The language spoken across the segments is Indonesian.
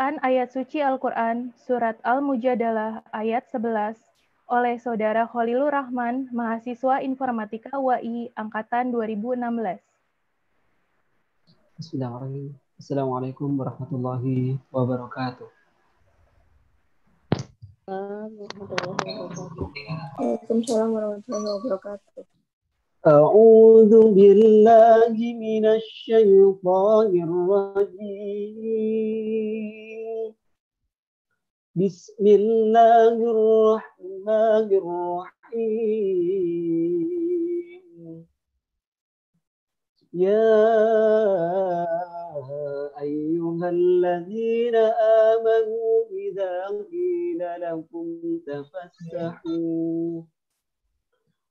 Pembacaan ayat suci Al-Quran, Surat Al-Mujadalah, ayat 11, oleh Saudara Khalilur Rahman, mahasiswa informatika UI Angkatan 2016. Bismillahirrahmanirrahim. Assalamualaikum warahmatullahi wabarakatuh. Assalamualaikum warahmatullahi wabarakatuh. أعوذ بالله من الشيطان الرجيم بسم الله الرحمن الرحيم يا أيها الذين آمنوا إذا قيل لكم تفسحوا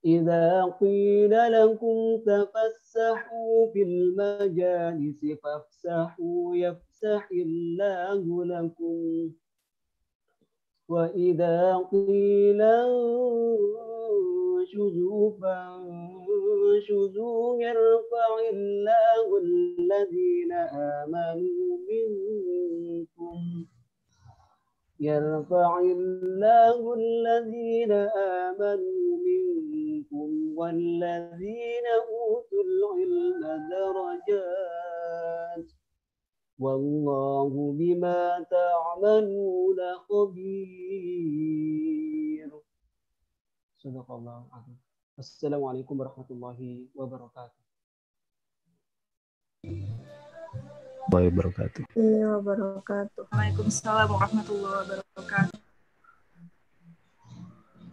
إذا قيل لكم تفسحوا في المجالس فافسحوا يفسح الله لكم وإذا قيل انشزوا فانشزوا يرفع الله الذين آمنوا منكم يرفع الله الذين آمنوا منكم منكم والذين أوتوا العلم درجات والله بما تعملون خبير صدق الله العظيم السلام عليكم ورحمة الله وبركاته warahmatullahi wabarakatuh. Iya, wabarakatuh. Waalaikumsalam warahmatullahi wabarakatuh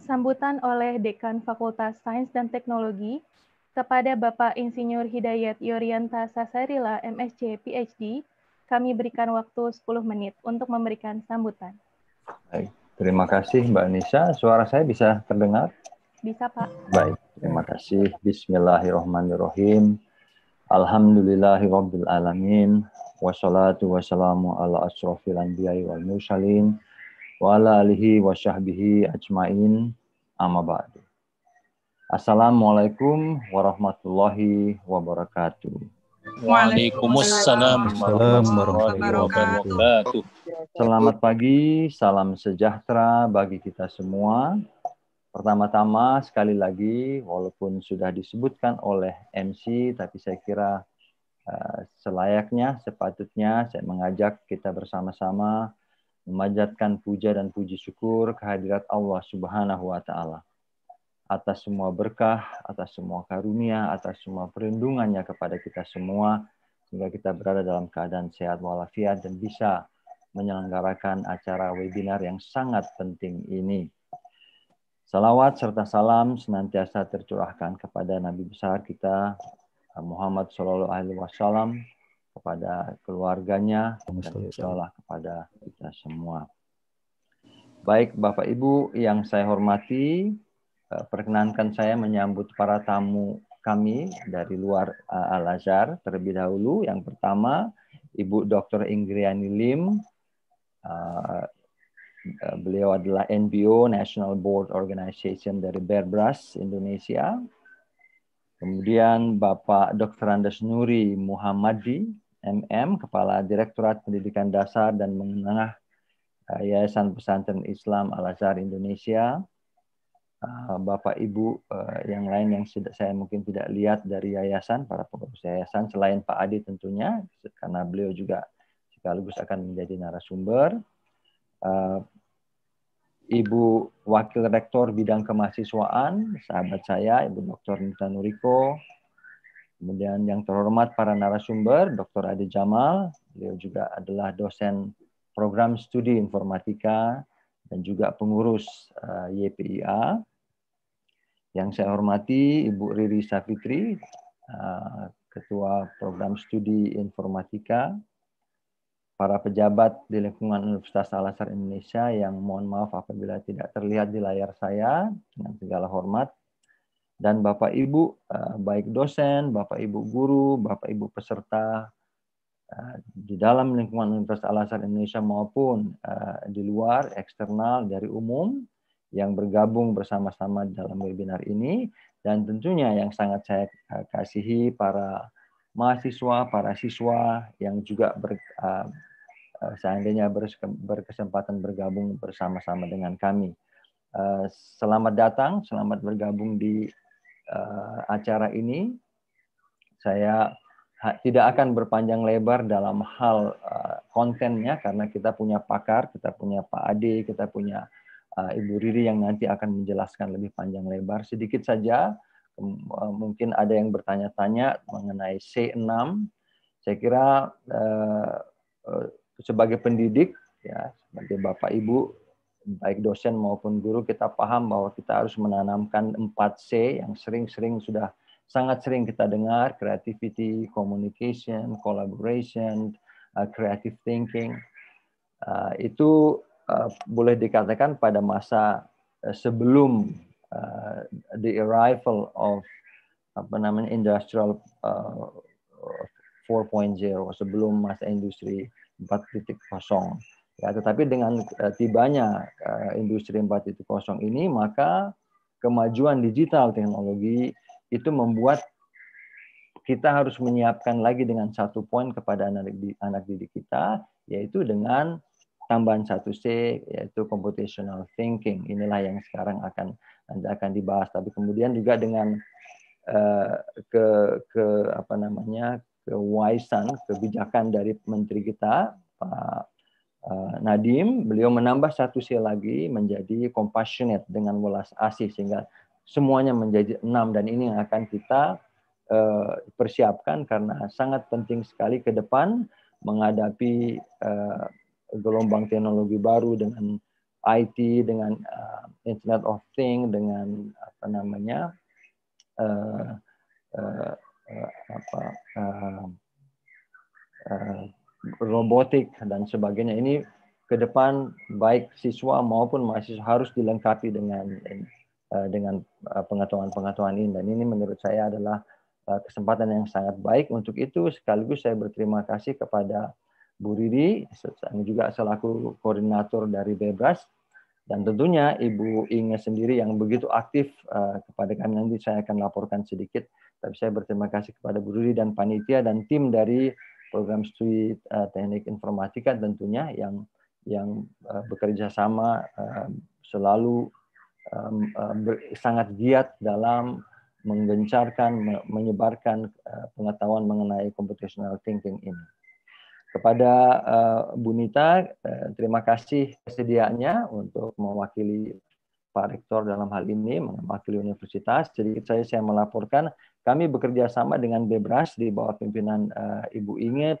sambutan oleh Dekan Fakultas Sains dan Teknologi kepada Bapak Insinyur Hidayat Yorianta Sasarila, MSc, PhD, kami berikan waktu 10 menit untuk memberikan sambutan. Baik, terima kasih Mbak Nisa. Suara saya bisa terdengar? Bisa, Pak. Baik, terima kasih. Bismillahirrahmanirrahim. Alhamdulillahirabbil alamin wassalatu wassalamu ala asrofil wal mursalin wa ala alihi wa sahbihi ajmain amma ba'du. Assalamualaikum warahmatullahi wabarakatuh. Waalaikumsalam warahmatullahi wabarakatuh. Selamat pagi, salam sejahtera bagi kita semua. Pertama-tama sekali lagi walaupun sudah disebutkan oleh MC tapi saya kira uh, selayaknya sepatutnya saya mengajak kita bersama-sama memanjatkan puja dan puji syukur kehadirat Allah Subhanahu wa taala atas semua berkah, atas semua karunia, atas semua perlindungannya kepada kita semua sehingga kita berada dalam keadaan sehat walafiat dan bisa menyelenggarakan acara webinar yang sangat penting ini. Salawat serta salam senantiasa tercurahkan kepada Nabi besar kita Muhammad Shallallahu Alaihi Wasallam kepada keluarganya, dan insya Allah kepada kita semua. Baik Bapak Ibu yang saya hormati, eh, perkenankan saya menyambut para tamu kami dari luar eh, Al-Azhar terlebih dahulu. Yang pertama, Ibu Dr. Ingriani Lim, eh, beliau adalah NBO National Board Organization dari Berbras Indonesia. Kemudian Bapak Dr. Andes Nuri Muhammadi, MM, Kepala Direktorat Pendidikan Dasar dan Menengah eh, Yayasan Pesantren Islam Al-Azhar Indonesia, eh, Bapak Ibu eh, yang lain yang saya mungkin tidak lihat dari yayasan, para pengurus yayasan, selain Pak Adi tentunya, karena beliau juga sekaligus akan menjadi narasumber. Ibu Wakil Rektor Bidang Kemahasiswaan, sahabat saya, Ibu Dr. Nita Nuriko, Kemudian yang terhormat para narasumber, Dr. Ade Jamal, beliau juga adalah dosen program studi informatika dan juga pengurus eh, YPIA. Yang saya hormati Ibu Riri Safitri, eh, Ketua Program Studi Informatika, para pejabat di lingkungan Universitas Al-Azhar Indonesia yang mohon maaf apabila tidak terlihat di layar saya, dengan segala hormat dan Bapak Ibu eh, baik dosen, Bapak Ibu guru, Bapak Ibu peserta eh, di dalam lingkungan Universitas Al-Azhar Indonesia maupun eh, di luar eksternal dari umum yang bergabung bersama-sama dalam webinar ini dan tentunya yang sangat saya kasihi para mahasiswa, para siswa yang juga ber, seandainya berkesempatan bergabung bersama-sama dengan kami. Selamat datang, selamat bergabung di uh, acara ini. Saya tidak akan berpanjang lebar dalam hal uh, kontennya karena kita punya pakar, kita punya Pak Ade, kita punya uh, Ibu Riri yang nanti akan menjelaskan lebih panjang lebar. Sedikit saja mungkin ada yang bertanya-tanya mengenai C6. Saya kira uh, uh, sebagai pendidik ya, sebagai Bapak Ibu baik dosen maupun guru kita paham bahwa kita harus menanamkan 4C yang sering-sering sudah sangat sering kita dengar creativity, communication, collaboration, uh, creative thinking. Uh, itu uh, boleh dikatakan pada masa sebelum the arrival of apa namanya industrial 4.0 sebelum masa industri 4.0 Ya, tetapi dengan eh, tibanya eh, industri 4.0 ini maka kemajuan digital teknologi itu membuat kita harus menyiapkan lagi dengan satu poin kepada anak didik, anak didik kita yaitu dengan tambahan satu C yaitu computational thinking. Inilah yang sekarang akan akan dibahas tapi kemudian juga dengan uh, ke ke apa namanya kewaisan kebijakan dari menteri kita Pak Eh, Nadim, beliau menambah satu C lagi menjadi compassionate dengan welas asih sehingga semuanya menjadi enam dan ini yang akan kita eh, persiapkan karena sangat penting sekali ke depan menghadapi eh, gelombang teknologi baru dengan IT dengan Internet of Things dengan apa namanya apa robotik dan sebagainya ini ke depan baik siswa maupun mahasiswa harus dilengkapi dengan eh, dengan eh, pengetahuan-pengetahuan ini dan ini menurut saya adalah eh, kesempatan yang sangat baik untuk itu sekaligus saya berterima kasih kepada Bu Riri saya juga selaku koordinator dari Bebras dan tentunya Ibu Inge sendiri yang begitu aktif kepada kami nanti saya akan laporkan sedikit tapi saya berterima kasih kepada Bu Riri dan panitia dan tim dari program studi uh, eh, teknik informatika tentunya yang yang uh, bekerja sama uh, selalu um, uh, ber, sangat giat dalam menggencarkan me menyebarkan uh, pengetahuan mengenai computational thinking ini. Kepada uh, Bu uh, terima kasih kesediaannya untuk mewakili Pak Rektor dalam hal ini, mewakili universitas. Jadi saya saya melaporkan kami bekerja sama dengan Bebras di bawah pimpinan uh, Ibu Inget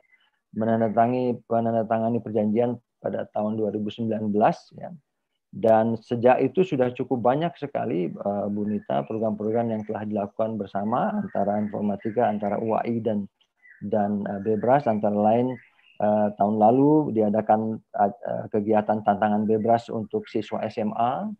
menandatangani penandatangani perjanjian pada tahun 2019 ya. Dan sejak itu sudah cukup banyak sekali uh, Bu Nita program-program yang telah dilakukan bersama antara informatika antara UAI dan dan uh, Bebras antara lain uh, tahun lalu diadakan uh, kegiatan tantangan Bebras untuk siswa SMA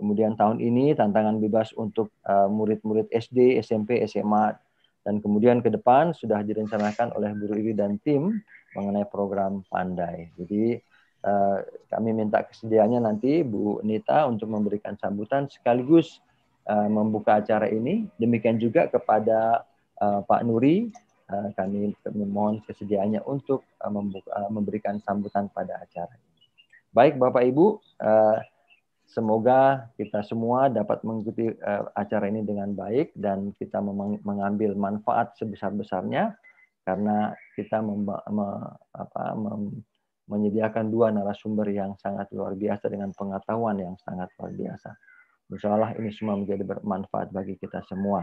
Kemudian tahun ini tantangan bebas untuk eh, murid-murid SD, SMP, SMA, dan kemudian ke depan sudah direncanakan oleh Guru Iri dan tim mengenai program pandai. Jadi eh, kami minta kesediaannya nanti Bu Nita untuk memberikan sambutan sekaligus eh, membuka acara ini. Demikian juga kepada Pak Nuri, kami memohon kesediaannya untuk membuka, memberikan sambutan pada acara ini. Baik Bapak Ibu, Semoga kita semua dapat mengikuti eh, acara ini dengan baik dan kita mengambil manfaat sebesar-besarnya karena kita apa, menyediakan dua narasumber yang sangat luar biasa dengan pengetahuan yang sangat luar biasa. Insya Allah ini semua menjadi bermanfaat bagi kita semua.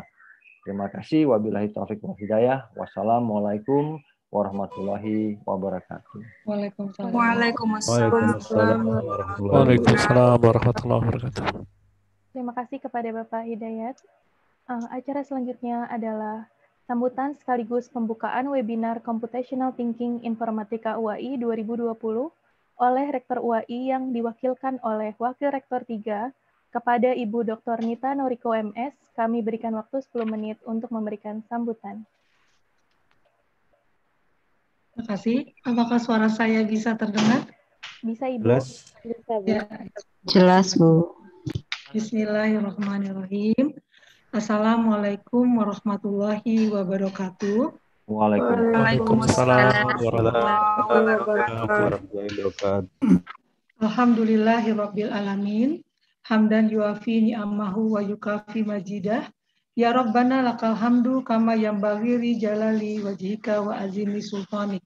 Terima kasih. Wabillahi taufik wal hidayah. Wassalamualaikum warahmatullahi wabarakatuh. Waalaikumsalam. Waalaikumsalam, Waalaikumsalam warahmatullahi, Waalaikumsalam warahmatullahi wabarakatuh. Terima kasih kepada Bapak Hidayat. Uh, acara selanjutnya adalah sambutan sekaligus pembukaan webinar Computational Thinking Informatika UAI 2020 oleh Rektor UAI yang diwakilkan oleh Wakil Rektor 3 kepada Ibu Dr. Nita Noriko MS. Kami berikan waktu 10 menit untuk memberikan sambutan. Terima kasih. Apakah suara saya bisa terdengar? Bisa, Ibu. Jelas. Bisa, Bu. Ya. Jelas, Bu. Bismillahirrahmanirrahim. Assalamualaikum warahmatullahi wabarakatuh. Waalaikumsalam warahmatullahi wabarakatuh. Alhamdulillahirabbil alamin. Hamdan yuafi ni'amahu wa yukafi majidah Ya Rabbana lakal hamdu kama yang bagiri jalali wajhika wa azimi sultanik.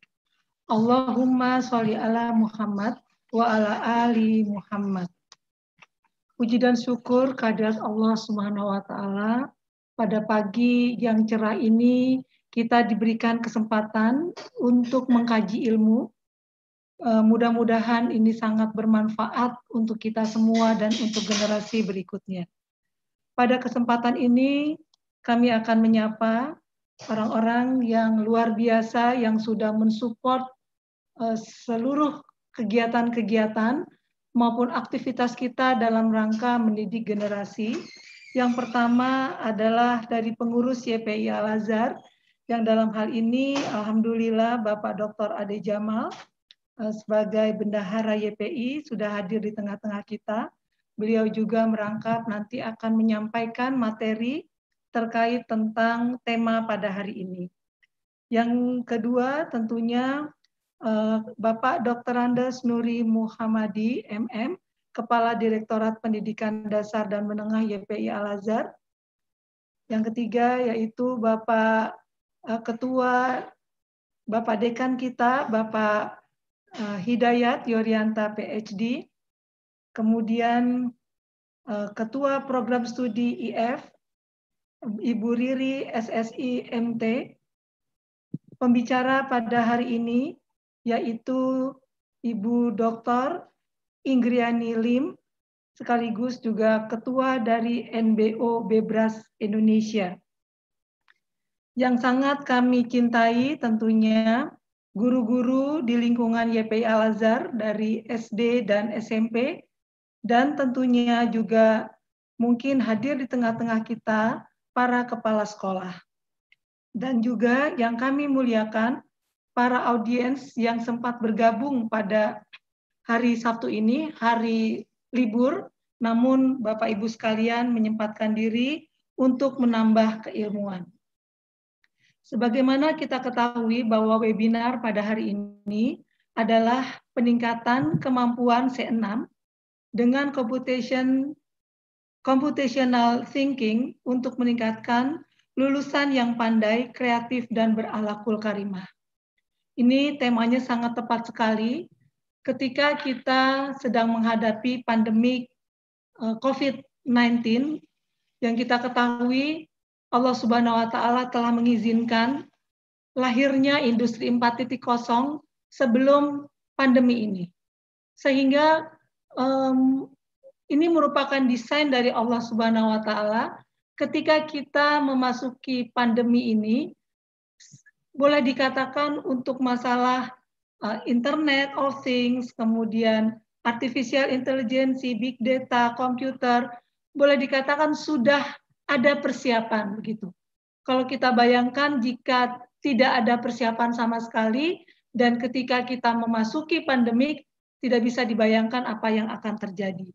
Allahumma sholli ala Muhammad wa ala ali Muhammad. Puji dan syukur kehadirat Allah Subhanahu wa taala pada pagi yang cerah ini kita diberikan kesempatan untuk mengkaji ilmu. Eh, mudah-mudahan ini sangat bermanfaat untuk kita semua dan untuk generasi berikutnya. Pada kesempatan ini kami akan menyapa orang-orang yang luar biasa yang sudah mensupport eh, seluruh kegiatan-kegiatan maupun aktivitas kita dalam rangka mendidik generasi. Yang pertama adalah dari pengurus YPI Al-Azhar, yang dalam hal ini Alhamdulillah Bapak Dr. Ade Jamal eh, sebagai bendahara YPI sudah hadir di tengah-tengah kita. Beliau juga merangkap nanti akan menyampaikan materi terkait tentang tema pada hari ini. Yang kedua tentunya eh, Bapak Dr. Andes Nuri Muhammadi, MM, Kepala Direktorat Pendidikan Dasar dan Menengah YPI Al-Azhar. Yang ketiga yaitu Bapak eh, Ketua, Bapak Dekan kita, Bapak eh, Hidayat Yorianta PhD kemudian eh, Ketua Program Studi IF, Ibu Riri SSI MT. Pembicara pada hari ini yaitu Ibu Dr. Ingriani Lim, sekaligus juga Ketua dari NBO Bebras Indonesia. Yang sangat kami cintai tentunya guru-guru di lingkungan YPI Al-Azhar dari SD dan SMP, dan tentunya juga mungkin hadir di tengah-tengah kita para kepala sekolah. Dan juga yang kami muliakan para audiens yang sempat bergabung pada hari Sabtu ini, hari libur, namun Bapak Ibu sekalian menyempatkan diri untuk menambah keilmuan. Sebagaimana kita ketahui bahwa webinar pada hari ini adalah peningkatan kemampuan C6 dengan computation computational thinking untuk meningkatkan lulusan yang pandai, kreatif, dan berakhlakul karimah. Ini temanya sangat tepat sekali ketika kita sedang menghadapi pandemi e, COVID-19 yang kita ketahui Allah Subhanahu wa taala telah mengizinkan lahirnya industri 4.0 sebelum pandemi ini. Sehingga um, ini merupakan desain dari Allah Subhanahu wa taala ketika kita memasuki pandemi ini boleh dikatakan untuk masalah uh, internet all things kemudian artificial intelligence, big data, komputer boleh dikatakan sudah ada persiapan begitu. Kalau kita bayangkan jika tidak ada persiapan sama sekali dan ketika kita memasuki pandemi tidak bisa dibayangkan apa yang akan terjadi.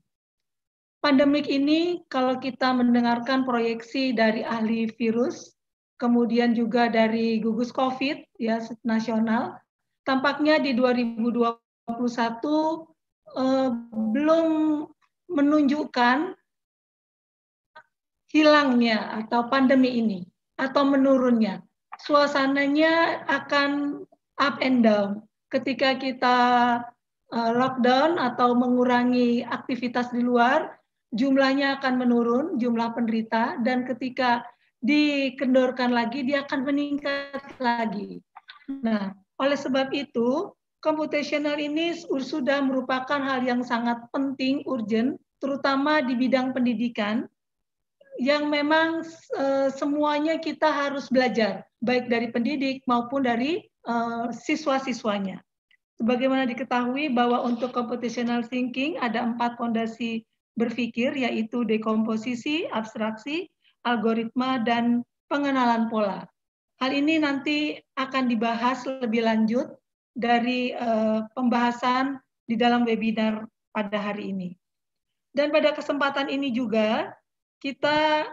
Pandemik ini, kalau kita mendengarkan proyeksi dari ahli virus, kemudian juga dari gugus COVID ya nasional, tampaknya di 2021 eh, belum menunjukkan hilangnya atau pandemi ini atau menurunnya. Suasananya akan up and down. Ketika kita Eh, lockdown atau mengurangi aktivitas di luar, jumlahnya akan menurun, jumlah penderita, dan ketika dikendorkan lagi, dia akan meningkat lagi. Nah, oleh sebab itu, computational ini sudah merupakan hal yang sangat penting, urgent, terutama di bidang pendidikan, yang memang e, semuanya kita harus belajar, baik dari pendidik maupun dari e, siswa-siswanya. Sebagaimana diketahui bahwa untuk computational thinking ada empat fondasi berpikir, yaitu dekomposisi, abstraksi, algoritma, dan pengenalan pola. Hal ini nanti akan dibahas lebih lanjut dari uh, pembahasan di dalam webinar pada hari ini. Dan pada kesempatan ini juga kita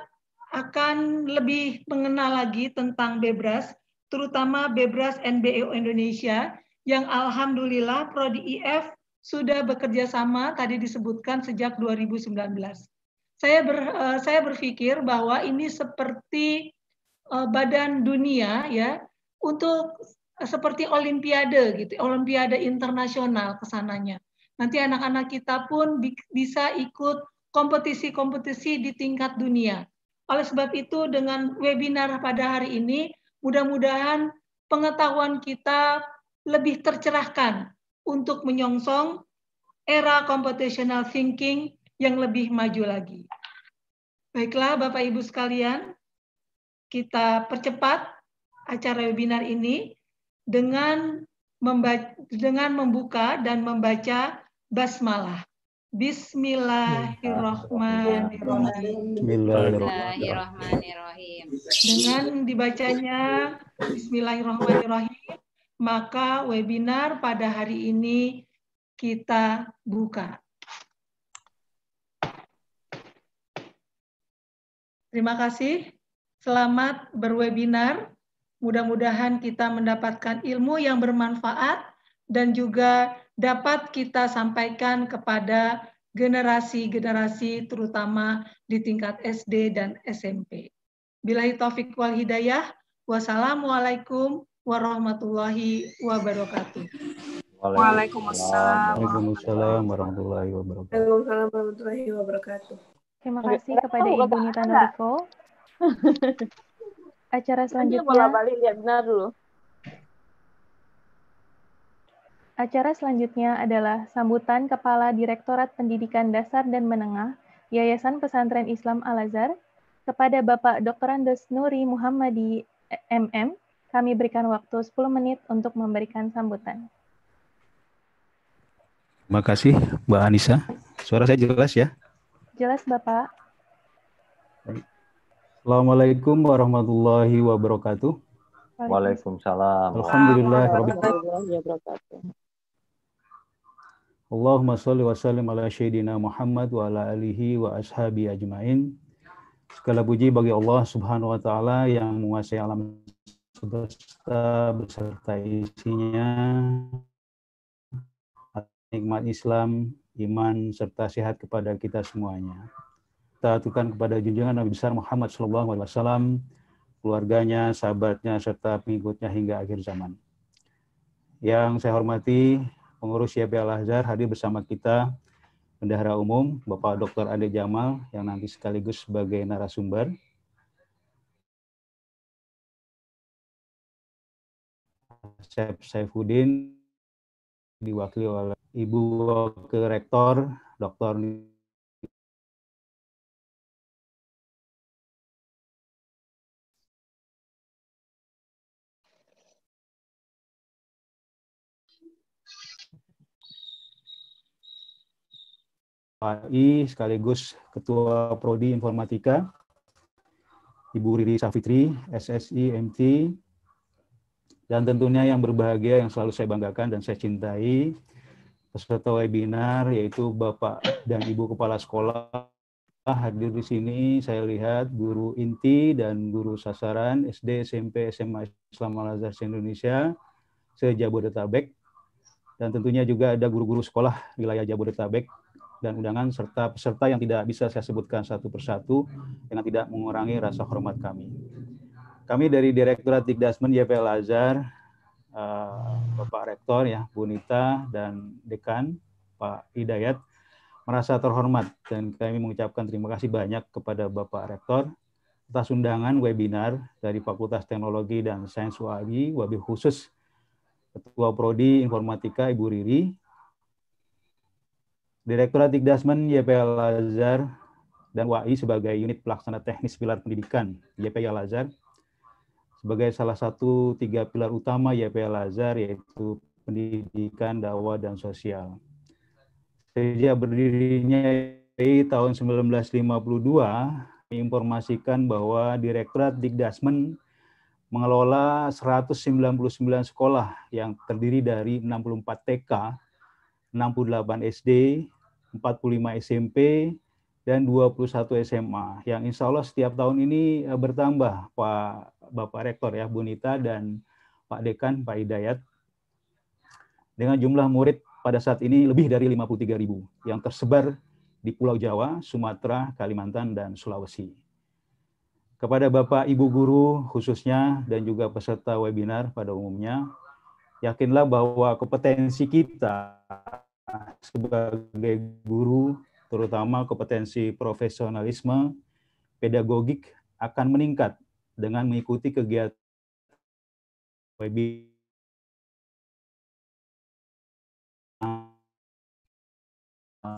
akan lebih mengenal lagi tentang Bebras, terutama Bebras NBO Indonesia yang alhamdulillah prodi IF sudah bekerja sama tadi disebutkan sejak 2019. Saya ber, eh, saya berpikir bahwa ini seperti eh, badan dunia ya untuk eh, seperti olimpiade gitu, olimpiade internasional kesananya. Nanti anak-anak kita pun bisa ikut kompetisi-kompetisi di tingkat dunia. Oleh sebab itu dengan webinar pada hari ini mudah-mudahan pengetahuan kita, lebih tercerahkan untuk menyongsong era computational thinking yang lebih maju lagi. Baiklah Bapak Ibu sekalian, kita percepat acara webinar ini dengan membaca, dengan membuka dan membaca basmalah. Bismillahirrahmanirrahim. Bismillahirrahmanirrahim. Dengan dibacanya Bismillahirrahmanirrahim maka webinar pada hari ini kita buka. Terima kasih. Selamat berwebinar. Mudah-mudahan kita mendapatkan ilmu yang bermanfaat dan juga dapat kita sampaikan kepada generasi-generasi terutama di tingkat SD dan SMP. Bila taufik wal hidayah, wassalamualaikum warahmatullahi wabarakatuh. Waalaikumsalam. Waalaikumsalam warahmatullahi wabarakatuh. warahmatullahi wabarakatuh. Terima kasih kepada Ibu Nita Nuriko. Acara selanjutnya Acara selanjutnya adalah sambutan Kepala Direktorat Pendidikan Dasar dan Menengah Yayasan Pesantren Islam Al-Azhar kepada Bapak Dr. Andes Nuri Muhammadi MM kami berikan waktu 10 menit untuk memberikan sambutan. Terima kasih, Mbak Anissa. Suara saya jelas ya? Jelas, Bapak. Assalamualaikum warahmatullahi wabarakatuh. Waalaikumsalam. Alhamdulillah. Allahumma salli wa sallim ala syaidina Muhammad wa ala alihi wa ashabi ajmain. Segala puji bagi Allah Subhanahu wa taala yang menguasai alam semesta beserta isinya, nikmat Islam, iman, serta sehat kepada kita semuanya. Taatukan kepada junjungan Nabi besar Muhammad SAW, keluarganya, sahabatnya, serta pengikutnya hingga akhir zaman. Yang saya hormati, pengurus YP Al-Azhar hadir bersama kita Bendahara Umum, Bapak Dr. Ade Jamal, yang nanti sekaligus sebagai narasumber. Chef Saifuddin diwakili oleh Ibu Wakil Rektor Dr. AI sekaligus Ketua Prodi Informatika, Ibu Riri Safitri, SSI MT, dan tentunya yang berbahagia yang selalu saya banggakan dan saya cintai peserta webinar yaitu Bapak dan Ibu Kepala Sekolah hadir di sini. Saya lihat guru inti dan guru sasaran SD, SMP, SMA Islam Al Azhar Indonesia se Jabodetabek dan tentunya juga ada guru-guru sekolah wilayah Jabodetabek dan undangan serta peserta yang tidak bisa saya sebutkan satu persatu dengan tidak mengurangi rasa hormat kami. Kami dari Direktorat Dikdasmen YPL Azhar, eh, Bapak Rektor ya, Bu Nita dan Dekan Pak Hidayat merasa terhormat dan kami mengucapkan terima kasih banyak kepada Bapak Rektor atas undangan webinar dari Fakultas Teknologi dan Sains UAI, wabih khusus Ketua Prodi Informatika Ibu Riri, Direktorat Dikdasmen YPL Lazar dan WAI sebagai unit pelaksana teknis pilar pendidikan YPL Azhar sebagai salah satu tiga pilar utama YP Al-Azhar yaitu pendidikan, dakwah, dan sosial. Sejak berdirinya YPI tahun 1952, menginformasikan bahwa Direktorat Dikdasmen mengelola 199 sekolah yang terdiri dari 64 TK, 68 SD, 45 SMP, dan 21 SMA yang insya Allah setiap tahun ini eh, bertambah Pak Bapak Rektor ya, Bu Nita dan Pak Dekan, Pak Hidayat. Dengan jumlah murid pada saat ini lebih dari 53 ribu yang tersebar di Pulau Jawa, Sumatera, Kalimantan, dan Sulawesi. Kepada Bapak Ibu Guru khususnya dan juga peserta webinar pada umumnya, yakinlah bahwa kompetensi kita sebagai guru, terutama kompetensi profesionalisme, pedagogik akan meningkat dengan mengikuti kegiatan webinar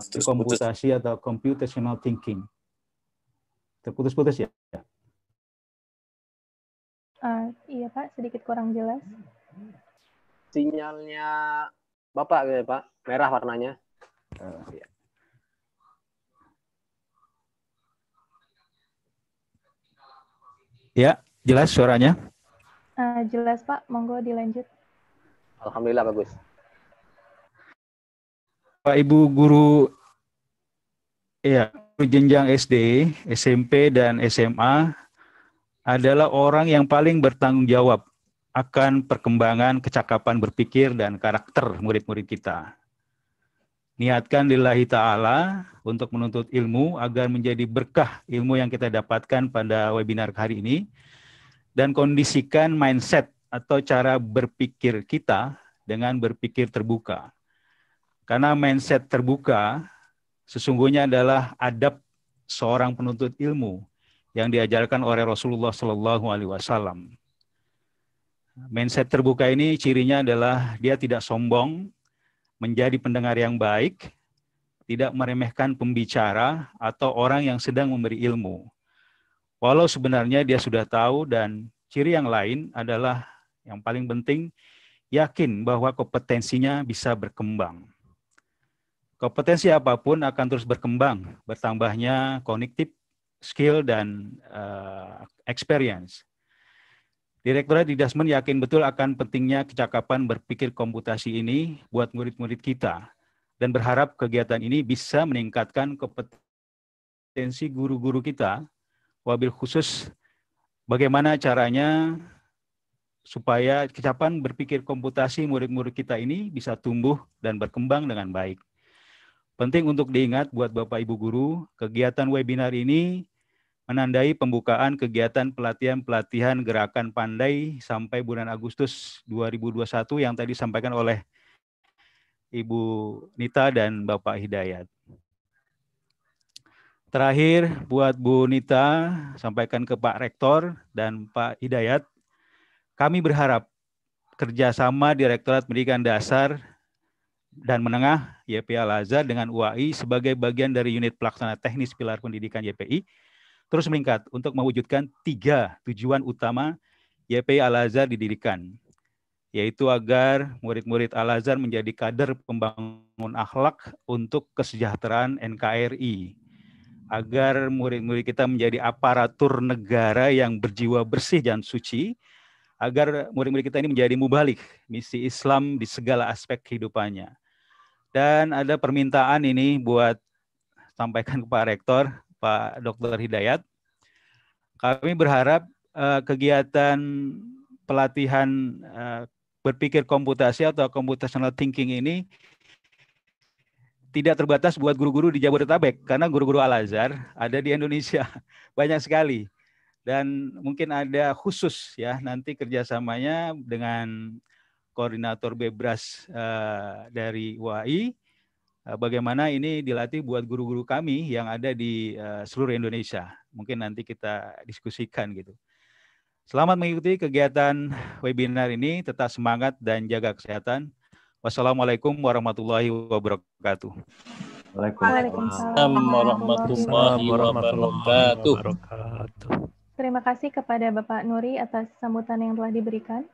eh, komputasi atau computational thinking. Terputus-putus ya? Uh, iya Pak, sedikit kurang jelas. Sinyalnya Bapak ya Pak, merah warnanya. Uh, iya. Ya, jelas suaranya. Uh, jelas Pak, monggo dilanjut. Alhamdulillah bagus. Pak Ibu guru ya, jenjang SD, SMP dan SMA adalah orang yang paling bertanggung jawab akan perkembangan kecakapan berpikir dan karakter murid-murid kita niatkan lillahi ta'ala untuk menuntut ilmu agar menjadi berkah ilmu yang kita dapatkan pada webinar hari ini dan kondisikan mindset atau cara berpikir kita dengan berpikir terbuka. Karena mindset terbuka sesungguhnya adalah adab seorang penuntut ilmu yang diajarkan oleh Rasulullah Shallallahu Alaihi Wasallam. Mindset terbuka ini cirinya adalah dia tidak sombong, menjadi pendengar yang baik, tidak meremehkan pembicara atau orang yang sedang memberi ilmu. Walau sebenarnya dia sudah tahu dan ciri yang lain adalah yang paling penting yakin bahwa kompetensinya bisa berkembang. Kompetensi apapun akan terus berkembang, bertambahnya kognitif skill dan uh, experience. Direktorat Didasmen yakin betul akan pentingnya kecakapan berpikir komputasi ini buat murid-murid kita dan berharap kegiatan ini bisa meningkatkan kompetensi guru-guru kita, wabil khusus bagaimana caranya supaya kecakapan berpikir komputasi murid-murid kita ini bisa tumbuh dan berkembang dengan baik. Penting untuk diingat buat Bapak Ibu guru, kegiatan webinar ini menandai pembukaan kegiatan pelatihan-pelatihan gerakan pandai sampai bulan Agustus 2021 yang tadi disampaikan oleh Ibu Nita dan Bapak Hidayat. Terakhir buat Bu Nita sampaikan ke Pak Rektor dan Pak Hidayat, kami berharap kerjasama Direktorat Pendidikan Dasar dan Menengah YPA Lazar dengan UAI sebagai bagian dari unit pelaksana teknis pilar pendidikan YPI terus meningkat untuk mewujudkan tiga tujuan utama YPI Al-Azhar didirikan, yaitu agar murid-murid Al-Azhar menjadi kader pembangun akhlak untuk kesejahteraan NKRI, agar murid-murid kita menjadi aparatur negara yang berjiwa bersih dan suci, agar murid-murid kita ini menjadi mubalik misi Islam di segala aspek kehidupannya. Dan ada permintaan ini buat sampaikan ke Pak Rektor, Pak Dr. Hidayat. Kami berharap uh, kegiatan pelatihan uh, berpikir komputasi atau computational thinking ini tidak terbatas buat guru-guru di Jabodetabek karena guru-guru Al-Azhar ada di Indonesia banyak sekali dan mungkin ada khusus ya nanti kerjasamanya dengan koordinator bebras uh, dari UAI Eh, bagaimana ini dilatih buat guru-guru kami yang ada di eh, seluruh Indonesia. Mungkin nanti kita diskusikan gitu. Selamat mengikuti kegiatan webinar ini, tetap semangat dan jaga kesehatan. Wassalamualaikum warahmatullahi wabarakatuh. Waalaikumsalam warahmatullahi wabarakatuh. Terima kasih kepada Bapak Nuri atas sambutan yang telah diberikan.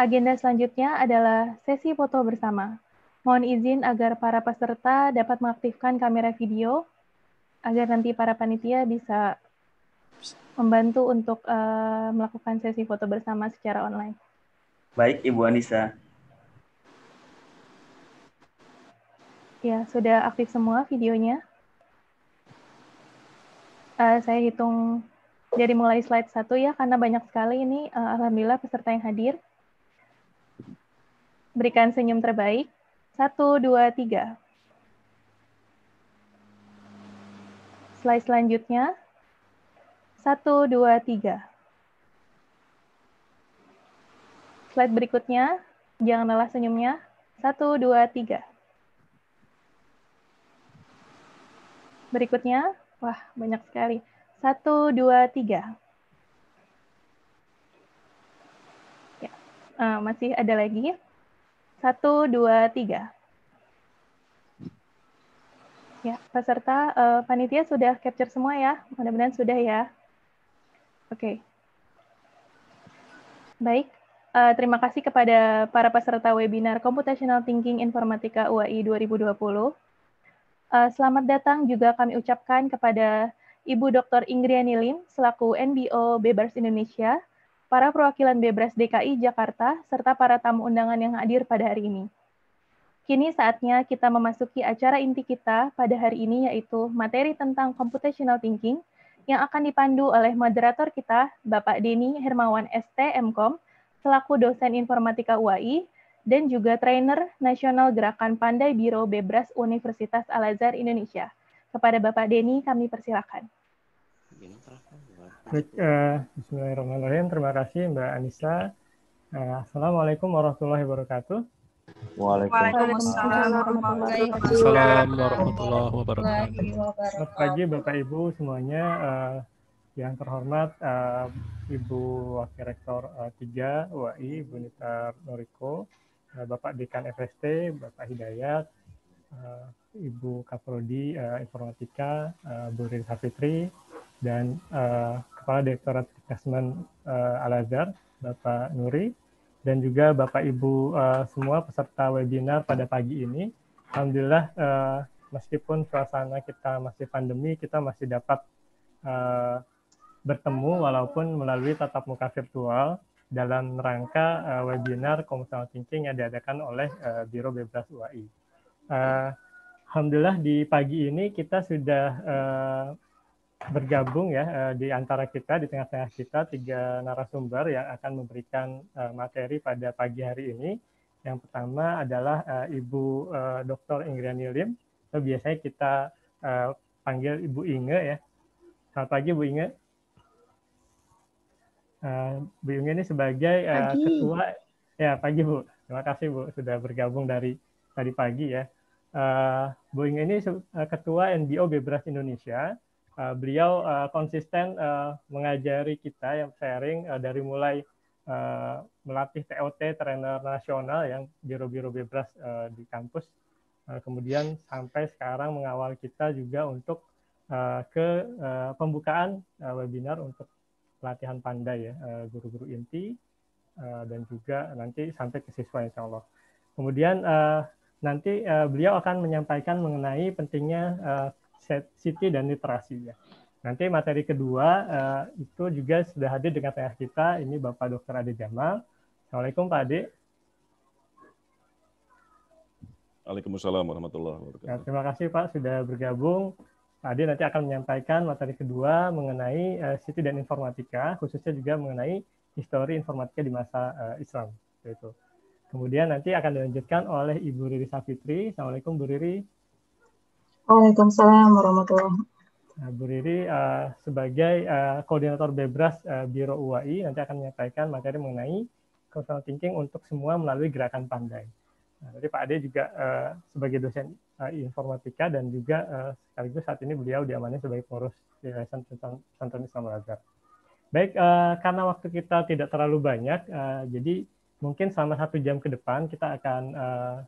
Agenda selanjutnya adalah sesi foto bersama. Mohon izin agar para peserta dapat mengaktifkan kamera video agar nanti para panitia bisa membantu untuk uh, melakukan sesi foto bersama secara online. Baik, Ibu Anissa. Ya, sudah aktif semua videonya. Uh, saya hitung dari mulai slide satu ya, karena banyak sekali ini, uh, Alhamdulillah peserta yang hadir. Berikan senyum terbaik. Satu, dua, tiga. Slide selanjutnya. Satu, dua, tiga. Slide berikutnya. Jangan lelah senyumnya. Satu, dua, tiga. Berikutnya. Wah, banyak sekali. Satu, dua, tiga. Ya, uh, masih ada lagi. Satu, dua, tiga. Ya, peserta uh, panitia sudah capture semua ya. Mudah-mudahan sudah ya. Oke. Okay. Baik, uh, terima kasih kepada para peserta webinar Computational Thinking Informatika UAI 2020. Uh, selamat datang juga kami ucapkan kepada Ibu Dr. Ingriani Lim selaku NBO Bebers Indonesia, para perwakilan Bebras DKI Jakarta, serta para tamu undangan yang hadir pada hari ini. Kini saatnya kita memasuki acara inti kita pada hari ini yaitu materi tentang computational thinking yang akan dipandu oleh moderator kita, Bapak Denny Hermawan ST MKOM, selaku dosen informatika UAI, dan juga trainer nasional Gerakan Pandai Biro Bebras Universitas Al-Azhar Indonesia. Kepada Bapak Denny, kami persilakan. Gini, Baik, uh, Bismillahirrahmanirrahim. Terima kasih Mbak Anissa. Uh, Assalamualaikum warahmatullahi wabarakatuh. Waalaikumsalam warahmatullahi wabarakatuh. Selamat pagi Bapak Ibu semuanya. Uh, yang terhormat uh, Ibu Wakil Rektor uh, 3 UI Ibu Nita Noriko, uh, Bapak Dekan FST, Bapak Hidayat, uh, Ibu Kaprodi uh, Informatika, uh, Bu Rin Safitri, dan uh, Kepala Direktorat Assessment uh, Al-Azhar, Bapak Nuri, dan juga Bapak Ibu uh, semua peserta webinar pada pagi ini. Alhamdulillah, uh, meskipun suasana kita masih pandemi, kita masih dapat uh, bertemu walaupun melalui tatap muka virtual dalam rangka uh, webinar Commercial Thinking yang diadakan oleh uh, Biro Bebas UAI. Uh, Alhamdulillah di pagi ini kita sudah uh, bergabung ya eh, di antara kita, di tengah-tengah kita, tiga narasumber yang akan memberikan eh, materi pada pagi hari ini. Yang pertama adalah eh, Ibu Dr. Ingrid Nilim. atau biasanya kita panggil Ibu Inge ya. Selamat pagi Bu Inge. Bu Inge ini sebagai pagi. ketua, ya pagi Bu. Terima kasih Bu sudah bergabung dari tadi pagi ya. Bu Inge ini ketua NBO Bebras Indonesia, uh, beliau uh, konsisten uh, mengajari kita yang sharing uh, dari mulai uh, melatih TOT trainer nasional yang biro-biro bebas uh, di kampus uh, kemudian sampai sekarang mengawal kita juga untuk uh, ke uh, pembukaan uh, webinar untuk pelatihan pandai ya guru guru-guru inti uh, dan juga nanti sampai ke siswa insya Allah kemudian uh, nanti uh, beliau akan menyampaikan mengenai pentingnya uh, city dan literasi ya. Nanti materi kedua eh, itu juga sudah hadir dengan tengah kita ini Bapak Dokter Ade Jamal. Assalamualaikum Pak Ade. Waalaikumsalam warahmatullahi wabarakatuh. Nah, terima kasih Pak sudah bergabung. Pak Ade nanti akan menyampaikan materi kedua mengenai uh, eh, Siti dan Informatika, khususnya juga mengenai histori informatika di masa eh, Islam. Yaitu. Kemudian nanti akan dilanjutkan oleh Ibu Riri Safitri. Assalamualaikum Bu Riri. Waalaikumsalam warahmatullahi wabarakatuh. Nah, Bu Riri eh, sebagai eh, koordinator Bebras eh, Biro UAI nanti akan menyampaikan materi mengenai critical thinking untuk semua melalui gerakan pandai. Nah, Pak Ade juga sebagai dosen informatika dan juga uh, sekaligus saat ini beliau diamannya sebagai pengurus Yayasan Pesantren Islam Al Azhar. Baik, karena waktu kita tidak terlalu banyak, jadi mungkin selama satu jam ke depan kita akan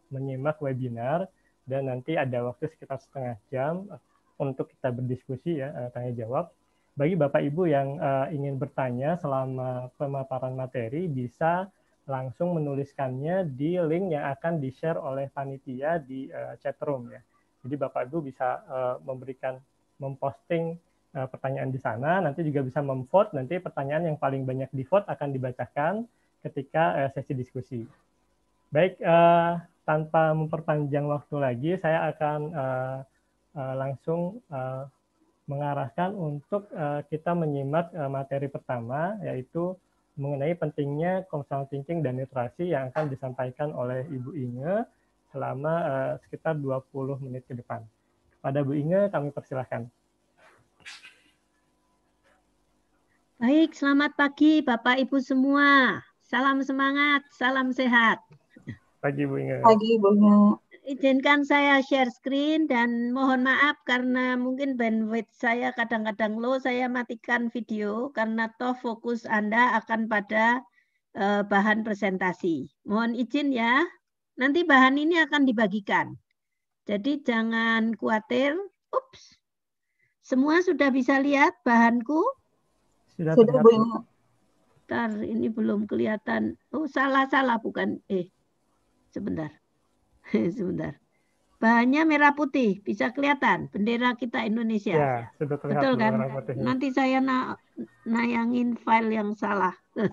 menyimak webinar dan nanti ada waktu sekitar setengah jam eh, untuk kita berdiskusi ya eh, tanya jawab. Bagi Bapak Ibu yang uh, ingin bertanya selama pemaparan materi bisa langsung menuliskannya di link yang akan di-share oleh panitia di uh, chat room ya. Jadi Bapak Ibu bisa uh, memberikan memposting uh, pertanyaan di sana, nanti juga bisa memvote, nanti pertanyaan yang paling banyak di vote akan dibacakan ketika uh, sesi diskusi. Baik, uh, tanpa memperpanjang waktu lagi, saya akan uh, uh, langsung uh, mengarahkan untuk uh, kita menyimak uh, materi pertama, yaitu mengenai pentingnya compound thinking dan literasi yang akan disampaikan oleh Ibu Inge selama uh, sekitar 20 menit ke depan. Pada Bu Inge, kami persilahkan. Baik, selamat pagi Bapak Ibu semua. Salam semangat, salam sehat. Pagi Bu Inga. Pagi Bu Inga. Izinkan saya share screen dan mohon maaf karena mungkin bandwidth saya kadang-kadang low, saya matikan video karena toh fokus Anda akan pada uh, bahan presentasi. Mohon izin ya. Nanti bahan ini akan dibagikan. Jadi jangan khawatir. Ups. Semua sudah bisa lihat bahanku? Sudah, sudah Bu Inga. ini belum kelihatan. Oh, salah-salah bukan. Eh, Sebentar. Sebentar. Bahannya merah putih, bisa kelihatan bendera kita Indonesia. Ya, sudah Betul kan? Nanti saya na nayangin file yang salah.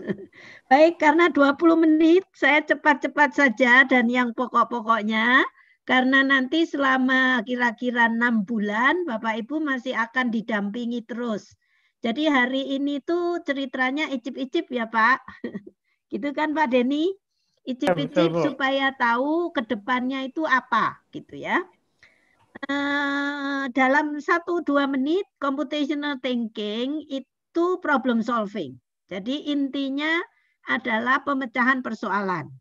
Baik, karena 20 menit saya cepat-cepat saja dan yang pokok-pokoknya karena nanti selama kira-kira enam bulan Bapak Ibu masih akan didampingi terus. Jadi hari ini tuh ceritanya icip-icip ya Pak. Gitu kan Pak Denny? icip-icip iya, supaya tahu ke depannya itu apa gitu ya. Uh, dalam satu dua menit computational thinking itu problem solving. Jadi intinya adalah pemecahan persoalan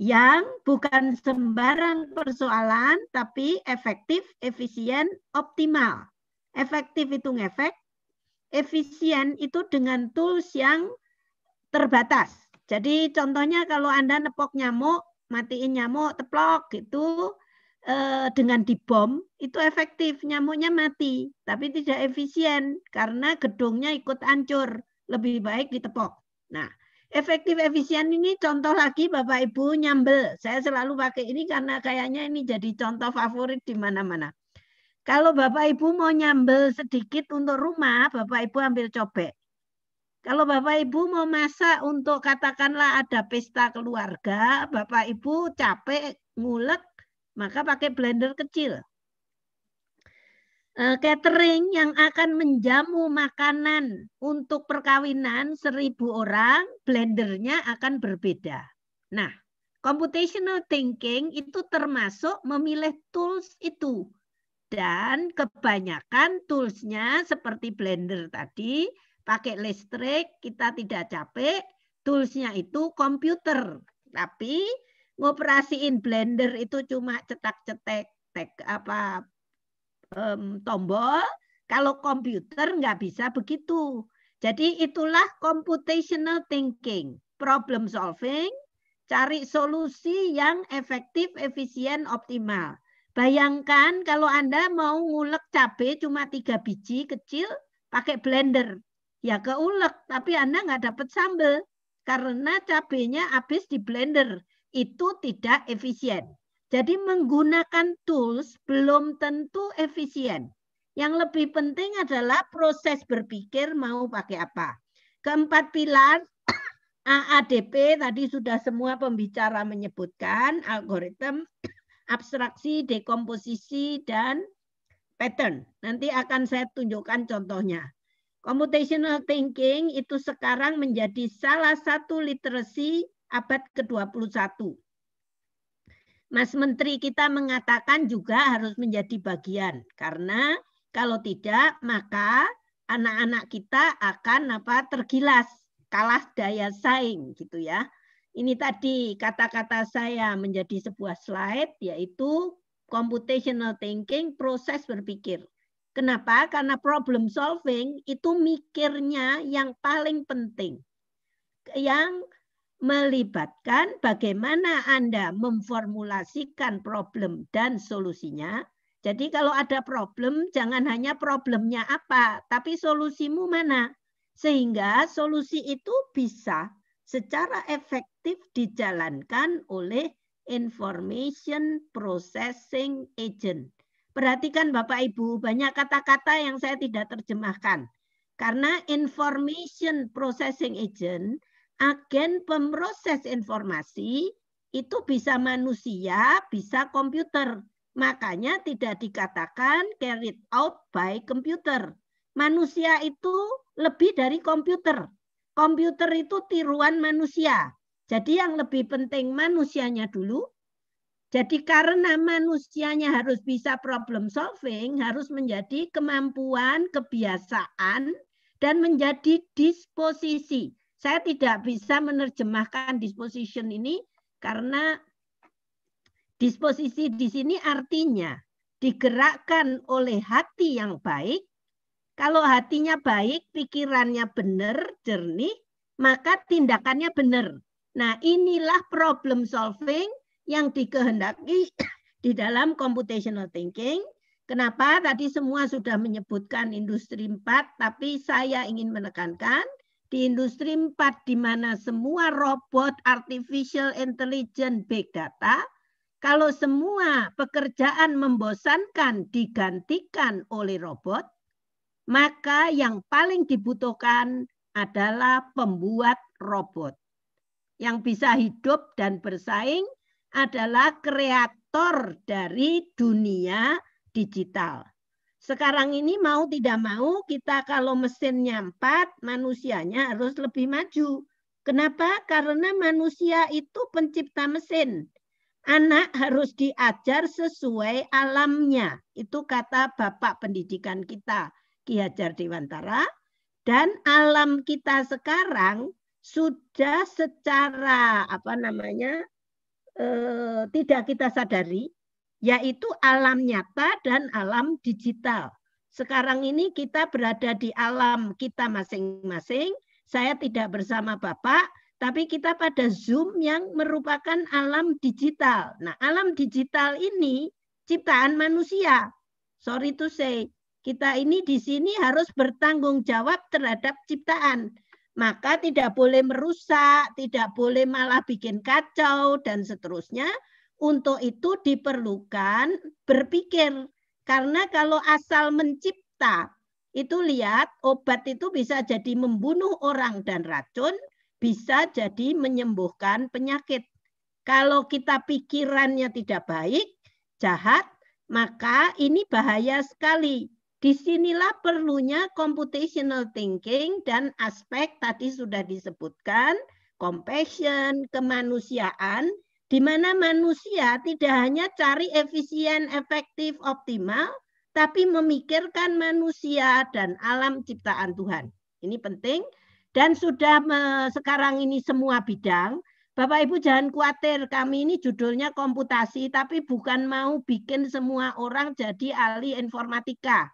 yang bukan sembarang persoalan tapi efektif, efisien, optimal. Efektif itu ngefek, efisien itu dengan tools yang terbatas jadi contohnya kalau Anda nepok nyamuk, matiin nyamuk, teplok gitu eh, dengan dibom itu efektif, nyamuknya mati, tapi tidak efisien karena gedungnya ikut hancur, lebih baik ditepok. Nah, efektif efisien ini contoh lagi Bapak Ibu nyambel. Saya selalu pakai ini karena kayaknya ini jadi contoh favorit di mana-mana. Kalau Bapak Ibu mau nyambel sedikit untuk rumah, Bapak Ibu ambil cobek. Kalau Bapak Ibu mau masak untuk katakanlah ada pesta keluarga, Bapak Ibu capek, ngulek, maka pakai blender kecil. Eh, catering yang akan menjamu makanan untuk perkawinan seribu orang, blendernya akan berbeda. Nah, computational thinking itu termasuk memilih tools itu. Dan kebanyakan toolsnya seperti blender tadi, pakai listrik, kita tidak capek. Toolsnya itu komputer. Tapi ngoperasiin blender itu cuma cetak-cetek tek apa um, tombol. Kalau komputer nggak bisa begitu. Jadi itulah computational thinking, problem solving, cari solusi yang efektif, efisien, optimal. Bayangkan kalau Anda mau ngulek cabe cuma tiga biji kecil pakai blender ya keulek, tapi Anda nggak dapat sambel karena cabenya habis di blender. Itu tidak efisien. Jadi menggunakan tools belum tentu efisien. Yang lebih penting adalah proses berpikir mau pakai apa. Keempat pilar AADP tadi sudah semua pembicara menyebutkan algoritma abstraksi, dekomposisi, dan pattern. Nanti akan saya tunjukkan contohnya. Computational thinking itu sekarang menjadi salah satu literasi abad ke-21. Mas Menteri kita mengatakan juga harus menjadi bagian karena kalau tidak maka anak-anak kita akan apa tergilas, kalah daya saing gitu ya. Ini tadi kata-kata saya menjadi sebuah slide yaitu computational thinking, proses berpikir. Kenapa? Karena problem solving itu mikirnya yang paling penting. Yang melibatkan bagaimana Anda memformulasikan problem dan solusinya. Jadi kalau ada problem, jangan hanya problemnya apa, tapi solusimu mana. Sehingga solusi itu bisa secara efektif dijalankan oleh information processing agent. Perhatikan Bapak Ibu, banyak kata-kata yang saya tidak terjemahkan. Karena information processing agent, agen pemroses informasi itu bisa manusia, bisa komputer. Makanya tidak dikatakan carried out by computer. Manusia itu lebih dari komputer. Komputer itu tiruan manusia. Jadi yang lebih penting manusianya dulu, jadi karena manusianya harus bisa problem solving, harus menjadi kemampuan, kebiasaan, dan menjadi disposisi. Saya tidak bisa menerjemahkan disposition ini karena disposisi di sini artinya digerakkan oleh hati yang baik. Kalau hatinya baik, pikirannya benar, jernih, maka tindakannya benar. Nah inilah problem solving yang dikehendaki di dalam computational thinking. Kenapa? Tadi semua sudah menyebutkan industri 4, tapi saya ingin menekankan di industri 4 di mana semua robot, artificial intelligence, big data, kalau semua pekerjaan membosankan digantikan oleh robot, maka yang paling dibutuhkan adalah pembuat robot yang bisa hidup dan bersaing adalah kreator dari dunia digital. Sekarang ini mau tidak mau kita kalau mesinnya empat, manusianya harus lebih maju. Kenapa? Karena manusia itu pencipta mesin. Anak harus diajar sesuai alamnya. Itu kata Bapak pendidikan kita, Ki Hajar Dewantara. Dan alam kita sekarang sudah secara apa namanya Eh, tidak kita sadari, yaitu alam nyata dan alam digital. Sekarang ini kita berada di alam kita masing-masing. Saya tidak bersama Bapak, tapi kita pada Zoom yang merupakan alam digital. Nah, alam digital ini ciptaan manusia. Sorry to say, kita ini di sini harus bertanggung jawab terhadap ciptaan maka tidak boleh merusak, tidak boleh malah bikin kacau, dan seterusnya. Untuk itu diperlukan berpikir. Karena kalau asal mencipta, itu lihat obat itu bisa jadi membunuh orang dan racun, bisa jadi menyembuhkan penyakit. Kalau kita pikirannya tidak baik, jahat, maka ini bahaya sekali Disinilah perlunya computational thinking dan aspek tadi sudah disebutkan, compassion, kemanusiaan, di mana manusia tidak hanya cari efisien, efektif, optimal, tapi memikirkan manusia dan alam ciptaan Tuhan. Ini penting. Dan sudah sekarang ini semua bidang, Bapak Ibu jangan khawatir, kami ini judulnya komputasi, tapi bukan mau bikin semua orang jadi ahli informatika.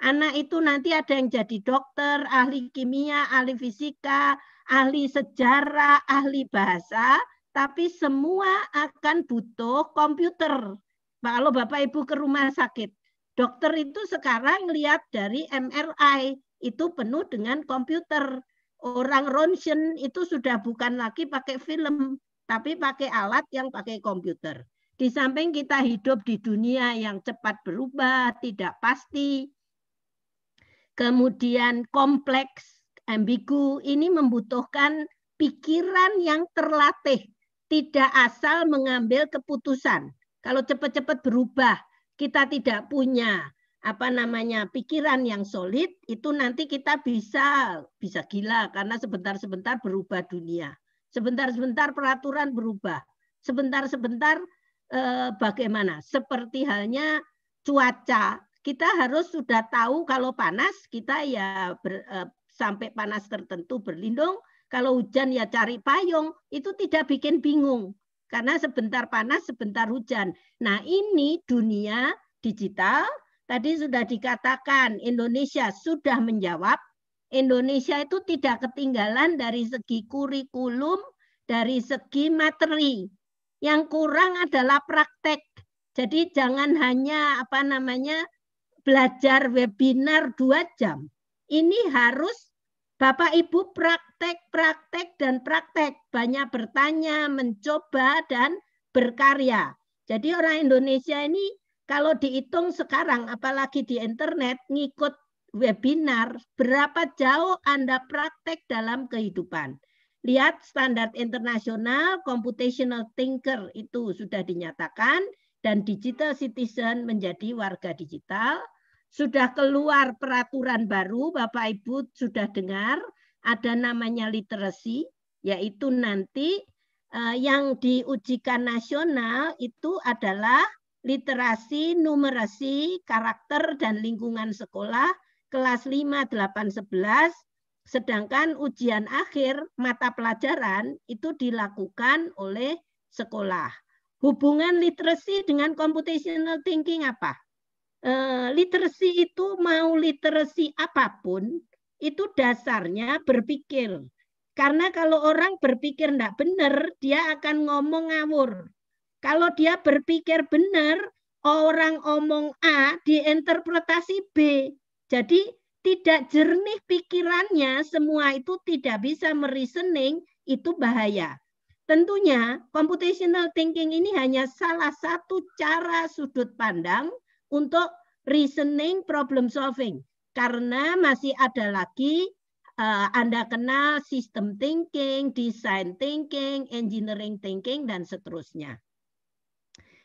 Anak itu nanti ada yang jadi dokter, ahli kimia, ahli fisika, ahli sejarah, ahli bahasa, tapi semua akan butuh komputer. Kalau Bapak Ibu ke rumah sakit, dokter itu sekarang lihat dari MRI itu penuh dengan komputer. Orang ronsen itu sudah bukan lagi pakai film, tapi pakai alat yang pakai komputer. Di samping kita hidup di dunia yang cepat berubah, tidak pasti, kemudian kompleks, ambigu ini membutuhkan pikiran yang terlatih, tidak asal mengambil keputusan. Kalau cepat-cepat berubah, kita tidak punya apa namanya pikiran yang solid itu nanti kita bisa bisa gila karena sebentar-sebentar berubah dunia sebentar-sebentar peraturan berubah sebentar-sebentar eh, bagaimana seperti halnya cuaca kita harus sudah tahu kalau panas kita ya ber, e, sampai panas tertentu berlindung. Kalau hujan ya cari payung. Itu tidak bikin bingung karena sebentar panas sebentar hujan. Nah ini dunia digital. Tadi sudah dikatakan Indonesia sudah menjawab. Indonesia itu tidak ketinggalan dari segi kurikulum, dari segi materi. Yang kurang adalah praktek. Jadi jangan hanya apa namanya belajar webinar dua jam. Ini harus Bapak Ibu praktek, praktek, dan praktek. Banyak bertanya, mencoba, dan berkarya. Jadi orang Indonesia ini kalau dihitung sekarang, apalagi di internet, ngikut webinar, berapa jauh Anda praktek dalam kehidupan. Lihat standar internasional, computational thinker itu sudah dinyatakan dan digital citizen menjadi warga digital. Sudah keluar peraturan baru, Bapak Ibu sudah dengar, ada namanya literasi, yaitu nanti eh, yang diujikan nasional itu adalah literasi, numerasi, karakter, dan lingkungan sekolah kelas 5, 8, 11, sedangkan ujian akhir mata pelajaran itu dilakukan oleh sekolah. Hubungan literasi dengan computational thinking apa? Uh, literasi itu mau literasi apapun, itu dasarnya berpikir. Karena kalau orang berpikir tidak benar, dia akan ngomong ngawur. Kalau dia berpikir benar, orang omong A diinterpretasi B. Jadi tidak jernih pikirannya, semua itu tidak bisa merisening, itu bahaya. Tentunya computational thinking ini hanya salah satu cara sudut pandang untuk reasoning problem solving. Karena masih ada lagi eh, Anda kenal sistem thinking, design thinking, engineering thinking, dan seterusnya.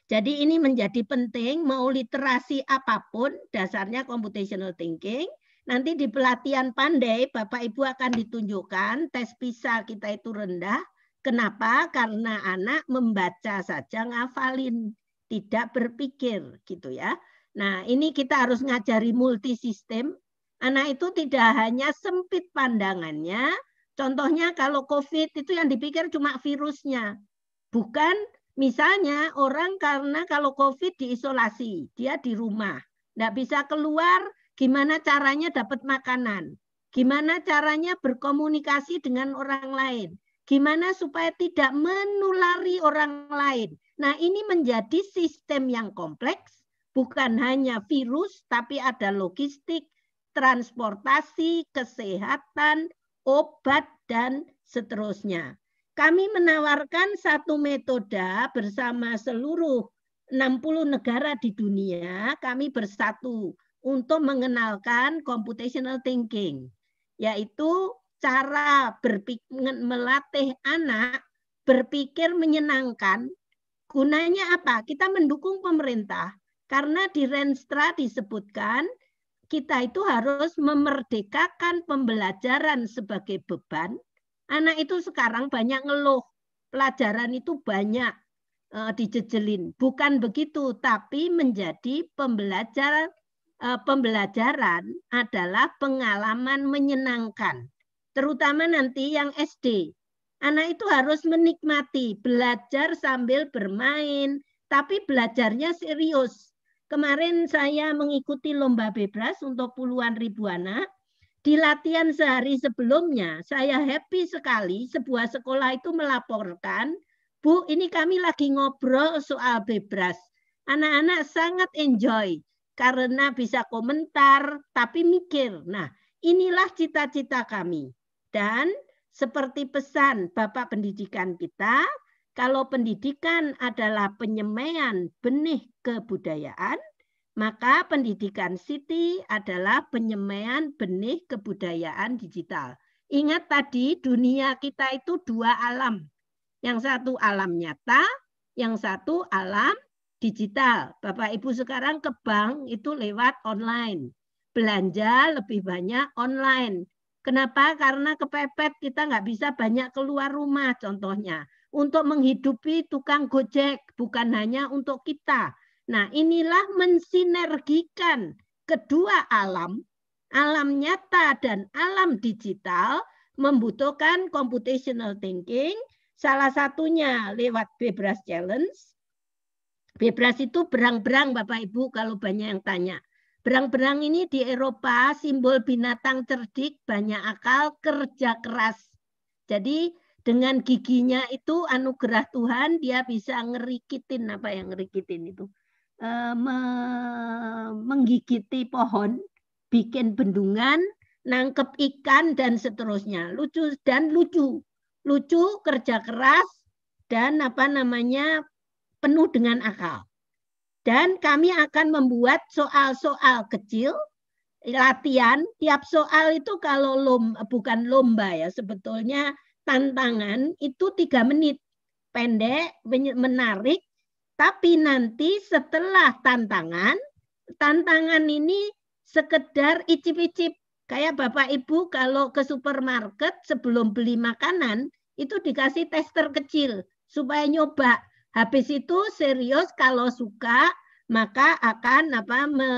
Jadi ini menjadi penting, mau literasi apapun, dasarnya computational thinking, nanti di pelatihan pandai, Bapak-Ibu akan ditunjukkan, tes PISA kita itu rendah, Kenapa? Karena anak membaca saja ngafalin, tidak berpikir gitu ya. Nah, ini kita harus ngajari multisistem. Anak itu tidak hanya sempit pandangannya. Contohnya kalau COVID itu yang dipikir cuma virusnya. Bukan misalnya orang karena kalau COVID diisolasi, dia di rumah. Tidak bisa keluar, gimana caranya dapat makanan. Gimana caranya berkomunikasi dengan orang lain Gimana supaya tidak menulari orang lain. Nah ini menjadi sistem yang kompleks, bukan hanya virus, tapi ada logistik, transportasi, kesehatan, obat, dan seterusnya. Kami menawarkan satu metode bersama seluruh 60 negara di dunia, kami bersatu untuk mengenalkan computational thinking, yaitu cara berpikir melatih anak berpikir menyenangkan gunanya apa? Kita mendukung pemerintah karena di Renstra disebutkan kita itu harus memerdekakan pembelajaran sebagai beban. Anak itu sekarang banyak ngeluh, pelajaran itu banyak uh, dijejelin. Bukan begitu, tapi menjadi pembelajaran uh, eh, pembelajaran adalah pengalaman menyenangkan terutama nanti yang SD. Anak itu harus menikmati, belajar sambil bermain, tapi belajarnya serius. Kemarin saya mengikuti lomba bebas untuk puluhan ribu anak. Di latihan sehari sebelumnya, saya happy sekali sebuah sekolah itu melaporkan, Bu, ini kami lagi ngobrol soal bebas. Anak-anak sangat enjoy karena bisa komentar tapi mikir. Nah, inilah cita-cita kami. Dan seperti pesan Bapak Pendidikan kita, kalau pendidikan adalah penyemaian benih kebudayaan, maka pendidikan Siti adalah penyemaian benih kebudayaan digital. Ingat tadi dunia kita itu dua alam. Yang satu alam nyata, yang satu alam digital. Bapak Ibu sekarang ke bank itu lewat online. Belanja lebih banyak online. Kenapa? Karena kepepet kita nggak bisa banyak keluar rumah contohnya. Untuk menghidupi tukang gojek, bukan hanya untuk kita. Nah inilah mensinergikan kedua alam, alam nyata dan alam digital, membutuhkan computational thinking, salah satunya lewat Bebras Challenge. Bebras itu berang-berang Bapak Ibu kalau banyak yang tanya. Berang-berang ini di Eropa simbol binatang cerdik, banyak akal, kerja keras. Jadi dengan giginya itu anugerah Tuhan dia bisa ngerikitin apa yang ngerikitin itu e, me, menggigiti pohon, bikin bendungan, nangkep ikan dan seterusnya. Lucu dan lucu, lucu kerja keras dan apa namanya penuh dengan akal. Dan kami akan membuat soal-soal kecil latihan tiap soal itu kalau lom, bukan lomba ya sebetulnya tantangan itu tiga menit pendek menarik tapi nanti setelah tantangan tantangan ini sekedar icip-icip kayak bapak ibu kalau ke supermarket sebelum beli makanan itu dikasih tester kecil supaya nyoba Habis itu serius kalau suka maka akan apa me,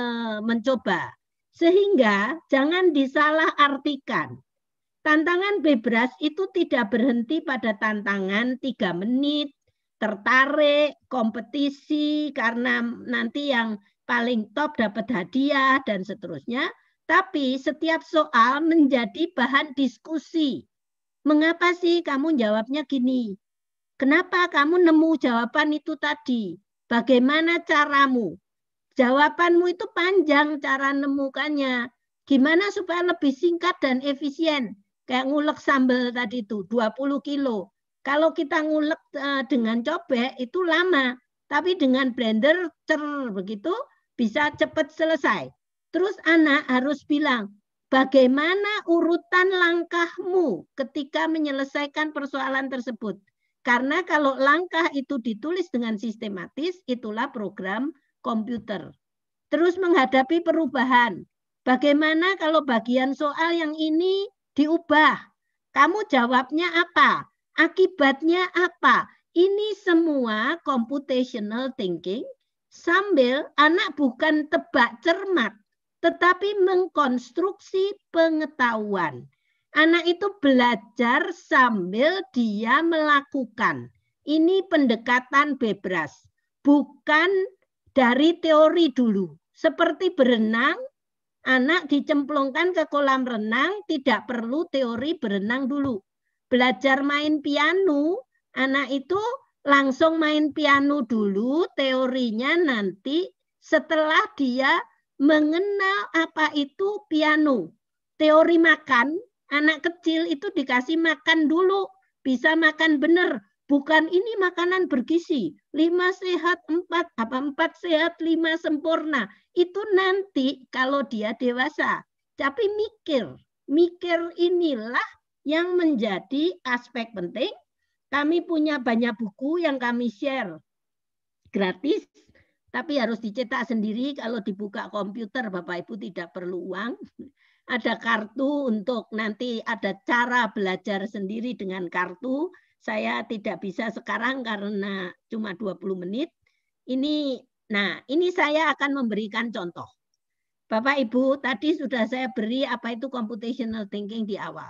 mencoba. Sehingga jangan disalahartikan Tantangan bebas itu tidak berhenti pada tantangan tiga menit, tertarik, kompetisi karena nanti yang paling top dapat hadiah dan seterusnya. Tapi setiap soal menjadi bahan diskusi. Mengapa sih kamu jawabnya gini? Kenapa kamu nemu jawaban itu tadi? Bagaimana caramu? Jawabanmu itu panjang cara nemukannya. Gimana supaya lebih singkat dan efisien? Kayak ngulek sambal tadi itu, 20 kilo. Kalau kita ngulek eh, dengan cobek itu lama, tapi dengan blender cer begitu bisa cepat selesai. Terus anak harus bilang, bagaimana urutan langkahmu ketika menyelesaikan persoalan tersebut? Karena kalau langkah itu ditulis dengan sistematis, itulah program komputer. Terus menghadapi perubahan. Bagaimana kalau bagian soal yang ini diubah? Kamu jawabnya apa? Akibatnya apa? Ini semua computational thinking sambil anak bukan tebak cermat, tetapi mengkonstruksi pengetahuan. Anak itu belajar sambil dia melakukan. Ini pendekatan bebas, bukan dari teori dulu. Seperti berenang, anak dicemplungkan ke kolam renang, tidak perlu teori berenang dulu. Belajar main piano, anak itu langsung main piano dulu, teorinya nanti setelah dia mengenal apa itu piano. Teori makan anak kecil itu dikasih makan dulu, bisa makan benar. Bukan ini makanan bergizi, lima sehat, empat apa empat sehat, lima sempurna. Itu nanti kalau dia dewasa. Tapi mikir, mikir inilah yang menjadi aspek penting. Kami punya banyak buku yang kami share gratis, tapi harus dicetak sendiri. Kalau dibuka komputer, Bapak Ibu tidak perlu uang ada kartu untuk nanti ada cara belajar sendiri dengan kartu. Saya tidak bisa sekarang karena cuma 20 menit. Ini nah, ini saya akan memberikan contoh. Bapak Ibu, tadi sudah saya beri apa itu computational thinking di awal.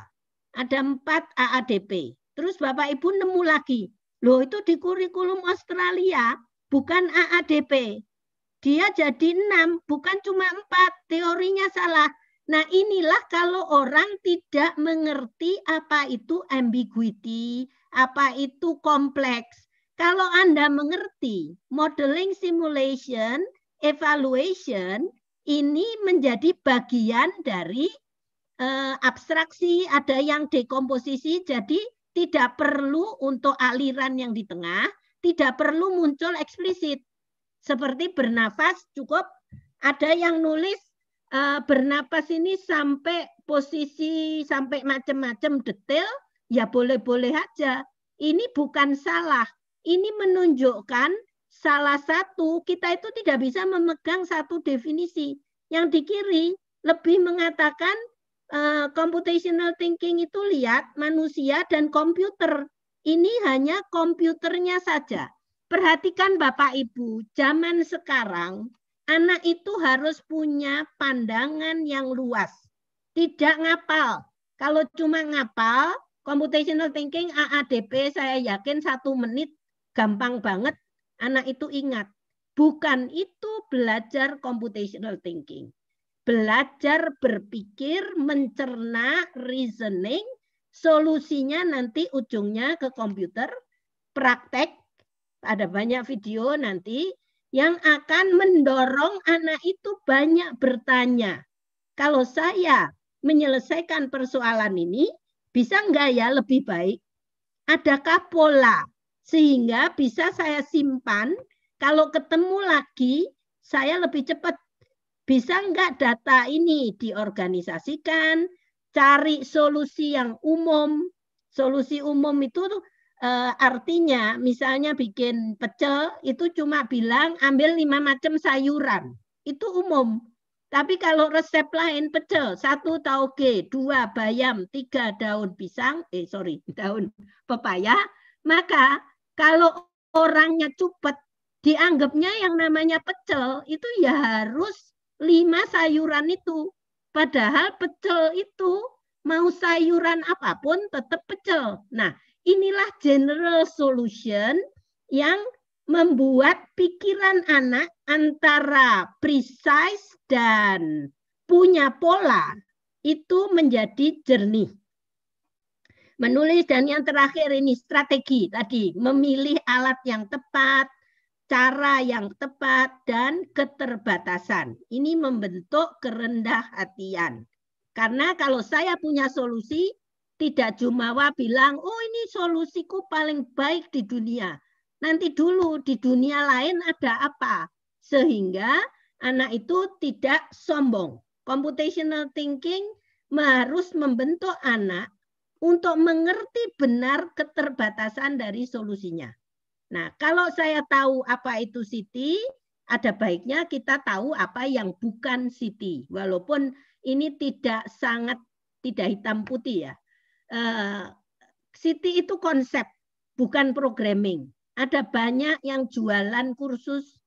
Ada empat AADP. Terus Bapak Ibu nemu lagi. Loh itu di kurikulum Australia bukan AADP. Dia jadi enam, bukan cuma empat. Teorinya salah Nah, inilah kalau orang tidak mengerti apa itu ambiguity, apa itu kompleks. Kalau Anda mengerti modeling simulation, evaluation, ini menjadi bagian dari eh, abstraksi, ada yang dekomposisi, jadi tidak perlu untuk aliran yang di tengah, tidak perlu muncul eksplisit. Seperti bernafas cukup ada yang nulis uh, bernapas ini sampai posisi sampai macam-macam detail ya boleh-boleh aja. Ini bukan salah. Ini menunjukkan salah satu kita itu tidak bisa memegang satu definisi. Yang di kiri lebih mengatakan uh, computational thinking itu lihat manusia dan komputer. Ini hanya komputernya saja. Perhatikan Bapak Ibu, zaman sekarang Anak itu harus punya pandangan yang luas. Tidak ngapal. Kalau cuma ngapal, computational thinking AADP saya yakin satu menit gampang banget anak itu ingat. Bukan itu belajar computational thinking. Belajar berpikir, mencerna, reasoning, solusinya nanti ujungnya ke komputer, praktek, ada banyak video nanti yang akan mendorong anak itu banyak bertanya. Kalau saya menyelesaikan persoalan ini, bisa enggak ya lebih baik? Adakah pola sehingga bisa saya simpan kalau ketemu lagi saya lebih cepat bisa enggak data ini diorganisasikan, cari solusi yang umum. Solusi umum itu Uh, artinya misalnya bikin pecel itu cuma bilang ambil lima macam sayuran. Itu umum. Tapi kalau resep lain pecel, satu tauge, dua bayam, tiga daun pisang, eh sorry, daun pepaya, maka kalau orangnya cupet, dianggapnya yang namanya pecel itu ya harus lima sayuran itu. Padahal pecel itu mau sayuran apapun tetap pecel. Nah, Inilah general solution yang membuat pikiran anak antara precise dan punya pola itu menjadi jernih. Menulis dan yang terakhir ini strategi tadi, memilih alat yang tepat, cara yang tepat dan keterbatasan. Ini membentuk kerendah hatian. Karena kalau saya punya solusi, tidak jumawa bilang, oh ini solusiku paling baik di dunia. Nanti dulu di dunia lain ada apa. Sehingga anak itu tidak sombong. Computational thinking harus membentuk anak untuk mengerti benar keterbatasan dari solusinya. Nah, kalau saya tahu apa itu Siti, ada baiknya kita tahu apa yang bukan Siti. Walaupun ini tidak sangat tidak hitam putih ya. Eh, Siti itu konsep, bukan programming. Ada banyak yang jualan kursus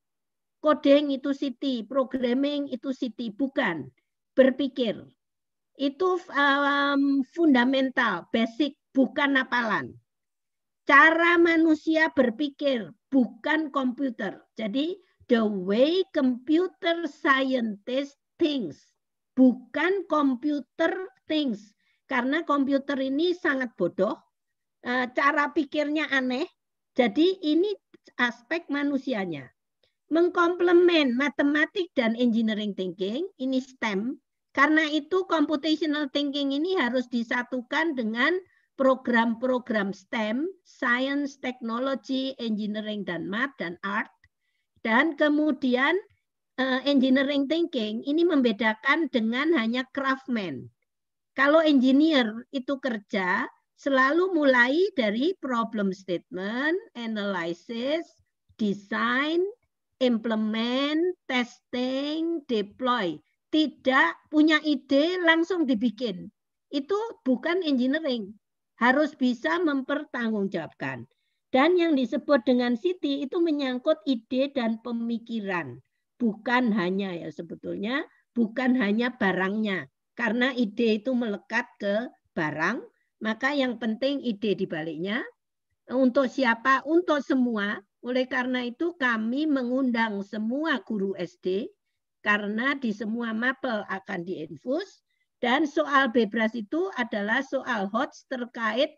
coding itu Siti, programming itu Siti, bukan berpikir. Itu um, fundamental, basic, bukan apalan. Cara manusia berpikir, bukan komputer. Jadi the way computer scientist thinks, bukan computer thinks. Karena komputer ini sangat bodoh, eh, cara pikirnya aneh. Jadi ini aspek manusianya. Mengkomplement matematik dan engineering thinking, ini STEM. Karena itu computational thinking ini harus disatukan dengan program-program STEM, Science, Technology, Engineering, dan Math, dan Art. Dan kemudian eh, engineering thinking ini membedakan dengan hanya craftman. Kalau engineer itu kerja, selalu mulai dari problem statement, analysis, design, implement, testing, deploy. Tidak punya ide langsung dibikin. Itu bukan engineering. Harus bisa mempertanggungjawabkan. Dan yang disebut dengan city itu menyangkut ide dan pemikiran. Bukan hanya ya sebetulnya, bukan hanya barangnya. Karena ide itu melekat ke barang, maka yang penting ide dibaliknya Untuk siapa? Untuk semua. Oleh karena itu kami mengundang semua guru SD karena di semua mapel akan diinfus dan soal bebas itu adalah soal hot terkait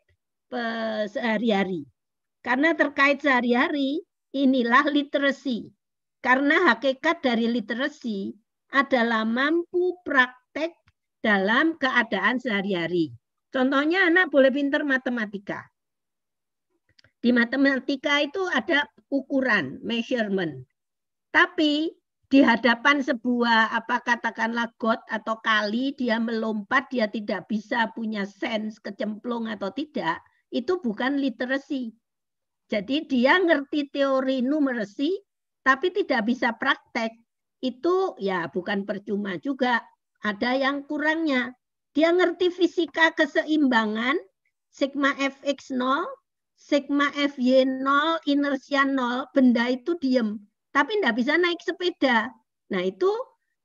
sehari-hari. Karena terkait sehari-hari inilah literasi. Karena hakikat dari literasi adalah mampu praktik dalam keadaan sehari-hari. Contohnya anak boleh pinter matematika. Di matematika itu ada ukuran, measurement. Tapi di hadapan sebuah apa katakanlah got atau kali dia melompat dia tidak bisa punya sense kecemplung atau tidak itu bukan literasi jadi dia ngerti teori numerasi tapi tidak bisa praktek itu ya bukan percuma juga ada yang kurangnya. Dia ngerti fisika keseimbangan, sigma fx 0, sigma fy 0, inersia 0, benda itu diem. Tapi tidak bisa naik sepeda. Nah itu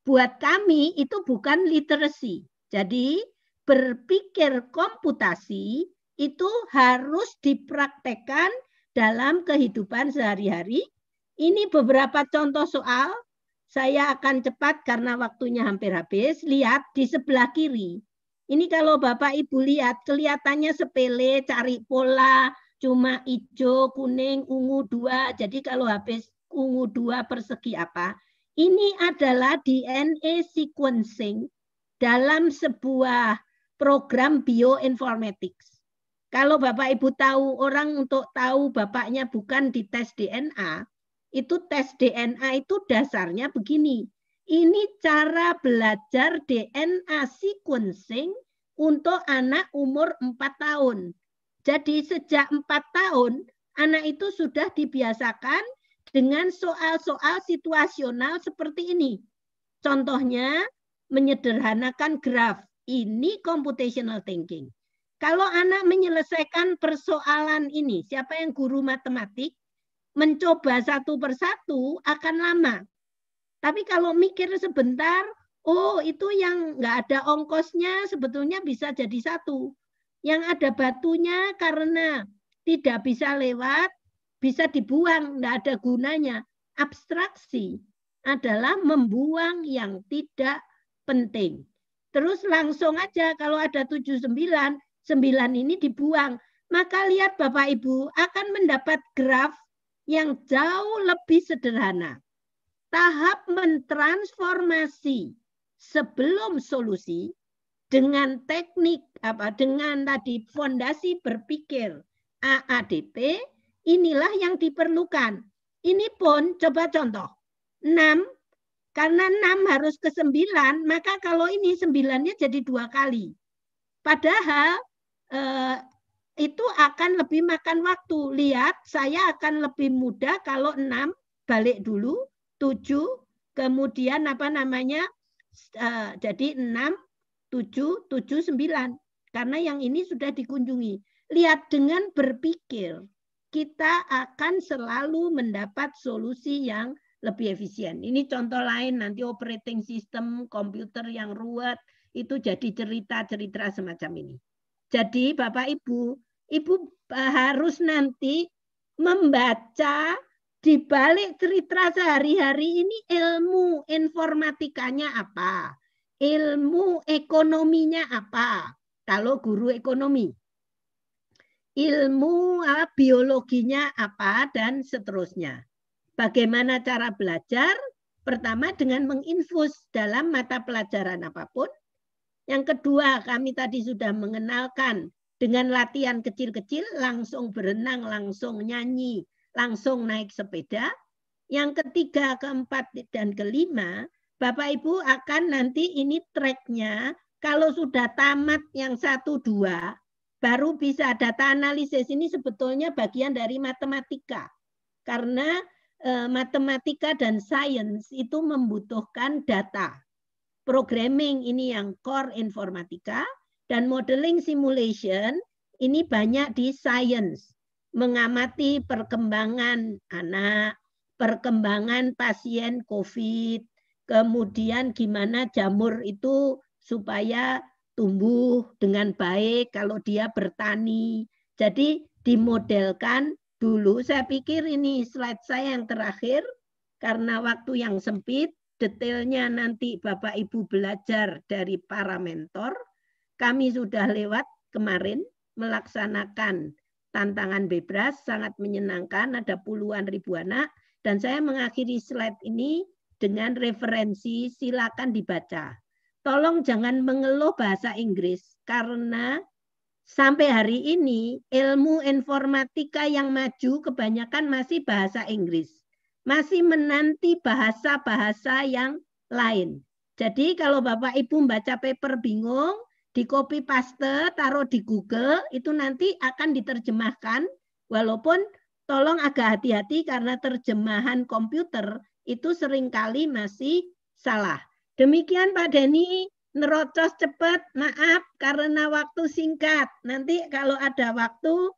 buat kami itu bukan literasi. Jadi berpikir komputasi itu harus dipraktekkan dalam kehidupan sehari-hari. Ini beberapa contoh soal saya akan cepat karena waktunya hampir habis. Lihat di sebelah kiri. Ini kalau Bapak Ibu lihat, kelihatannya sepele, cari pola, cuma hijau, kuning, ungu dua. Jadi kalau habis ungu dua persegi apa? Ini adalah DNA sequencing dalam sebuah program bioinformatics. Kalau Bapak Ibu tahu, orang untuk tahu bapaknya bukan di tes DNA, itu tes DNA itu dasarnya begini. Ini cara belajar DNA sequencing untuk anak umur 4 tahun. Jadi sejak 4 tahun, anak itu sudah dibiasakan dengan soal-soal situasional seperti ini. Contohnya, menyederhanakan graf. Ini computational thinking. Kalau anak menyelesaikan persoalan ini, siapa yang guru matematik? mencoba satu persatu akan lama. Tapi kalau mikir sebentar, oh itu yang nggak ada ongkosnya sebetulnya bisa jadi satu. Yang ada batunya karena tidak bisa lewat, bisa dibuang, nggak ada gunanya. Abstraksi adalah membuang yang tidak penting. Terus langsung aja kalau ada tujuh sembilan sembilan ini dibuang. Maka lihat Bapak Ibu akan mendapat graf yang jauh lebih sederhana. Tahap mentransformasi sebelum solusi dengan teknik apa dengan tadi fondasi berpikir AADP inilah yang diperlukan. Ini pun coba contoh. 6 karena 6 harus ke 9, maka kalau ini 9-nya jadi dua kali. Padahal eh, itu akan lebih makan waktu. Lihat, saya akan lebih mudah kalau 6 balik dulu, 7, kemudian apa namanya? Eh, jadi 6, 7, 7, 9. Karena yang ini sudah dikunjungi. Lihat dengan berpikir, kita akan selalu mendapat solusi yang lebih efisien. Ini contoh lain nanti operating system komputer yang ruwet itu jadi cerita-cerita semacam ini. Jadi Bapak Ibu, Ibu eh, harus nanti membaca di balik cerita sehari-hari ini ilmu informatikanya apa, ilmu ekonominya apa, kalau guru ekonomi, ilmu eh, biologinya apa, dan seterusnya. Bagaimana cara belajar? Pertama dengan menginfus dalam mata pelajaran apapun. Yang kedua, kami tadi sudah mengenalkan dengan latihan kecil-kecil, langsung berenang, langsung nyanyi, langsung naik sepeda. Yang ketiga, keempat, dan kelima, Bapak Ibu akan nanti ini tracknya, kalau sudah tamat yang satu dua, baru bisa data analisis ini sebetulnya bagian dari matematika. Karena e, matematika dan sains itu membutuhkan data. Programming ini yang core informatika, dan modeling simulation ini banyak di science, mengamati perkembangan anak, perkembangan pasien COVID, kemudian gimana jamur itu supaya tumbuh dengan baik kalau dia bertani. Jadi dimodelkan dulu. Saya pikir ini slide saya yang terakhir karena waktu yang sempit, detailnya nanti Bapak Ibu belajar dari para mentor. Kami sudah lewat kemarin melaksanakan tantangan bebas, sangat menyenangkan, ada puluhan ribu anak. Dan saya mengakhiri slide ini dengan referensi silakan dibaca. Tolong jangan mengeluh bahasa Inggris, karena sampai hari ini ilmu informatika yang maju kebanyakan masih bahasa Inggris. Masih menanti bahasa-bahasa yang lain. Jadi kalau Bapak Ibu membaca paper bingung, di copy paste, taruh di Google, itu nanti akan diterjemahkan. Walaupun tolong agak hati-hati karena terjemahan komputer itu seringkali masih salah. Demikian Pak Denny, nerocos cepat, maaf karena waktu singkat. Nanti kalau ada waktu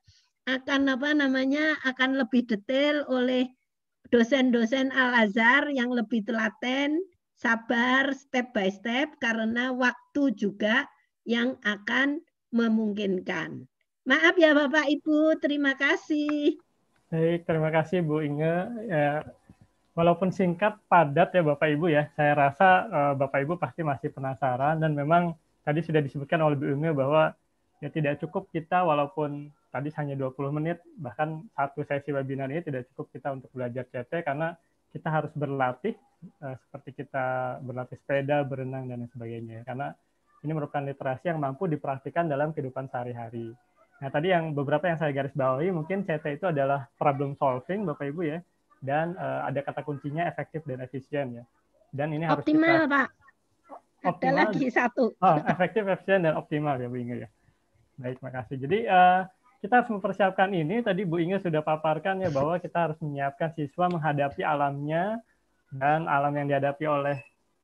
akan apa namanya akan lebih detail oleh dosen-dosen Al-Azhar yang lebih telaten, sabar step by step karena waktu juga yang akan memungkinkan. Maaf ya Bapak Ibu, terima kasih. Baik, terima kasih Bu Inge. Ya, walaupun singkat, padat ya Bapak Ibu ya. Saya rasa uh, Bapak Ibu pasti masih penasaran dan memang tadi sudah disebutkan oleh Bu Inge bahwa ya tidak cukup kita walaupun tadi hanya 20 menit, bahkan satu sesi webinar ini tidak cukup kita untuk belajar CT karena kita harus berlatih uh, seperti kita berlatih sepeda, berenang dan sebagainya. Ya. Karena ini merupakan literasi yang mampu dipraktikkan dalam kehidupan sehari-hari. Nah, tadi yang beberapa yang saya garis bawahi mungkin CT itu adalah problem solving Bapak Ibu ya dan uh, ada kata kuncinya efektif dan efisien ya. Dan ini optimal, harus optimal Pak. Optimal. Ada lagi satu. Oh, efektif, efisien dan optimal ya Bu Inge ya. Baik, makasih. Jadi uh, kita harus mempersiapkan ini tadi Bu Inge sudah paparkan ya bahwa kita harus menyiapkan siswa menghadapi alamnya dan alam yang dihadapi oleh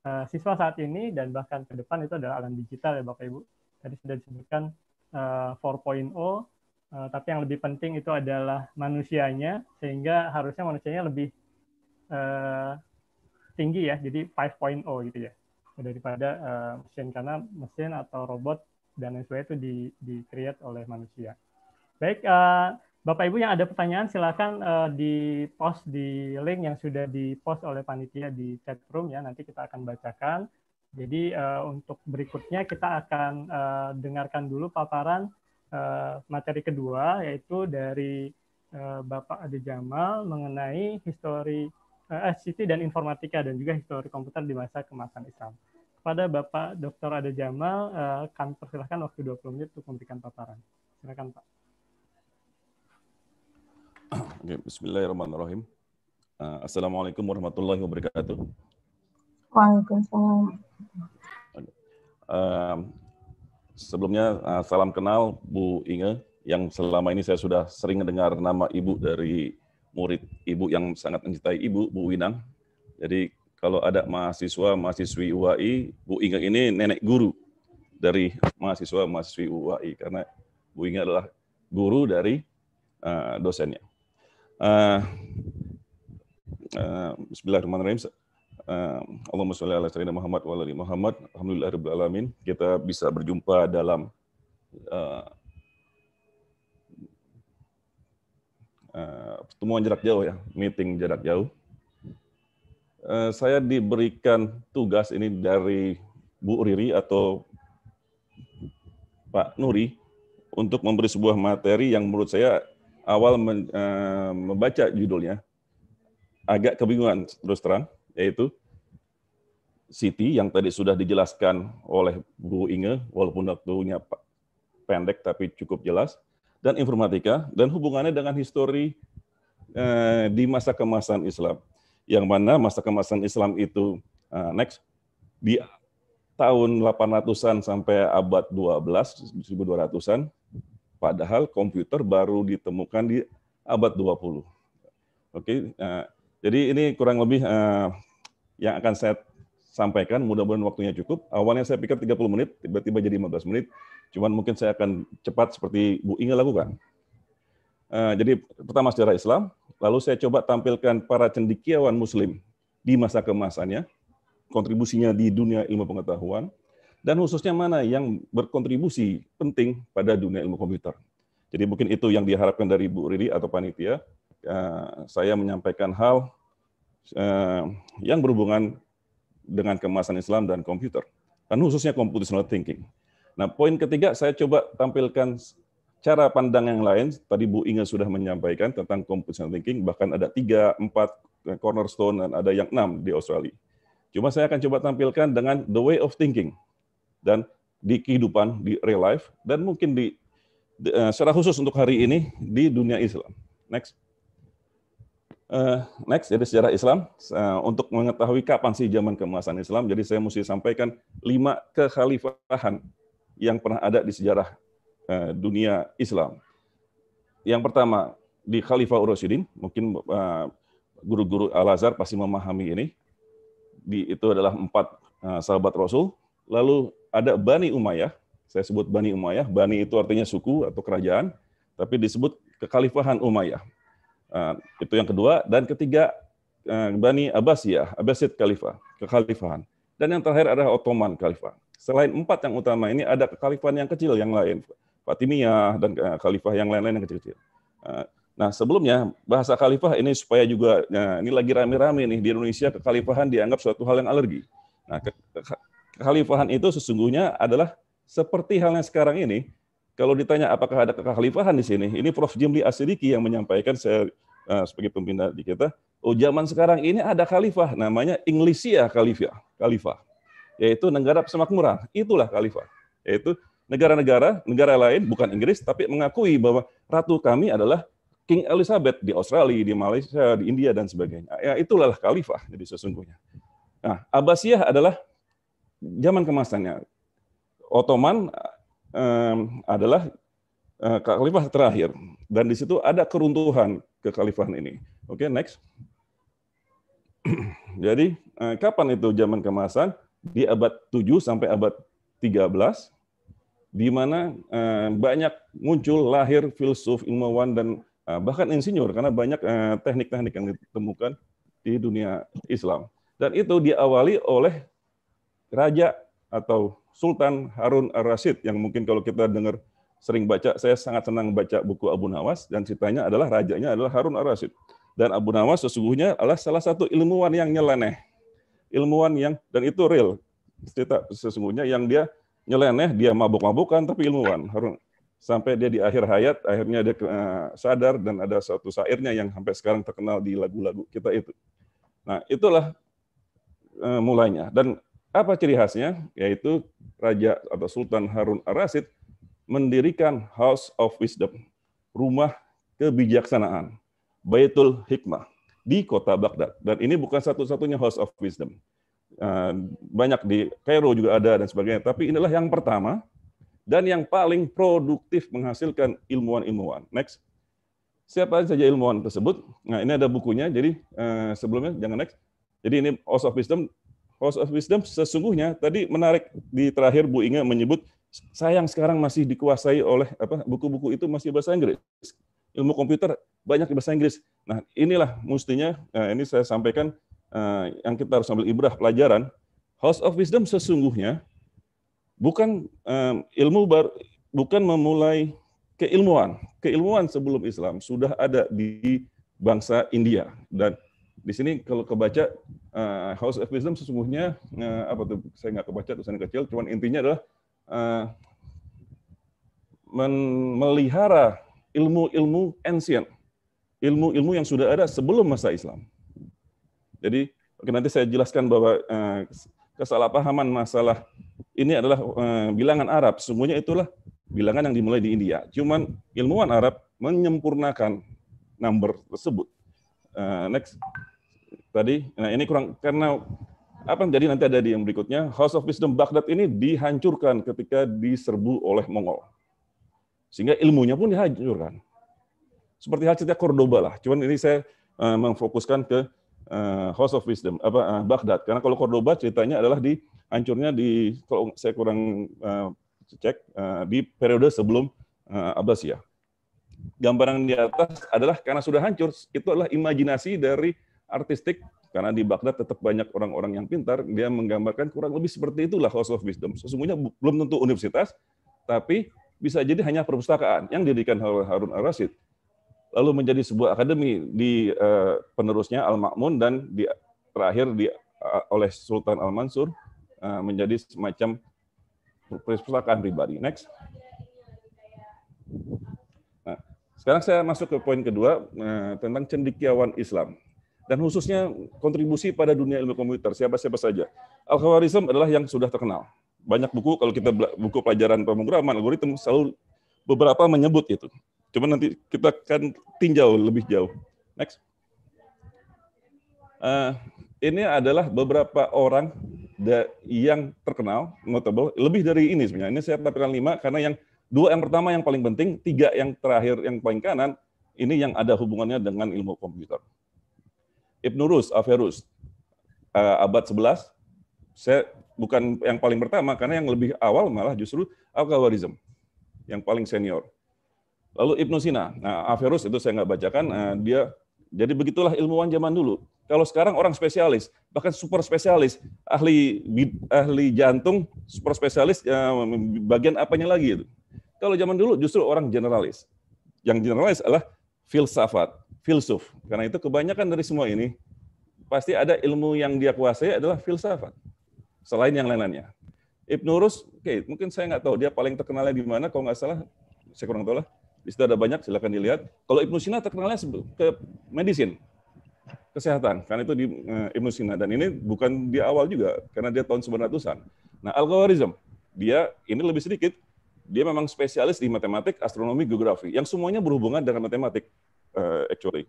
uh, siswa saat ini dan bahkan ke depan itu adalah alam digital ya Bapak Ibu. Tadi sudah disebutkan uh, 4.0, uh, tapi yang lebih penting itu adalah manusianya, sehingga harusnya manusianya lebih uh, tinggi ya, jadi 5.0 gitu ya, daripada uh, mesin karena mesin atau robot dan lain sebagainya itu di, di create oleh manusia. Baik, uh, Bapak Ibu yang ada pertanyaan silakan uh, di post di link yang sudah di post oleh panitia di chat room ya nanti kita akan bacakan. Jadi uh, untuk berikutnya kita akan uh, dengarkan dulu paparan uh, materi kedua yaitu dari uh, Bapak Ade Jamal mengenai histori uh, SCT dan informatika dan juga histori komputer di masa kemasan Islam. Kepada Bapak Dr. Ade Jamal uh, kami persilahkan waktu 20 menit untuk memberikan paparan. Silakan Pak. Bismillahirrahmanirrahim. Ah, assalamualaikum warahmatullahi wabarakatuh. Waalaikumsalam. Uh, sebelumnya uh, salam kenal Bu Inge yang selama ini saya sudah sering mendengar nama ibu dari murid ibu yang sangat mencintai ibu Bu Winang. Jadi kalau ada mahasiswa mahasiswi UAI, Bu Inge ini nenek guru dari mahasiswa mahasiswi UAI karena Bu Inge adalah guru dari uh, dosennya. Eh, eh, bismillahirrahmanirrahim. Uh, Allahumma sholli ala sayyidina Muhammad wa ali Muhammad. Alhamdulillah rabbil alamin. Kita bisa berjumpa dalam uh, uh, pertemuan jarak jauh ya, meeting jarak jauh. Uh, saya diberikan tugas ini dari Bu Riri atau Pak Nuri untuk memberi sebuah materi yang menurut saya awal men, uh, membaca judulnya agak kebingungan terus terang, yaitu Siti yang tadi sudah dijelaskan oleh Bu Inge, walaupun waktunya pendek tapi cukup jelas, dan informatika, dan hubungannya dengan histori uh, di masa kemasan Islam. Yang mana masa kemasan Islam itu, uh, next, di tahun 800-an sampai abad 12, 1200-an, Padahal komputer baru ditemukan di abad 20. Oke, uh, jadi ini kurang lebih uh, yang akan saya sampaikan. Mudah-mudahan waktunya cukup. Awalnya saya pikir 30 menit, tiba-tiba jadi 15 menit. Cuman mungkin saya akan cepat seperti Bu Inge lakukan. Uh, jadi pertama sejarah Islam, lalu saya coba tampilkan para cendikiawan Muslim di masa kemasannya, kontribusinya di dunia ilmu pengetahuan, dan khususnya mana yang berkontribusi penting pada dunia ilmu komputer. Jadi mungkin itu yang diharapkan dari Bu Riri atau panitia. Ya, saya menyampaikan hal eh, yang berhubungan dengan kemasan Islam dan komputer, dan khususnya computational thinking. Nah, poin ketiga saya coba tampilkan cara pandang yang lain. Tadi Bu Inge sudah menyampaikan tentang computational thinking, bahkan ada tiga, empat cornerstone, dan ada yang enam di Australia. Cuma saya akan coba tampilkan dengan the way of thinking dan di kehidupan di real life dan mungkin di, di uh, secara khusus untuk hari ini di dunia Islam. Next. Uh, next, jadi sejarah Islam. Uh, untuk mengetahui kapan sih zaman keemasan Islam, jadi saya mesti sampaikan lima kekhalifahan yang pernah ada di sejarah uh, dunia Islam. Yang pertama, di Khalifah Urusidin, mungkin uh, guru-guru Al-Azhar pasti memahami ini. Di, itu adalah empat uh, sahabat Rasul. Lalu ada Bani Umayyah, saya sebut Bani Umayyah, Bani itu artinya suku atau kerajaan, tapi disebut kekhalifahan Umayyah. Ah, itu yang kedua. Dan ketiga, eh, Bani Abbasiyah, Abbasid Khalifah, kekhalifahan. Dan yang terakhir adalah Ottoman Khalifah. Selain empat yang utama ini, ada kekhalifahan yang kecil yang lain. Fatimiyah dan eh, khalifah yang lain-lain yang kecil-kecil. Ah, nah, sebelumnya bahasa khalifah ini supaya juga eh, ini lagi rame-rame nih di Indonesia kekhalifahan dianggap suatu hal yang alergi. Nah, kekhalifahan itu sesungguhnya adalah seperti halnya sekarang ini. Kalau ditanya apakah ada kekhalifahan di sini, ini Prof. Jimli Asidiki yang menyampaikan saya eh, sebagai pembina di kita. Oh zaman sekarang ini ada khalifah namanya Inggrisya khalifah, khalifah yaitu negara persemakmuran. Itulah khalifah, yaitu negara-negara negara lain bukan Inggris tapi mengakui bahwa ratu kami adalah King Elizabeth di Australia, di Malaysia, di India dan sebagainya. Ya itulah khalifah jadi sesungguhnya. Nah, Abbasiyah adalah zaman kemasannya. Ottoman eh, adalah eh, khalifah terakhir dan di situ ada keruntuhan kekhalifahan ini. Oke, okay, next. Jadi eh, kapan itu zaman kemasan? Di abad 7 sampai abad 13 di mana eh, banyak muncul lahir filsuf, ilmuwan dan eh, bahkan insinyur karena banyak eh, teknik-teknik eh, yang ditemukan di dunia Islam. Dan itu diawali oleh Raja atau Sultan Harun Ar-Rasyid yang mungkin kalau kita dengar sering baca, saya sangat senang baca buku Abu Nawas dan ceritanya adalah rajanya adalah Harun Ar-Rasyid. Dan Abu Nawas sesungguhnya adalah salah satu ilmuwan yang nyeleneh. Ilmuwan yang dan itu real. Cerita sesungguhnya yang dia nyeleneh, dia mabuk-mabukan tapi ilmuwan. Harun sampai dia di akhir hayat akhirnya dia eh, sadar dan ada satu sairnya yang sampai sekarang terkenal di lagu-lagu kita itu. Nah, itulah eh, mulainya dan apa ciri khasnya? Yaitu Raja atau Sultan Harun Ar-Rasid mendirikan House of Wisdom, rumah kebijaksanaan, Baitul Hikmah di kota Baghdad. Dan ini bukan satu-satunya House of Wisdom. Eh, banyak di Cairo juga ada dan sebagainya. Tapi inilah yang pertama dan yang paling produktif menghasilkan ilmuwan-ilmuwan. Next. Siapa saja ilmuwan tersebut? Nah, ini ada bukunya. Jadi eh, sebelumnya jangan next. Jadi ini House of Wisdom House of Wisdom sesungguhnya tadi menarik di terakhir Bu Inga menyebut sayang sekarang masih dikuasai oleh apa buku-buku itu masih bahasa Inggris. Ilmu komputer banyak di bahasa Inggris. Nah, inilah mestinya nah ini saya sampaikan uh, yang kita harus ambil ibrah pelajaran House of Wisdom sesungguhnya bukan um, ilmu baru bukan memulai keilmuan. Keilmuan sebelum Islam sudah ada di bangsa India dan di sini kalau kebaca uh, House of Wisdom sesungguhnya uh, apa tuh saya nggak kebaca tulisan kecil, cuman intinya adalah uh, melihara ilmu-ilmu ancient, ilmu-ilmu yang sudah ada sebelum masa Islam. Jadi oke, nanti saya jelaskan bahwa uh, kesalahpahaman masalah ini adalah uh, bilangan Arab. Semuanya itulah bilangan yang dimulai di India. Cuman ilmuwan Arab menyempurnakan number tersebut. Uh, next tadi. Nah, ini kurang karena apa jadi nanti ada di yang berikutnya House of Wisdom Baghdad ini dihancurkan ketika diserbu oleh Mongol sehingga ilmunya pun dihancurkan seperti halnya Cordoba lah cuman ini saya uh, memfokuskan ke uh, House of Wisdom apa uh, Baghdad karena kalau Cordoba ceritanya adalah di hancurnya di kalau saya kurang uh, cek uh, di periode sebelum uh, Abbasiyah gambaran di atas adalah karena sudah hancur itu adalah imajinasi dari artistik karena di Baghdad tetap banyak orang-orang yang pintar, dia menggambarkan kurang lebih seperti itulah House of Wisdom. Sesungguhnya belum tentu universitas, tapi bisa jadi hanya perpustakaan yang didirikan oleh Harun al Rasid, Lalu menjadi sebuah akademi di uh, penerusnya Al-Ma'mun dan di terakhir di uh, oleh Sultan Al-Mansur uh, menjadi semacam perpustakaan pribadi. Next. Nah, sekarang saya masuk ke poin kedua uh, tentang cendikiawan Islam dan khususnya kontribusi pada dunia ilmu komputer siapa-siapa saja. Al-Khawarizm adalah yang sudah terkenal. Banyak buku kalau kita buku pelajaran pemrograman algoritma selalu beberapa menyebut itu. Cuma nanti kita akan tinjau lebih jauh. Next. Uh, ini adalah beberapa orang yang terkenal, notable, lebih dari ini sebenarnya. Ini saya tampilkan lima karena yang dua yang pertama yang paling penting, tiga yang terakhir yang paling kanan, ini yang ada hubungannya dengan ilmu komputer. Ibnu Rus, Averus, uh, eh, abad 11, saya bukan yang paling pertama, karena yang lebih awal malah justru Al-Khawarizm, yang paling senior. Lalu Ibnu Sina, nah Averus itu saya nggak bacakan, uh, dia jadi begitulah ilmuwan zaman dulu. Kalau sekarang orang spesialis, bahkan super spesialis, ahli ahli jantung, super spesialis uh, bagian apanya lagi itu. Kalau zaman dulu justru orang generalis. Yang generalis adalah filsafat, filsuf. Karena itu kebanyakan dari semua ini pasti ada ilmu yang dia kuasai adalah filsafat. Selain yang lain-lainnya. Ibn Rus, oke, okay, mungkin saya nggak tahu dia paling terkenalnya di mana, kalau nggak salah, saya kurang tahu lah. Di situ ada banyak, silakan dilihat. Kalau Ibn Sina terkenalnya ke medisin, kesehatan. Karena itu di eh, Ibn Sina. Dan ini bukan di awal juga, karena dia tahun 900-an. Nah, al dia ini lebih sedikit, dia memang spesialis di matematik, astronomi, geografi, yang semuanya berhubungan dengan matematik uh, actually.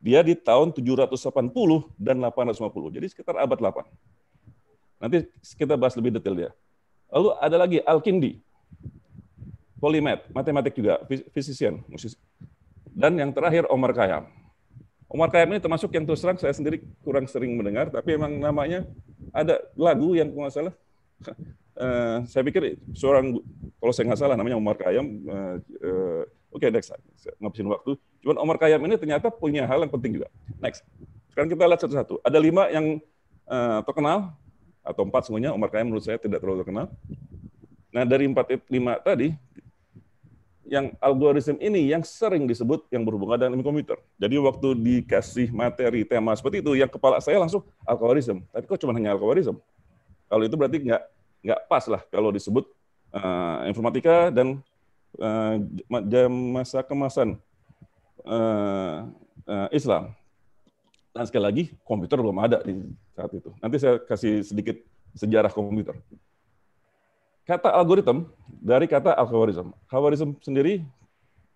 Dia di tahun 780 dan 850, jadi sekitar abad 8. Nanti kita bahas lebih detail dia. Lalu ada lagi Al-Kindi, Polimet, matematik juga, physician, musisi. Dan yang terakhir Omar Khayyam. Omar Khayyam ini termasuk yang terus terang saya sendiri kurang sering mendengar, tapi emang namanya ada lagu yang nggak salah. Eh, saya pikir seorang kalau saya nggak salah namanya Omar Khayyam eh, Oke, okay, next. Ngabisin waktu. Cuman Omar Khayyam ini ternyata punya hal yang penting juga. Next. Sekarang kita lihat satu-satu. Ada lima yang uh, terkenal, atau empat semuanya. Omar Khayyam menurut saya tidak terlalu terkenal. Nah, dari empat, lima tadi, yang algoritma ini yang sering disebut yang berhubungan dengan komputer. Jadi waktu dikasih materi tema seperti itu, yang kepala saya langsung algoritma. Tapi kok cuma hanya algoritma? Kalau itu berarti nggak nggak pas lah kalau disebut uh, informatika dan uh, masa kemasan uh, uh, Islam. Dan sekali lagi, komputer belum ada di saat itu. Nanti saya kasih sedikit sejarah komputer. Kata algoritm dari kata algorism. Algorism sendiri,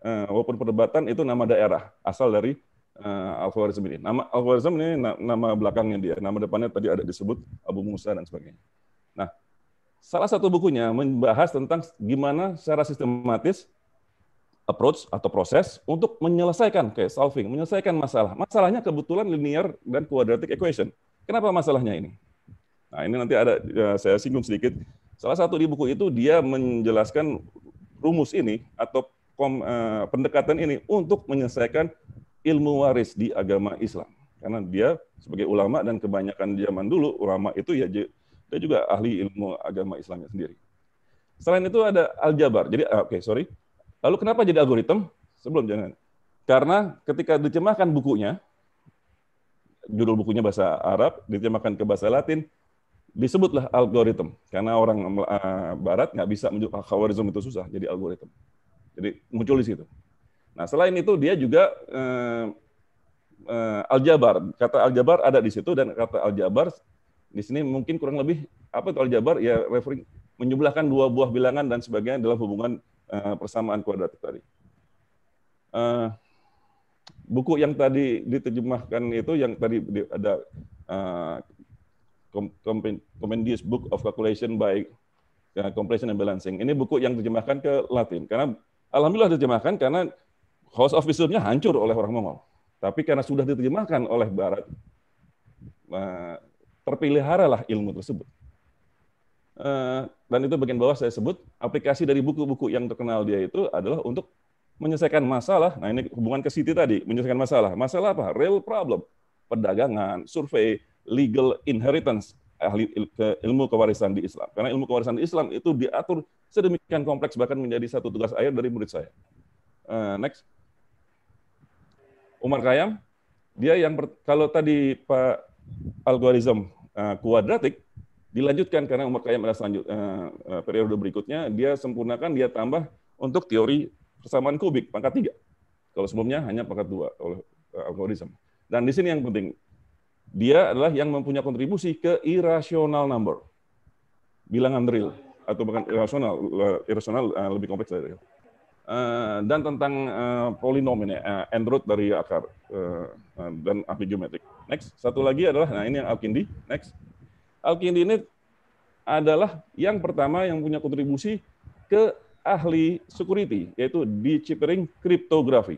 uh, walaupun perdebatan, itu nama daerah. Asal dari uh, ini. Nama algorism ini nama belakangnya dia. Nama depannya tadi ada disebut Abu Musa dan sebagainya. Salah satu bukunya membahas tentang gimana secara sistematis approach atau proses untuk menyelesaikan kayak solving, menyelesaikan masalah. Masalahnya kebetulan linear dan quadratic equation. Kenapa masalahnya ini? Nah, ini nanti ada ya, saya singgung sedikit. Salah satu di buku itu dia menjelaskan rumus ini atau kom, eh, pendekatan ini untuk menyelesaikan ilmu waris di agama Islam. Karena dia sebagai ulama dan kebanyakan zaman dulu ulama itu ya dia juga ahli ilmu agama Islamnya sendiri. Selain itu ada aljabar. Jadi ah, oke, okay, sorry. Lalu kenapa jadi algoritm? Sebelum jangan. Karena ketika diterjemahkan bukunya, judul bukunya bahasa Arab, diterjemahkan ke bahasa Latin, disebutlah algoritm. Karena orang ah, Barat nggak bisa menunjuk khawarizm itu susah, jadi algoritm. Jadi muncul di situ. Nah, selain itu dia juga eh, eh, aljabar. Kata aljabar ada di situ dan kata aljabar di sini mungkin kurang lebih apa itu aljabar ya referring menjumlahkan dua buah bilangan dan sebagainya dalam hubungan uh, persamaan kuadratik tadi. Uh, buku yang tadi diterjemahkan itu yang tadi ada uh, Compendious Book of Calculation by uh, ya, Completion and Balancing. Ini buku yang diterjemahkan ke Latin karena alhamdulillah diterjemahkan karena House of Wisdom-nya hancur oleh orang Mongol. Tapi karena sudah diterjemahkan oleh Barat, terpeliharalah ilmu tersebut. Eh, dan itu bagian bawah saya sebut, aplikasi dari buku-buku yang terkenal dia itu adalah untuk menyelesaikan masalah. Nah ini hubungan ke Siti tadi, menyelesaikan masalah. Masalah apa? Real problem. Perdagangan, survei, legal inheritance, ahli ilmu kewarisan di Islam. Karena ilmu kewarisan di Islam itu diatur sedemikian kompleks bahkan menjadi satu tugas air dari murid saya. Eh, next. Umar Kayam, dia yang kalau tadi Pak Algorizm Eh, kuadratik dilanjutkan karena Umar kaya pada selanjut uh, periode berikutnya dia sempurnakan dia tambah untuk teori persamaan kubik pangkat tiga Kalau sebelumnya hanya pangkat dua oleh algoritma. Dan di sini yang penting dia adalah yang mempunyai kontribusi ke irasional number. Bilangan real atau bahkan irasional, irasional lebih kompleks dari real. Eh, dan tentang uh, eh, polinom ini, uh, eh, root dari akar uh, dan api geometrik. Next, satu lagi adalah, nah ini yang alkindi. Next, alkindi ini adalah yang pertama yang punya kontribusi ke ahli security, yaitu di deciphering kriptografi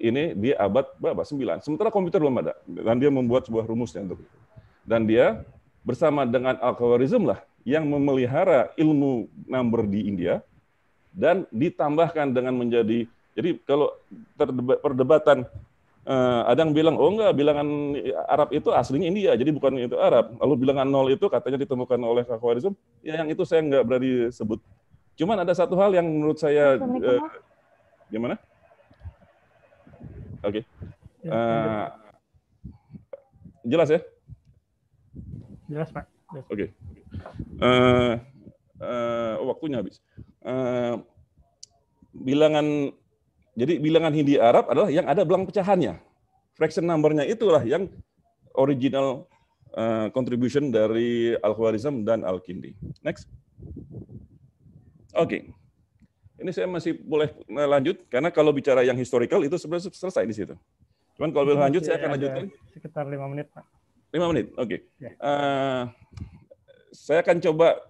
Ini di abad berapa? 9. Sementara komputer belum ada. Dan dia membuat sebuah rumusnya untuk itu. Dan dia bersama dengan algorithm lah yang memelihara ilmu number di India, dan ditambahkan dengan menjadi jadi kalau perdebatan eh, ada yang bilang oh enggak bilangan Arab itu aslinya India jadi bukan itu Arab lalu bilangan nol itu katanya ditemukan oleh Khawarizm ya yang itu saya enggak berani sebut cuman ada satu hal yang menurut saya eh, gimana oke okay. Ya, uh, eh, jelas ya jelas pak oke okay. uh, eh, uh, eh, waktunya habis Eh, bilangan jadi bilangan Hindi Arab adalah yang ada belang pecahannya. Fraction number-nya itulah yang original uh, contribution dari Al-Khwarizm dan Al-Kindi. Next. Oke. Okay. Ini saya masih boleh lanjut karena kalau bicara yang historical itu sebenarnya selesai di situ. Cuman kalau boleh lanjut saya akan lanjutkan sekitar lima menit, Pak. Lima menit. Oke. Okay. Ya. Uh, eh, saya akan coba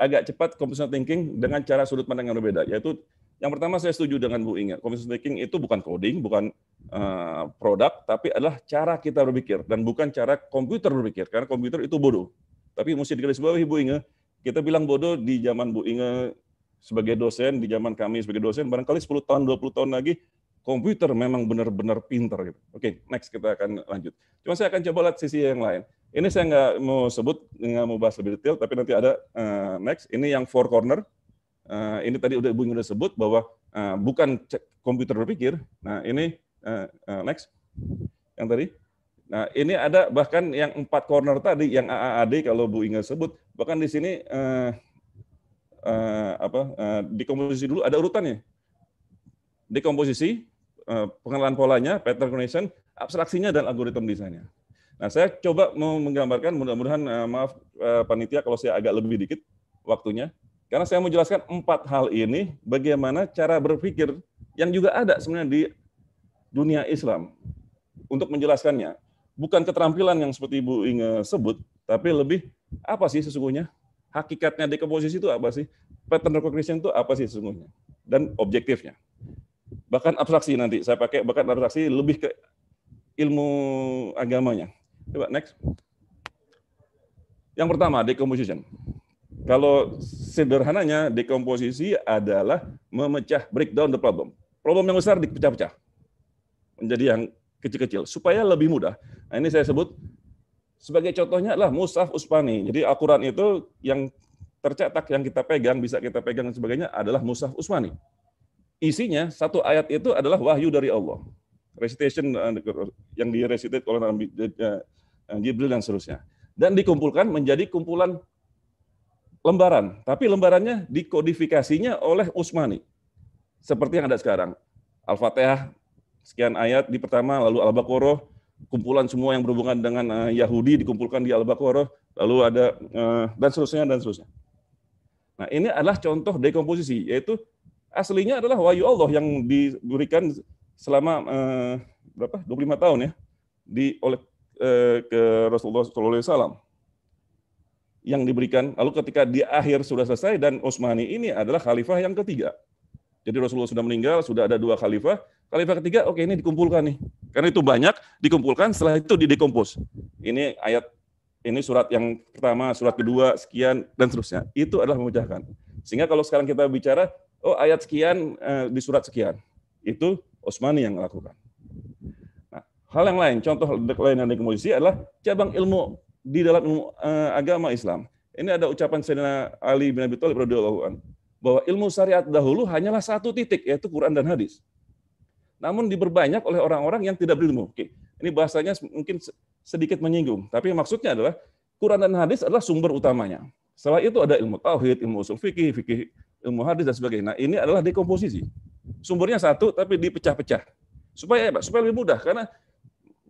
agak cepat conventional thinking dengan cara sudut pandang yang berbeda. Yaitu yang pertama saya setuju dengan Bu Inga. conventional thinking itu bukan coding, bukan uh, produk, tapi adalah cara kita berpikir dan bukan cara komputer berpikir. Karena komputer itu bodoh. Tapi mesti digaris bawahi Bu Inga, kita bilang bodoh di zaman Bu Inge sebagai dosen, di zaman kami sebagai dosen, barangkali 10 tahun, 20 tahun lagi, komputer memang benar-benar pinter. Gitu. Oke, okay, next kita akan lanjut. Cuma saya akan coba lihat sisi yang lain. Ini saya nggak mau sebut, nggak mau bahas lebih detail, tapi nanti ada uh, next. Ini yang four corner. Uh, ini tadi udah Ibu udah sebut bahwa uh, bukan cek komputer berpikir. Nah ini uh, uh, next yang tadi. Nah ini ada bahkan yang empat corner tadi yang AAAD kalau Bu Inga sebut bahkan di sini uh, uh, apa uh, komposisi dulu ada urutannya. Dekomposisi, uh, pengenalan polanya, pattern recognition, abstraksinya dan algoritma desainnya. Nah, saya coba menggambarkan, mudah-mudahan uh, maaf uh, panitia kalau saya agak lebih dikit waktunya, karena saya mau jelaskan empat hal ini bagaimana cara berpikir yang juga ada sebenarnya di dunia Islam untuk menjelaskannya. Bukan keterampilan yang seperti Ibu Inge sebut, tapi lebih apa sih sesungguhnya? Hakikatnya dekomposisi itu apa sih? Pattern recognition itu apa sih sesungguhnya? Dan objektifnya. Bahkan abstraksi nanti, saya pakai bahkan abstraksi lebih ke ilmu agamanya Coba next. Yang pertama, decomposition. Kalau sederhananya, dekomposisi adalah memecah, breakdown the problem. Problem yang besar dipecah-pecah menjadi yang kecil-kecil supaya lebih mudah. Nah, ini saya sebut sebagai contohnya adalah Musaf usmani. Jadi al itu yang tercetak, yang kita pegang, bisa kita pegang dan sebagainya adalah Musaf usmani. Isinya, satu ayat itu adalah wahyu dari Allah recitation eh, yang di oleh Nabi eh, eh, Jibril dan seterusnya. Dan dikumpulkan menjadi kumpulan lembaran, tapi lembarannya dikodifikasinya oleh Usmani Seperti yang ada sekarang. Al-Fatihah sekian ayat di pertama, lalu Al-Baqarah, kumpulan semua yang berhubungan dengan Yahudi dikumpulkan di Al-Baqarah, lalu ada dan seterusnya dan seterusnya. Nah, ini adalah contoh dekomposisi yaitu aslinya adalah wahyu Allah yang diberikan selama eh, berapa 25 tahun ya di oleh eh, ke Rasulullah Alaihi Wasallam yang diberikan. Lalu ketika di akhir sudah selesai dan Utsmani ini adalah khalifah yang ketiga. Jadi Rasulullah sudah meninggal, sudah ada dua khalifah. Khalifah ketiga, oke okay, ini dikumpulkan nih. Karena itu banyak dikumpulkan, setelah itu didekompos. Ini ayat, ini surat yang pertama, surat kedua, sekian, dan seterusnya. Itu adalah memecahkan. Sehingga kalau sekarang kita bicara, oh ayat sekian eh, di surat sekian. Itu Osmani yang lakukan. Nah, hal yang lain, contoh lain yang dikemudian adalah cabang ilmu di dalam ilmu, eh, agama Islam. Ini ada ucapan Sayyidina Ali bin Abi Thalib radhiyallahu an. bahwa ilmu syariat dahulu hanyalah satu titik yaitu Quran dan hadis. Namun diperbanyak oleh orang-orang yang tidak berilmu. Oke. Ini bahasanya mungkin sedikit menyinggung, tapi maksudnya adalah Quran dan hadis adalah sumber utamanya. Setelah itu ada ilmu tauhid, ilmu usul fikih, fikih ilmu hadis dan sebagainya. Nah, ini adalah dekomposisi sumbernya satu tapi dipecah-pecah supaya ya, supaya lebih mudah karena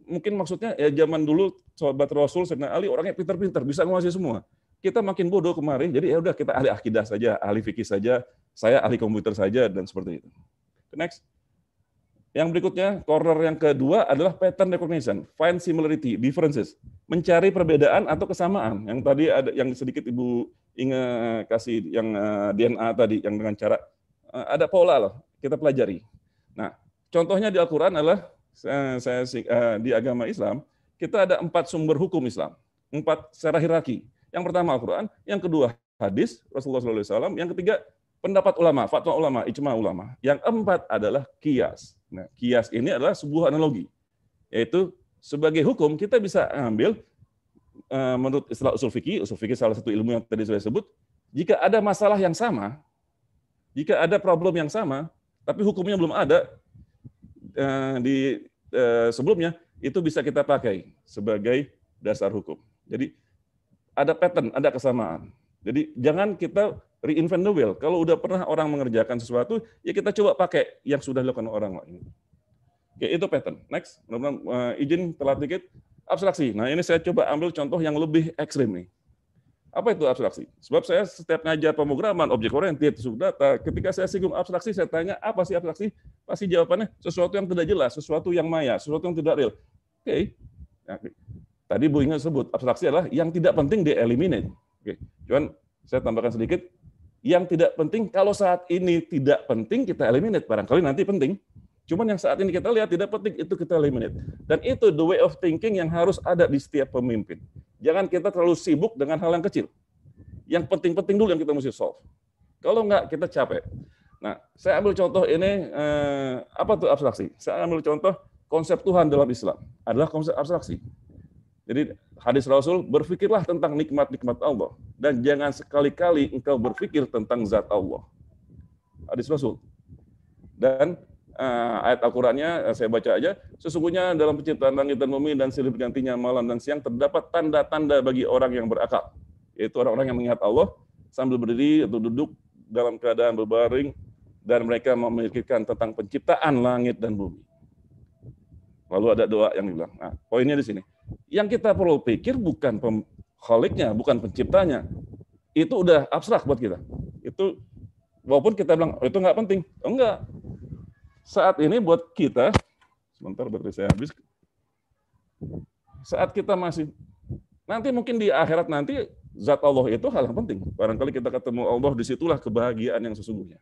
mungkin maksudnya ya zaman dulu sahabat Rasul Sayyidina Ali orangnya pinter-pinter bisa menguasai semua kita makin bodoh kemarin jadi ya udah kita ahli akidah saja ahli fikih saja saya ahli komputer saja dan seperti itu next yang berikutnya, corner yang kedua adalah pattern recognition, find similarity, differences, mencari perbedaan atau kesamaan. Yang tadi ada yang sedikit Ibu ingat kasih yang eh, DNA tadi yang dengan cara eh, ada pola loh kita pelajari. Nah, contohnya di Al-Quran adalah eh, saya, eh, di agama Islam kita ada empat sumber hukum Islam, empat secara hierarki. Yang pertama Al-Quran, yang kedua hadis Rasulullah SAW, yang ketiga pendapat ulama, fatwa ulama, ijma ulama. Yang empat adalah kias. Nah, kias ini adalah sebuah analogi, yaitu sebagai hukum kita bisa ambil eh, menurut istilah usul fikih, usul fikih salah satu ilmu yang tadi saya sebut, jika ada masalah yang sama, jika ada problem yang sama, tapi hukumnya belum ada eh, di eh, sebelumnya, itu bisa kita pakai sebagai dasar hukum. Jadi ada pattern, ada kesamaan. Jadi jangan kita reinvent the wheel. Kalau udah pernah orang mengerjakan sesuatu, ya kita coba pakai yang sudah dilakukan orang lain. Oke, itu pattern. Next, mudah-mudahan eh, izin telat dikit. Abstraksi. Nah, ini saya coba ambil contoh yang lebih ekstrim nih. Apa itu abstraksi? Sebab saya setiap ngajar pemrograman, objek oriented, sub data, ketika saya singgung abstraksi, saya tanya apa sih abstraksi? Pasti jawabannya sesuatu yang tidak jelas, sesuatu yang maya, sesuatu yang tidak real. Oke. Ya, okay. tadi Bu Inga sebut abstraksi adalah yang tidak penting dieliminate. Oke. Okay. Cuman saya tambahkan sedikit yang tidak penting kalau saat ini tidak penting kita eliminate barangkali nanti penting cuman yang saat ini kita lihat tidak penting itu kita eliminate dan itu the way of thinking yang harus ada di setiap pemimpin Jangan kita terlalu sibuk dengan hal yang kecil. Yang penting-penting dulu yang kita mesti solve. Kalau enggak, kita capek. Nah, saya ambil contoh ini, eh, apa tuh abstraksi? Saya ambil contoh konsep Tuhan dalam Islam. Adalah konsep abstraksi. Jadi hadis Rasul, berpikirlah tentang nikmat-nikmat Allah. Dan jangan sekali-kali engkau berpikir tentang zat Allah. Hadis Rasul. Dan Eh, ayat akurannya uh, eh, saya baca aja sesungguhnya dalam penciptaan langit dan bumi dan silih bergantinya malam dan siang terdapat tanda-tanda bagi orang yang berakal yaitu orang-orang yang mengingat Allah sambil berdiri atau duduk dalam keadaan berbaring dan mereka memikirkan tentang penciptaan langit dan bumi. Lalu ada doa yang bilang Nah, poinnya di sini. Yang kita perlu pikir bukan khaliknya, bukan penciptanya. Itu udah abstrak buat kita. Itu walaupun kita bilang oh, itu nggak penting. Oh, enggak saat ini buat kita, sebentar berarti saya habis, saat kita masih, nanti mungkin di akhirat nanti zat Allah itu hal yang penting. Barangkali kita ketemu Allah, disitulah kebahagiaan yang sesungguhnya.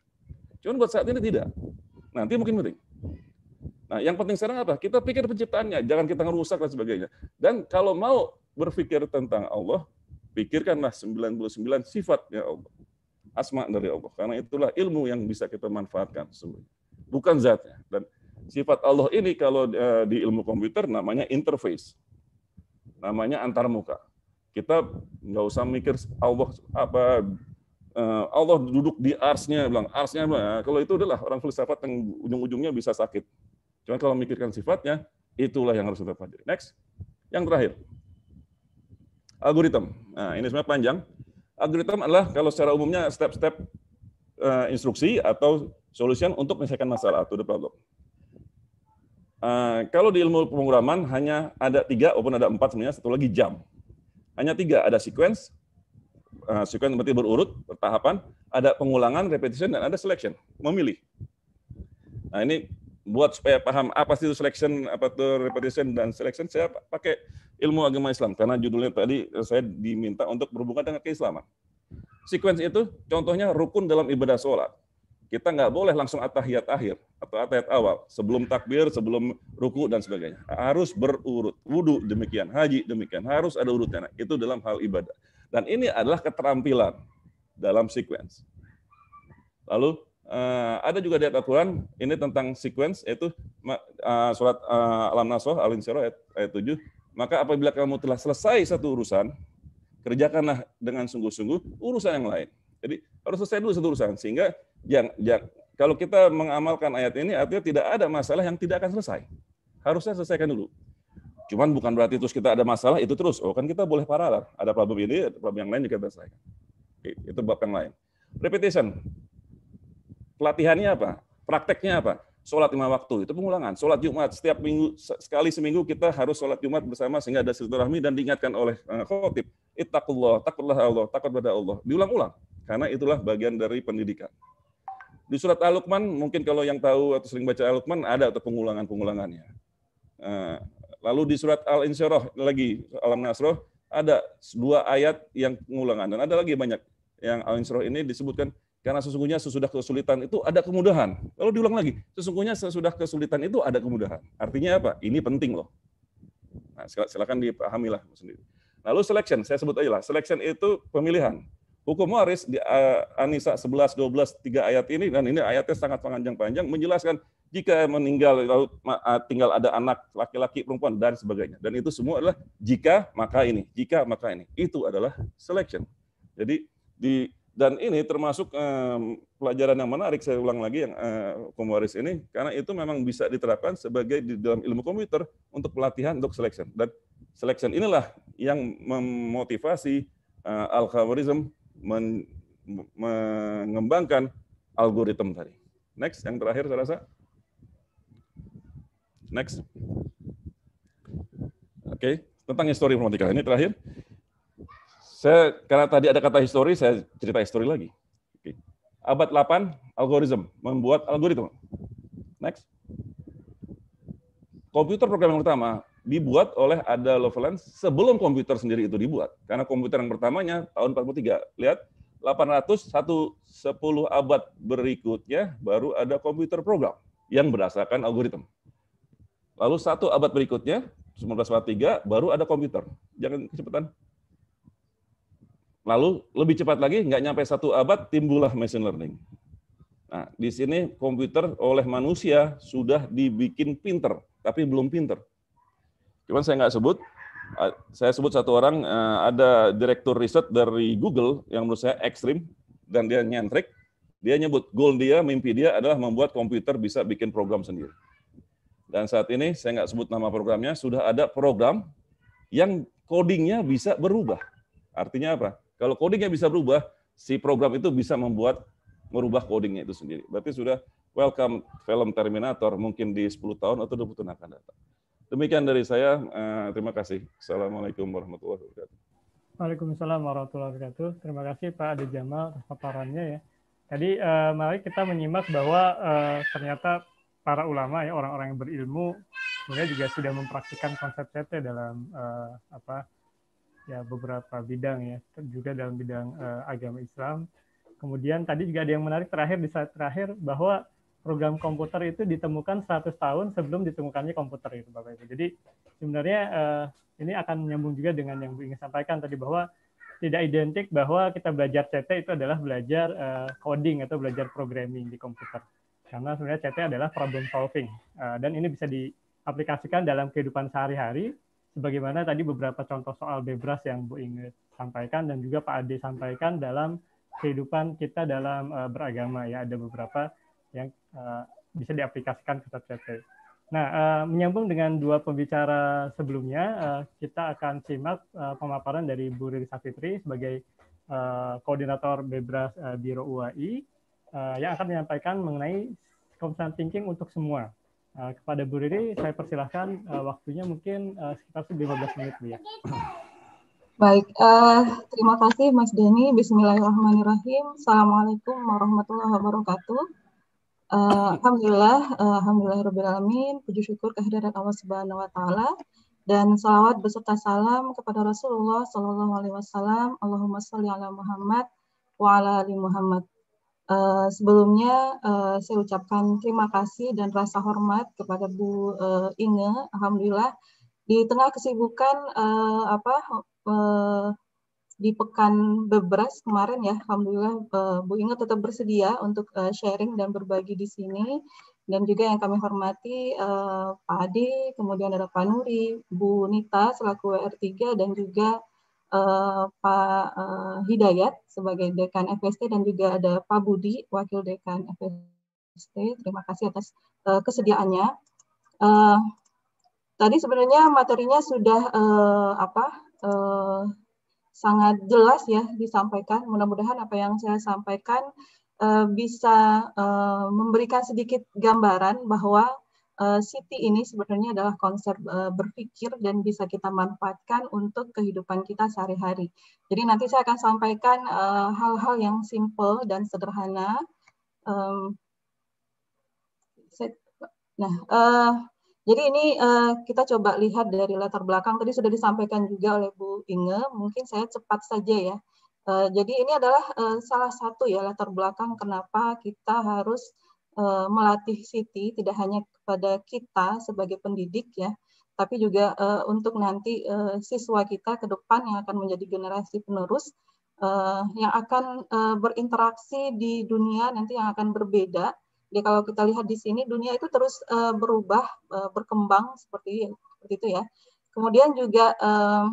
Cuman buat saat ini tidak. Nanti mungkin penting. Nah, yang penting sekarang apa? Kita pikir penciptaannya, jangan kita ngerusak dan sebagainya. Dan kalau mau berpikir tentang Allah, pikirkanlah 99 sifatnya Allah. Asma dari Allah. Karena itulah ilmu yang bisa kita manfaatkan semuanya bukan zatnya. Dan sifat Allah ini kalau e, di ilmu komputer namanya interface. Namanya antarmuka. Kita nggak usah mikir Allah apa e, Allah duduk di arsnya bilang arsnya nah, kalau itu adalah orang filsafat yang ujung-ujungnya bisa sakit. Cuma kalau mikirkan sifatnya itulah yang harus kita pelajari. Next, yang terakhir algoritma. Nah ini sebenarnya panjang. Algoritma adalah kalau secara umumnya step-step e, instruksi atau Solution untuk menyelesaikan masalah, atau the problem. Uh, kalau di ilmu pemrograman hanya ada tiga, walaupun ada empat sebenarnya, satu lagi jam. Hanya tiga, ada sequence, uh, sequence berarti berurut, bertahapan, ada pengulangan, repetition, dan ada selection, memilih. Nah ini buat supaya paham apa sih itu selection, apa itu repetition, dan selection, saya pakai ilmu agama Islam, karena judulnya tadi eh, saya diminta untuk berhubungan dengan keislaman. Sequence itu contohnya rukun dalam ibadah sholat kita nggak boleh langsung atahiyat akhir atau atahiyat awal, sebelum takbir, sebelum ruku dan sebagainya. Harus berurut. Wudhu demikian, haji demikian, harus ada urutnya. itu dalam hal ibadah. Dan ini adalah keterampilan dalam sequence. Lalu eh, ada juga di al ini tentang sequence yaitu eh, surat eh, Alam Nasr Al-Insyirah ayat 7. Maka apabila kamu telah selesai satu urusan, kerjakanlah dengan sungguh-sungguh urusan yang lain. Jadi harus selesai dulu satu urusan sehingga yang, yang kalau kita mengamalkan ayat ini artinya tidak ada masalah yang tidak akan selesai. Harusnya selesaikan dulu. Cuman bukan berarti terus kita ada masalah itu terus. Oh kan kita boleh paralel. Ada problem ini, ada problem yang lain juga kita selesaikan. Itu bab yang lain. Repetition. Pelatihannya apa? Prakteknya apa? Sholat lima waktu, itu pengulangan. Sholat Jumat, setiap minggu, sekali seminggu kita harus sholat Jumat bersama sehingga ada silaturahmi dan diingatkan oleh eh, khotib. Itakulloh, takutlah Allah, takut pada Allah. Diulang-ulang. Karena itulah bagian dari pendidikan. Di surat Al-Luqman, mungkin kalau yang tahu atau sering baca Al-Luqman, ada atau pengulangan-pengulangannya. Nah, lalu di surat Al-Insyirah lagi, Alam Nasroh, ada dua ayat yang pengulangan. Dan ada lagi banyak yang Al-Insyirah ini disebutkan, karena sesungguhnya sesudah kesulitan itu ada kemudahan. Lalu diulang lagi, sesungguhnya sesudah kesulitan itu ada kemudahan. Artinya apa? Ini penting loh. Nah, silakan dipahamilah sendiri. Lalu selection, saya sebut aja lah. Selection itu pemilihan. Hukum waris di Anisa 11, 12, 3 ayat ini, dan ini ayatnya sangat panjang-panjang, menjelaskan jika meninggal lalu eh, tinggal ada anak laki-laki perempuan dan sebagainya dan itu semua adalah jika maka ini jika maka ini itu adalah selection jadi di dan ini termasuk um, pelajaran yang menarik saya ulang lagi yang uh, hukum waris ini karena itu memang bisa diterapkan sebagai di dalam ilmu komputer untuk pelatihan untuk selection dan selection inilah yang memotivasi uh, eh, al-khawarizm men, mengembangkan algoritma tadi. Next, yang terakhir saya rasa. Next. Oke, okay. tentang histori informatika. Ini terakhir. Saya karena tadi ada kata histori, saya cerita histori lagi. Okay. Abad 8 algoritma membuat algoritma. Next. Komputer program yang pertama dibuat oleh Ada Lovelace sebelum komputer sendiri itu dibuat. Karena komputer yang pertamanya tahun 43. Lihat 800 satu 10 abad berikutnya baru ada komputer program yang berdasarkan algoritma. Lalu satu abad berikutnya 1943 baru ada komputer. Jangan kecepatan. Lalu lebih cepat lagi, nggak nyampe satu abad, timbullah machine learning. Nah, di sini komputer oleh manusia sudah dibikin pinter, tapi belum pinter cuman saya nggak sebut. Saya sebut satu orang, e, ada direktur riset dari Google yang menurut saya ekstrim, dan dia nyentrik. Dia nyebut goal dia, mimpi dia adalah membuat komputer bisa bikin program sendiri. Dan saat ini saya nggak sebut nama programnya, sudah ada program yang codingnya bisa berubah. Artinya apa? Kalau codingnya bisa berubah, si program itu bisa membuat merubah codingnya itu sendiri. Berarti sudah welcome film Terminator mungkin di 10 tahun atau 20 tahun akan datang. Demikian dari saya. Eh, terima kasih. Assalamualaikum warahmatullahi wabarakatuh. Waalaikumsalam warahmatullahi wabarakatuh. Terima kasih Pak Ade Jamal atas paparannya ya. Tadi eh, mari kita menyimak bahwa eh, ternyata para ulama ya orang-orang yang berilmu sebenarnya juga sudah mempraktikkan konsep CT dalam eh, apa ya beberapa bidang ya juga dalam bidang eh, agama Islam. Kemudian tadi juga ada yang menarik terakhir di saat terakhir bahwa program komputer itu ditemukan 100 tahun sebelum ditemukannya komputer itu Bapak Ibu. Jadi sebenarnya uh, ini akan menyambung juga dengan yang Bu ingin sampaikan tadi bahwa tidak identik bahwa kita belajar CT itu adalah belajar uh, coding atau belajar programming di komputer. Karena sebenarnya CT adalah problem solving uh, dan ini bisa diaplikasikan dalam kehidupan sehari-hari sebagaimana tadi beberapa contoh soal bebras yang Bu ingin sampaikan dan juga Pak Ade sampaikan dalam kehidupan kita dalam uh, beragama ya ada beberapa yang Eh, bisa diaplikasikan ke subjektif. Nah, uh, menyambung dengan dua pembicara sebelumnya, uh, kita akan simak uh, pemaparan dari Bu Riri Safitri sebagai uh, koordinator Bebras uh, Biro UAI uh, yang akan menyampaikan mengenai constant thinking untuk semua. Uh, kepada Bu Riri, saya persilahkan uh, waktunya mungkin uh, sekitar 15 menit, Bu ya. Baik, uh, terima kasih Mas Denny. Bismillahirrahmanirrahim. Assalamualaikum warahmatullahi wabarakatuh. Eh, alhamdulillah, eh, Alhamdulillah Rabbil Alamin, puji syukur kehadiran Allah Subhanahu Wa Ta'ala, dan salawat beserta salam kepada Rasulullah Sallallahu Alaihi Wasallam, Allahumma shalli ala Muhammad wa ala ali Muhammad. Uh, sebelumnya uh, saya ucapkan terima kasih dan rasa hormat kepada Bu uh, Inge, Alhamdulillah, di tengah kesibukan uh, apa uh, di pekan beberas kemarin ya, alhamdulillah uh, Bu Inge tetap bersedia untuk eh, sharing dan berbagi di sini. Dan juga yang kami hormati uh, Pak Adi, kemudian ada Pak Nuri, Bu Nita selaku WR3 dan juga Pak Hidayat sebagai dekan FST dan juga ada Pak Budi wakil dekan FST. Terima kasih atas kesediaannya. tadi sebenarnya materinya sudah uh, apa? Uh, sangat jelas ya disampaikan. Mudah-mudahan apa yang saya sampaikan uh, bisa uh, memberikan sedikit gambaran bahwa uh, eh, city ini sebenarnya adalah konsep uh, berpikir dan bisa kita manfaatkan untuk kehidupan kita sehari-hari. Jadi nanti saya akan sampaikan hal-hal uh, yang simple dan sederhana. Um, saya, nah, uh, jadi ini uh, kita coba lihat dari latar belakang tadi sudah disampaikan juga oleh Bu Inge, mungkin saya cepat saja ya. Uh, jadi ini adalah uh, salah satu ya latar belakang kenapa kita harus uh, melatih Siti tidak hanya kepada kita sebagai pendidik ya, tapi juga uh, untuk nanti uh, siswa kita ke depan yang akan menjadi generasi penerus uh, yang akan uh, berinteraksi di dunia nanti yang akan berbeda jadi ya, kalau kita lihat di sini dunia itu terus uh, berubah, uh, berkembang seperti seperti itu ya. Kemudian juga uh,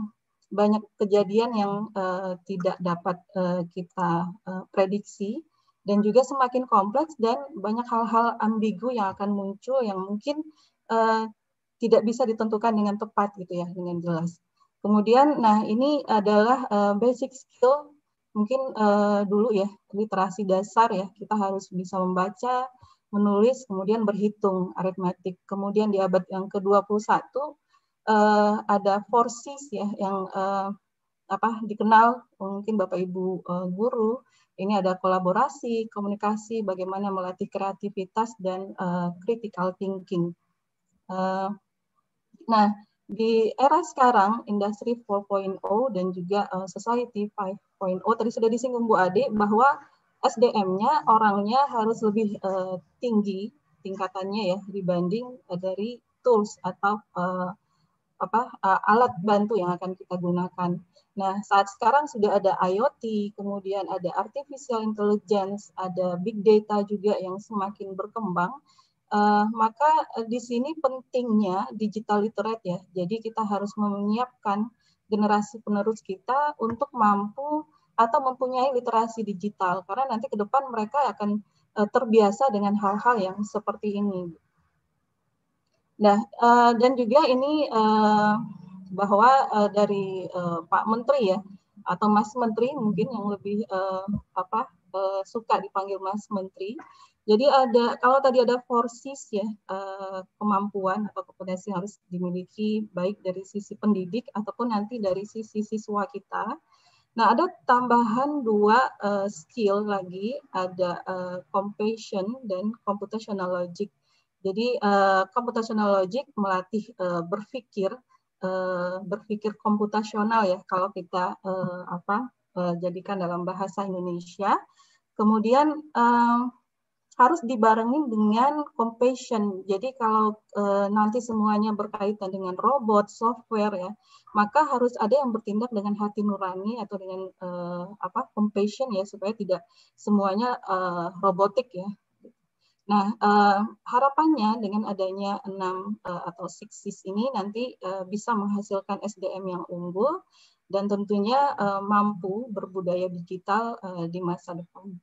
banyak kejadian yang uh, tidak dapat uh, kita uh, prediksi dan juga semakin kompleks dan banyak hal-hal ambigu yang akan muncul yang mungkin uh, tidak bisa ditentukan dengan tepat gitu ya dengan jelas. Kemudian, nah ini adalah uh, basic skill mungkin uh, dulu ya literasi dasar ya kita harus bisa membaca, menulis, kemudian berhitung aritmatik. Kemudian di abad yang ke-21 uh, eh, ada forces ya yang uh, apa dikenal mungkin Bapak Ibu uh, guru, ini ada kolaborasi, komunikasi, bagaimana melatih kreativitas dan uh, critical thinking. Uh, nah, di era sekarang industri 4.0 dan juga uh, society 5.0 tadi sudah disinggung Bu Ade bahwa SDM-nya orangnya harus lebih uh, tinggi tingkatannya ya dibanding uh, dari tools atau uh, apa uh, alat bantu yang akan kita gunakan. Nah, saat sekarang sudah ada IoT, kemudian ada artificial intelligence, ada big data juga yang semakin berkembang. Uh, maka di sini pentingnya digital literate ya. Jadi kita harus menyiapkan generasi penerus kita untuk mampu atau mempunyai literasi digital karena nanti ke depan mereka akan eh, terbiasa dengan hal-hal yang seperti ini. Nah, eh, dan juga ini eh, bahwa dari Pak Menteri ya atau Mas Menteri mungkin yang lebih apa suka dipanggil Mas Menteri. Jadi ada kalau tadi ada forces ya kemampuan atau kompetensi harus dimiliki baik dari sisi pendidik ataupun nanti dari sisi siswa kita Nah, ada tambahan dua uh, skill lagi, ada uh, compassion dan computational logic. Jadi uh, computational logic melatih uh, berpikir uh, berpikir komputasional ya kalau kita uh, apa uh, jadikan dalam bahasa Indonesia. Kemudian uh, harus dibarengin dengan compassion. Jadi kalau e, nanti semuanya berkaitan dengan robot, software ya, maka harus ada yang bertindak dengan hati nurani atau dengan e, apa compassion ya supaya tidak semuanya e, robotik ya. Nah, e, harapannya dengan adanya enam atau six SIS ini nanti e, bisa menghasilkan SDM yang unggul dan tentunya e, mampu berbudaya digital e, di masa depan.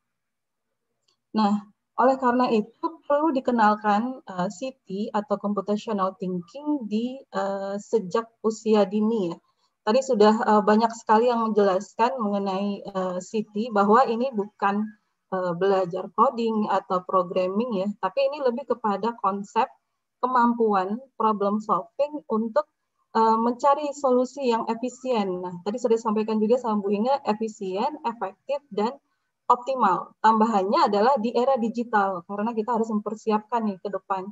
Nah, oleh karena itu perlu dikenalkan uh, eh, CT atau computational thinking di uh, sejak usia dini ya. Tadi sudah uh, banyak sekali yang menjelaskan mengenai uh, CT bahwa ini bukan uh, belajar coding atau programming ya, tapi ini lebih kepada konsep kemampuan problem solving untuk uh, mencari solusi yang efisien. Nah, tadi sudah disampaikan juga sama Bu Inge, efisien, efektif, dan optimal. Tambahannya adalah di era digital karena kita harus mempersiapkan nih ke depan.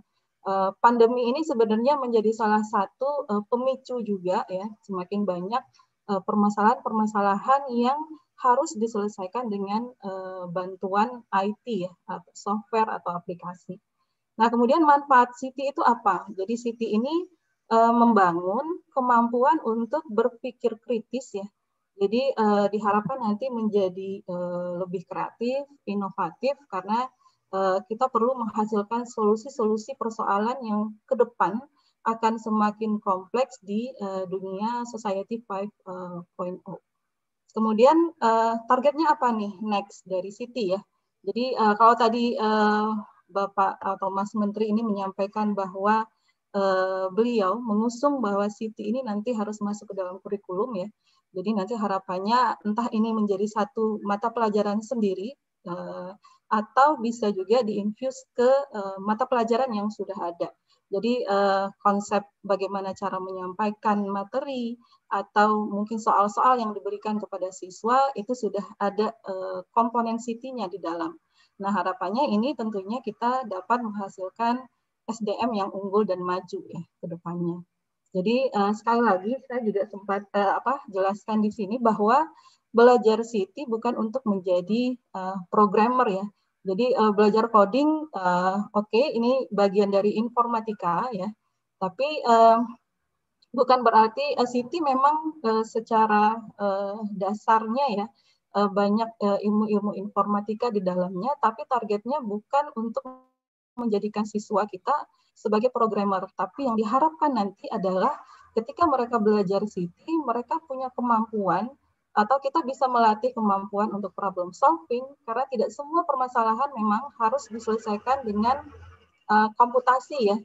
Eh, pandemi ini sebenarnya menjadi salah satu eh, pemicu juga ya semakin banyak eh, permasalahan-permasalahan yang harus diselesaikan dengan bantuan IT ya atau software atau aplikasi. Nah kemudian manfaat City itu apa? Jadi City ini membangun kemampuan untuk berpikir kritis ya jadi uh, diharapkan nanti menjadi uh, lebih kreatif, inovatif karena uh, kita perlu menghasilkan solusi-solusi persoalan yang ke depan akan semakin kompleks di uh, dunia society 5.0. Kemudian uh, targetnya apa nih next dari City ya? Jadi uh, kalau tadi uh, Bapak atau Mas Menteri ini menyampaikan bahwa uh, beliau mengusung bahwa City ini nanti harus masuk ke dalam kurikulum ya jadi nanti harapannya entah ini menjadi satu mata pelajaran sendiri uh, atau bisa juga diinfuse ke uh, mata pelajaran yang sudah ada. Jadi uh, konsep bagaimana cara menyampaikan materi atau mungkin soal-soal yang diberikan kepada siswa itu sudah ada uh, komponen city nya di dalam. Nah harapannya ini tentunya kita dapat menghasilkan SDM yang unggul dan maju ya ke depannya. Jadi uh, sekali lagi saya juga sempat uh, apa jelaskan di sini bahwa belajar City bukan untuk menjadi uh, programmer ya. Jadi uh, belajar coding uh, oke okay, ini bagian dari informatika ya. Tapi uh, bukan berarti uh, Siti memang uh, secara uh, dasarnya ya uh, banyak ilmu-ilmu uh, informatika di dalamnya, tapi targetnya bukan untuk menjadikan siswa kita sebagai programmer. Tapi yang diharapkan nanti adalah ketika mereka belajar City, mereka punya kemampuan atau kita bisa melatih kemampuan untuk problem solving karena tidak semua permasalahan memang harus diselesaikan dengan uh, komputasi ya.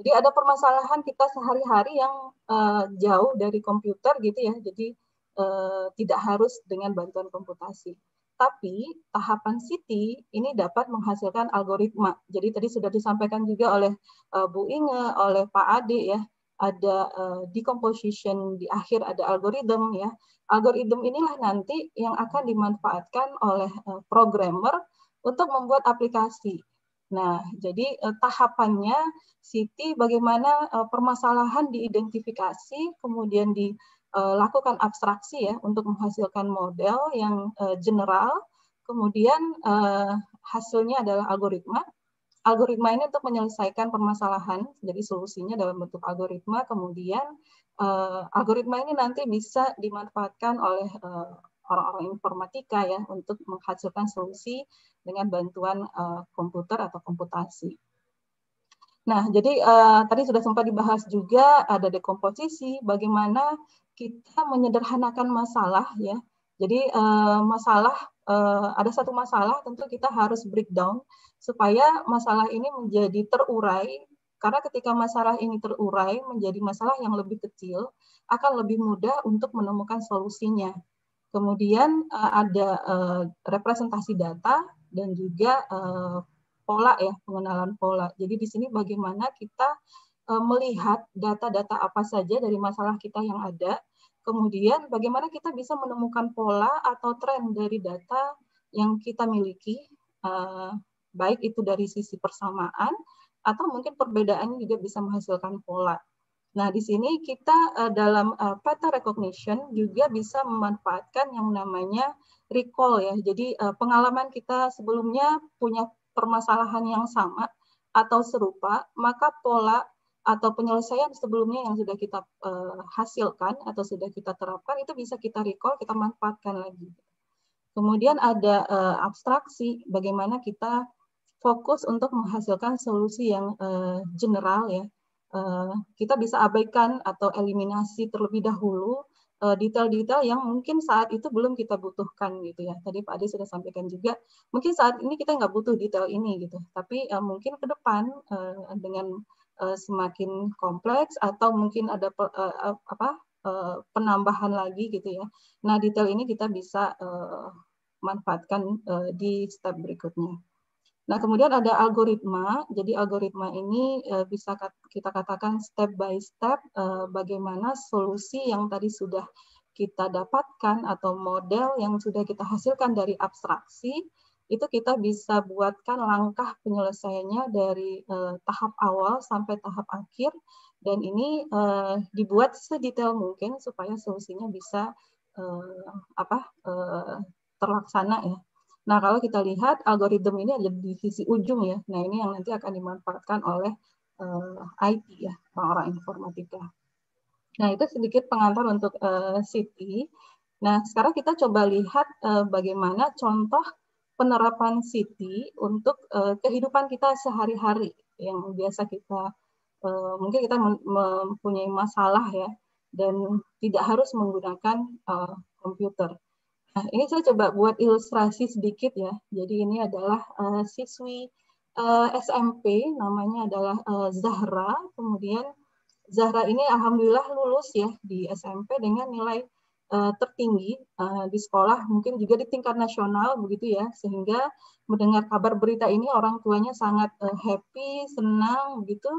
Jadi ada permasalahan kita sehari-hari yang uh, jauh dari komputer gitu ya. Jadi uh, tidak harus dengan bantuan komputasi. Tapi tahapan City ini dapat menghasilkan algoritma. Jadi tadi sudah disampaikan juga oleh uh, Bu Inge, oleh Pak Ade ya, ada uh, decomposition di akhir ada algoritma ya. Algoritma inilah nanti yang akan dimanfaatkan oleh uh, programmer untuk membuat aplikasi. Nah, jadi uh, tahapannya Siti bagaimana uh, permasalahan diidentifikasi, kemudian di uh, lakukan abstraksi ya untuk menghasilkan model yang uh, general. Kemudian uh, hasilnya adalah algoritma. Algoritma ini untuk menyelesaikan permasalahan, jadi solusinya dalam bentuk algoritma. Kemudian uh, algoritma ini nanti bisa dimanfaatkan oleh uh, orang-orang informatika ya untuk menghasilkan solusi dengan bantuan uh, komputer atau komputasi. Nah, jadi uh, tadi sudah sempat dibahas juga ada dekomposisi, bagaimana kita menyederhanakan masalah ya. Jadi uh, masalah uh, ada satu masalah tentu kita harus breakdown supaya masalah ini menjadi terurai karena ketika masalah ini terurai menjadi masalah yang lebih kecil akan lebih mudah untuk menemukan solusinya. Kemudian uh, ada uh, representasi data dan juga uh, pola ya pengenalan pola. Jadi di sini bagaimana kita melihat data-data apa saja dari masalah kita yang ada, Kemudian bagaimana kita bisa menemukan pola atau tren dari data yang kita miliki, eh, baik itu dari sisi persamaan atau mungkin perbedaan juga bisa menghasilkan pola. Nah, di sini kita eh, dalam peta eh, pattern recognition juga bisa memanfaatkan yang namanya recall ya. Jadi pengalaman kita sebelumnya punya permasalahan yang sama atau serupa, maka pola atau penyelesaian sebelumnya yang sudah kita uh, hasilkan atau sudah kita terapkan itu bisa kita recall, kita manfaatkan lagi. Kemudian ada uh, abstraksi bagaimana kita fokus untuk menghasilkan solusi yang uh, general ya. Uh, kita bisa abaikan atau eliminasi terlebih dahulu detail-detail uh, yang mungkin saat itu belum kita butuhkan gitu ya. Tadi Pak Ade sudah sampaikan juga, mungkin saat ini kita nggak butuh detail ini gitu. Tapi uh, mungkin ke depan uh, dengan Eh, semakin kompleks atau mungkin ada uh, apa uh, penambahan lagi gitu ya. Nah, detail ini kita bisa uh, manfaatkan uh, di step berikutnya. Nah, kemudian ada algoritma. Jadi algoritma ini uh, bisa kita katakan step by step uh, bagaimana solusi yang tadi sudah kita dapatkan atau model yang sudah kita hasilkan dari abstraksi itu kita bisa buatkan langkah penyelesaiannya dari uh, tahap awal sampai tahap akhir dan ini uh, dibuat sedetail mungkin supaya solusinya bisa uh, apa uh, terlaksana ya. Nah kalau kita lihat algoritma ini ada di sisi ujung ya. Nah ini yang nanti akan dimanfaatkan oleh uh, IT ya orang-orang informatika. Nah itu sedikit pengantar untuk uh, Siti. Nah, sekarang kita coba lihat uh, bagaimana contoh penerapan city untuk uh, kehidupan kita sehari-hari yang biasa kita uh, mungkin kita mempunyai masalah ya dan tidak harus menggunakan uh, komputer. Nah, ini saya coba buat ilustrasi sedikit ya. Jadi ini adalah uh, siswi uh, SMP namanya adalah uh, Zahra. Kemudian Zahra ini alhamdulillah lulus ya di SMP dengan nilai uh, tertinggi uh, di sekolah, mungkin juga di tingkat nasional begitu ya, sehingga mendengar kabar berita ini orang tuanya sangat uh, happy, senang begitu,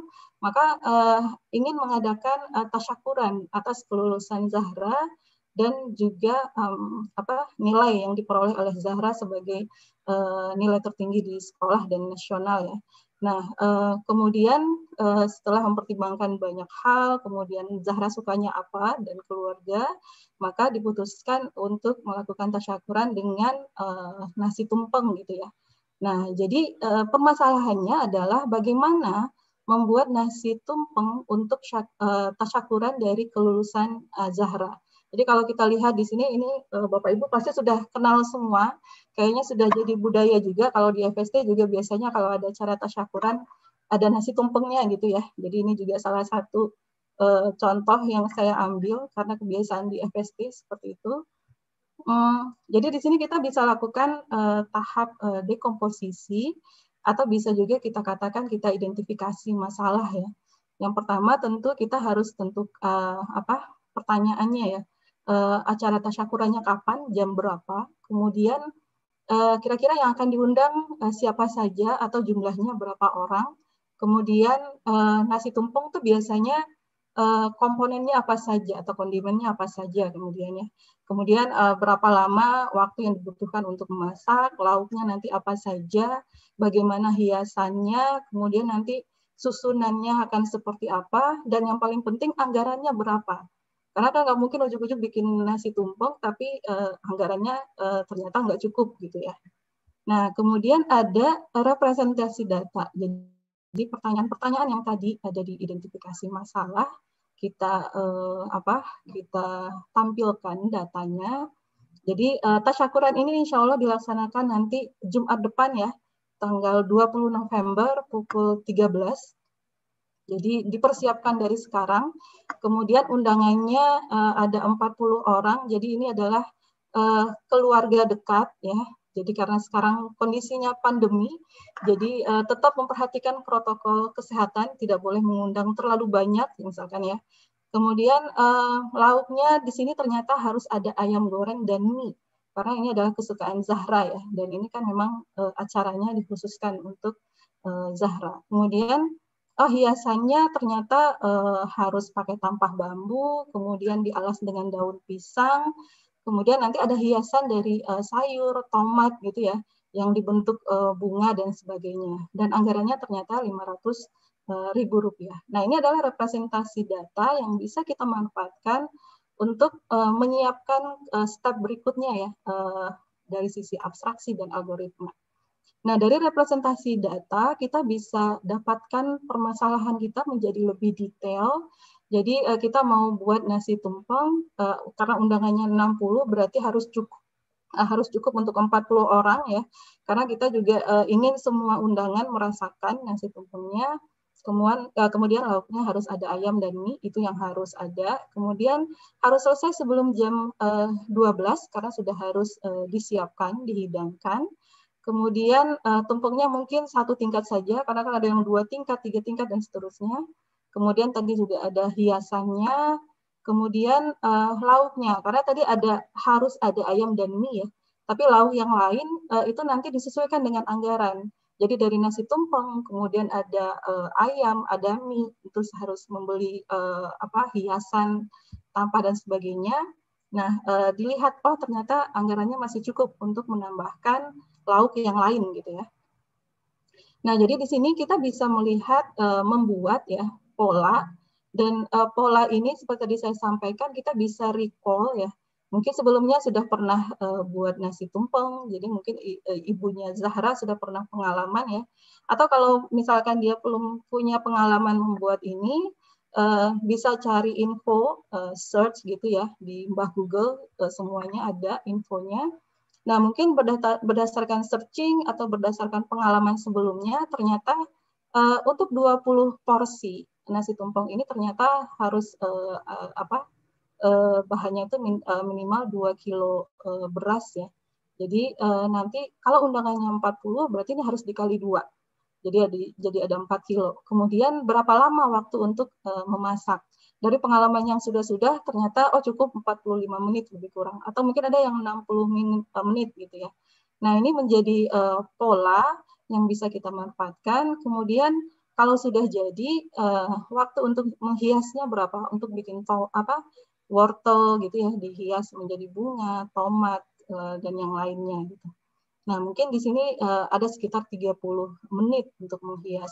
maka uh, ingin mengadakan uh, tasyakuran atas kelulusan Zahra dan juga um, apa nilai yang diperoleh oleh Zahra sebagai uh, nilai tertinggi di sekolah dan nasional ya. Nah, eh, kemudian eh, setelah mempertimbangkan banyak hal, kemudian Zahra sukanya apa dan keluarga, maka diputuskan untuk melakukan tasyakuran dengan eh, nasi tumpeng gitu ya. Nah, jadi uh, permasalahannya adalah bagaimana membuat nasi tumpeng untuk tasyakuran dari kelulusan Zahra. Jadi kalau kita lihat di sini ini eh, Bapak Ibu pasti sudah kenal semua, kayaknya sudah jadi budaya juga kalau di FST juga biasanya kalau ada acara tasyakuran ada nasi tumpengnya gitu ya. Jadi ini juga salah satu eh, contoh yang saya ambil karena kebiasaan di FST seperti itu. Hmm, jadi di sini kita bisa lakukan eh, tahap dekomposisi atau bisa juga kita katakan kita identifikasi masalah ya. Yang pertama tentu kita harus tentu uh, apa pertanyaannya ya uh, acara tasyakurannya kapan, jam berapa, kemudian eh, kira-kira uh, yang akan diundang uh, siapa saja atau jumlahnya berapa orang, kemudian uh, nasi tumpeng itu biasanya uh, komponennya apa saja atau kondimennya apa saja kemudian ya, kemudian uh, berapa lama waktu yang dibutuhkan untuk memasak, lauknya nanti apa saja, bagaimana hiasannya, kemudian nanti susunannya akan seperti apa, dan yang paling penting anggarannya berapa karena kan nggak mungkin ujuk-ujuk bikin nasi tumpeng, tapi uh, anggarannya uh, ternyata nggak cukup gitu ya. Nah, kemudian ada representasi data. Jadi pertanyaan-pertanyaan yang tadi ada di identifikasi masalah, kita eh, apa? Kita tampilkan datanya. Jadi eh, tasyakuran ini insya Allah dilaksanakan nanti Jumat depan ya, tanggal 20 November pukul 13 jadi dipersiapkan dari sekarang. Kemudian undangannya uh, ada 40 orang. Jadi ini adalah uh, keluarga dekat ya. Jadi karena sekarang kondisinya pandemi, jadi uh, tetap memperhatikan protokol kesehatan, tidak boleh mengundang terlalu banyak misalkan ya. Kemudian uh, lauknya di sini ternyata harus ada ayam goreng dan mie karena ini adalah kesukaan Zahra ya dan ini kan memang uh, acaranya dikhususkan untuk uh, Zahra. Kemudian oh hiasannya ternyata eh, harus pakai tampah bambu, kemudian dialas dengan daun pisang, kemudian nanti ada hiasan dari eh, sayur, tomat gitu ya, yang dibentuk eh, bunga dan sebagainya. Dan anggarannya ternyata 500 eh, ribu rupiah. Nah ini adalah representasi data yang bisa kita manfaatkan untuk eh, menyiapkan eh, step berikutnya ya dari sisi abstraksi dan algoritma. Nah, dari representasi data kita bisa dapatkan permasalahan kita menjadi lebih detail. Jadi eh, kita mau buat nasi tumpeng eh, karena undangannya 60 berarti harus cukup eh, harus cukup untuk 40 orang ya. Karena kita juga ingin semua undangan merasakan nasi tumpengnya. Kemudian kemudian lauknya harus ada ayam dan mie itu yang harus ada. Kemudian harus selesai sebelum jam 12 karena sudah harus disiapkan, dihidangkan Kemudian uh, tumpengnya mungkin satu tingkat saja, karena kan ada yang dua tingkat, tiga tingkat, dan seterusnya. Kemudian tadi juga ada hiasannya, kemudian uh, lauknya, karena tadi ada harus ada ayam dan mie ya. Tapi lauk yang lain uh, itu nanti disesuaikan dengan anggaran. Jadi dari nasi tumpeng, kemudian ada uh, ayam, ada mie, terus harus membeli uh, apa hiasan, tampah dan sebagainya. Nah, uh, dilihat oh ternyata anggarannya masih cukup untuk menambahkan lauk yang lain gitu ya. Nah, jadi di sini kita bisa melihat e, membuat ya pola dan e, pola ini seperti tadi saya sampaikan kita bisa recall ya. Mungkin sebelumnya sudah pernah e, buat nasi tumpeng, jadi mungkin ibunya Zahra sudah pernah pengalaman ya. Atau kalau misalkan dia belum punya pengalaman membuat ini, uh, bisa cari info uh, search gitu ya di Mbah Google uh, semuanya ada infonya Nah, mungkin berdasarkan searching atau berdasarkan pengalaman sebelumnya, ternyata uh, untuk 20 porsi nasi tumpeng ini ternyata harus uh, uh, apa uh, bahannya itu min, uh, minimal 2 kilo uh, beras ya. Jadi uh, nanti kalau undangannya 40 berarti ini harus dikali dua. Jadi ada jadi ada 4 kilo. Kemudian berapa lama waktu untuk uh, memasak? dari pengalaman yang sudah-sudah ternyata oh cukup 45 menit lebih kurang atau mungkin ada yang 60 menit, eh, menit gitu ya. Nah, ini menjadi uh, pola yang bisa kita manfaatkan. Kemudian kalau sudah jadi uh, waktu untuk menghiasnya berapa? Untuk bikin apa? wortel gitu ya dihias menjadi bunga, tomat uh, dan yang lainnya gitu. Nah, mungkin di sini uh, ada sekitar 30 menit untuk menghias.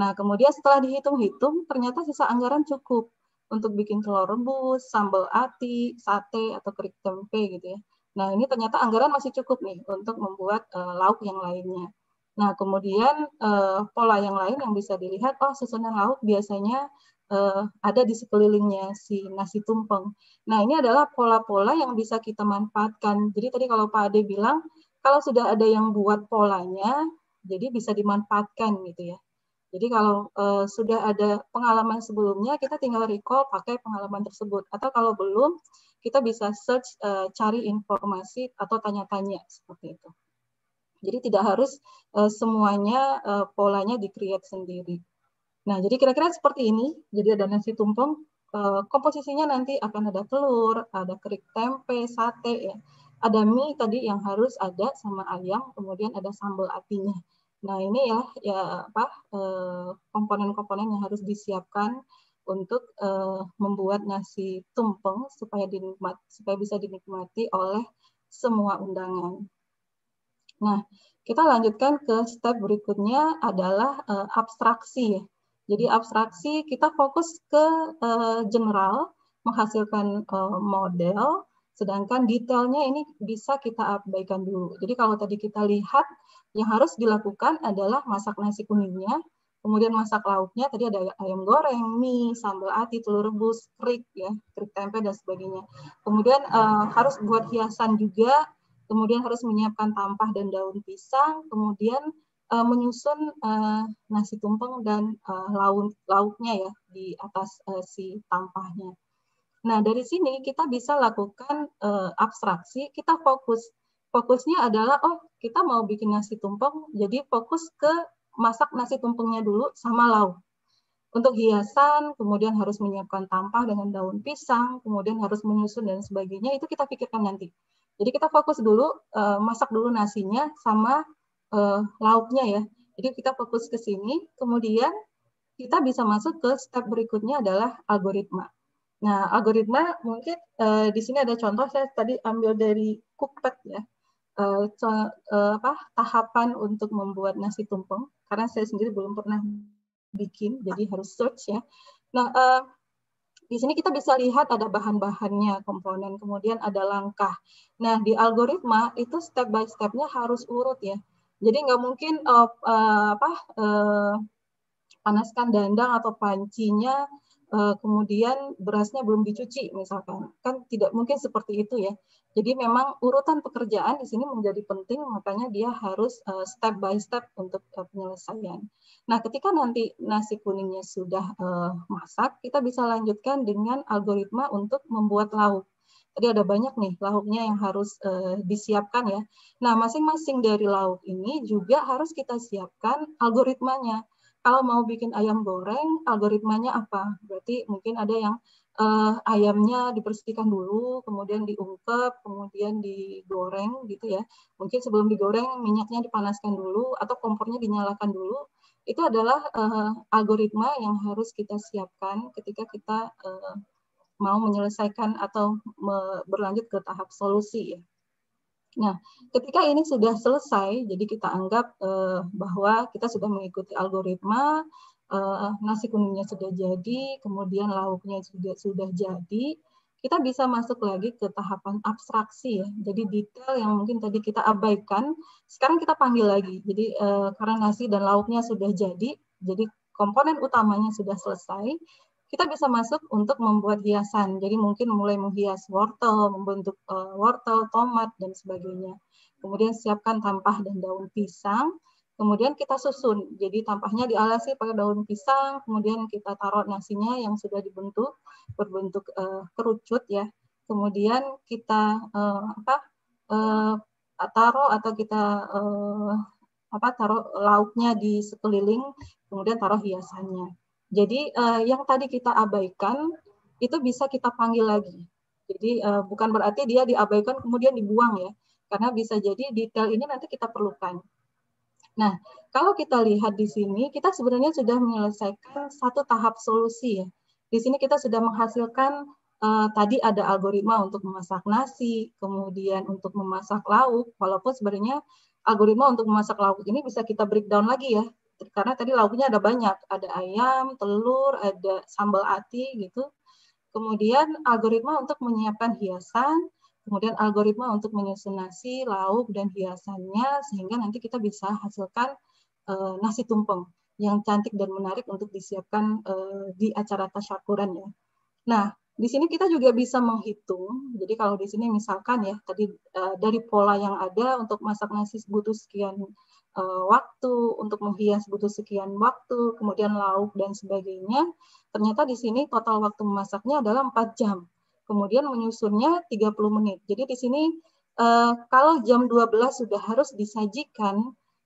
Nah, kemudian setelah dihitung-hitung ternyata sisa anggaran cukup untuk bikin telur rebus, sambal ati, sate atau kerik tempe gitu ya. Nah, ini ternyata anggaran masih cukup nih untuk membuat uh, lauk yang lainnya. Nah, kemudian uh, pola yang lain yang bisa dilihat, oh susunan lauk biasanya uh, ada di sekelilingnya si nasi tumpeng. Nah, ini adalah pola-pola yang bisa kita manfaatkan. Jadi tadi kalau Pak Ade bilang, kalau sudah ada yang buat polanya, jadi bisa dimanfaatkan gitu ya. Jadi kalau uh, sudah ada pengalaman sebelumnya, kita tinggal recall pakai pengalaman tersebut. Atau kalau belum, kita bisa search, uh, cari informasi atau tanya-tanya seperti itu. Jadi tidak harus uh, semuanya uh, polanya di-create sendiri. Nah, jadi kira-kira seperti ini. Jadi ada nasi tumpeng, uh, komposisinya nanti akan ada telur, ada kerik tempe, sate ya. Ada mie tadi yang harus ada sama ayam, kemudian ada sambal apinya. Nah ini ya ya apa eh, komponen-komponen yang harus disiapkan untuk eh, membuat nasi tumpeng supaya dinikmat supaya bisa dinikmati oleh semua undangan. Nah kita lanjutkan ke step berikutnya adalah eh, abstraksi. Jadi abstraksi kita fokus ke general menghasilkan model Sedangkan detailnya ini bisa kita abaikan dulu. Jadi kalau tadi kita lihat, yang harus dilakukan adalah masak nasi kuningnya, kemudian masak lauknya, tadi ada ayam goreng, mie, sambal ati, telur rebus, krik, ya, krik tempe, dan sebagainya. Kemudian uh, harus buat hiasan juga, kemudian harus menyiapkan tampah dan daun pisang, kemudian uh, menyusun uh, nasi tumpeng dan uh, lauk lauknya ya di atas uh, si tampahnya. Nah, dari sini kita bisa lakukan uh, abstraksi, kita fokus. Fokusnya adalah, oh kita mau bikin nasi tumpeng, jadi fokus ke masak nasi tumpengnya dulu sama lauk. Untuk hiasan, kemudian harus menyiapkan tampah dengan daun pisang, kemudian harus menyusun dan sebagainya, itu kita pikirkan nanti. Jadi kita fokus dulu, uh, masak dulu nasinya sama uh, lauknya ya. Jadi kita fokus ke sini, kemudian kita bisa masuk ke step berikutnya adalah algoritma. Nah, algoritma mungkin uh, di sini ada contoh saya tadi ambil dari Cookpad ya. Uh, eh, so, uh, eh, apa tahapan untuk membuat nasi tumpeng karena saya sendiri belum pernah bikin jadi harus search ya. Nah, uh, di sini kita bisa lihat ada bahan-bahannya, komponen, kemudian ada langkah. Nah, di algoritma itu step by step-nya harus urut ya. Jadi nggak mungkin uh, uh, apa uh, panaskan dandang atau pancinya Eh, kemudian berasnya belum dicuci misalkan kan tidak mungkin seperti itu ya jadi memang urutan pekerjaan di sini menjadi penting makanya dia harus eh, step by step untuk eh, penyelesaian nah ketika nanti nasi kuningnya sudah masak kita bisa lanjutkan dengan algoritma untuk membuat lauk Tadi ada banyak nih lauknya yang harus disiapkan ya. Nah, masing-masing dari lauk ini juga harus kita siapkan algoritmanya kalau mau bikin ayam goreng, algoritmanya apa? Berarti mungkin ada yang uh, ayamnya dibersihkan dulu, kemudian diungkep, kemudian digoreng gitu ya. Mungkin sebelum digoreng minyaknya dipanaskan dulu atau kompornya dinyalakan dulu. Itu adalah uh, algoritma yang harus kita siapkan ketika kita uh, mau menyelesaikan atau berlanjut ke tahap solusi ya. Nah, ketika ini sudah selesai, jadi kita anggap eh, bahwa kita sudah mengikuti algoritma, eh, nasi kuningnya sudah jadi, kemudian lauknya juga sudah jadi, kita bisa masuk lagi ke tahapan abstraksi ya. Jadi detail yang mungkin tadi kita abaikan, sekarang kita panggil lagi. Jadi eh, karena nasi dan lauknya sudah jadi, jadi komponen utamanya sudah selesai, kita bisa masuk untuk membuat hiasan. Jadi mungkin mulai menghias wortel, membentuk eh, wortel, tomat, dan sebagainya. Kemudian siapkan tampah dan daun pisang. Kemudian kita susun. Jadi tampahnya dialasi pakai daun pisang, kemudian kita taruh nasinya yang sudah dibentuk berbentuk uh, kerucut ya. Kemudian kita uh, apa? Uh, taruh atau kita uh, apa taruh lauknya di sekeliling, kemudian taruh hiasannya. Jadi uh, yang tadi kita abaikan itu bisa kita panggil lagi. Jadi uh, bukan berarti dia diabaikan kemudian dibuang ya, karena bisa jadi detail ini nanti kita perlukan. Nah, kalau kita lihat di sini, kita sebenarnya sudah menyelesaikan satu tahap solusi ya. Di sini kita sudah menghasilkan uh, tadi ada algoritma untuk memasak nasi, kemudian untuk memasak lauk, walaupun sebenarnya algoritma untuk memasak lauk ini bisa kita breakdown lagi ya karena tadi lauknya ada banyak, ada ayam, telur, ada sambal ati gitu. Kemudian algoritma untuk menyiapkan hiasan, kemudian algoritma untuk menyusun nasi, lauk dan hiasannya sehingga nanti kita bisa hasilkan uh, nasi tumpeng yang cantik dan menarik untuk disiapkan uh, di acara tasyakuran ya. Nah, di sini kita juga bisa menghitung. Jadi kalau di sini misalkan ya tadi uh, dari pola yang ada untuk masak nasi butuh sekian uh, waktu, untuk menghias butuh sekian waktu, kemudian lauk dan sebagainya. Ternyata di sini total waktu memasaknya adalah 4 jam. Kemudian menyusunnya 30 menit. Jadi di sini uh, kalau jam 12 sudah harus disajikan,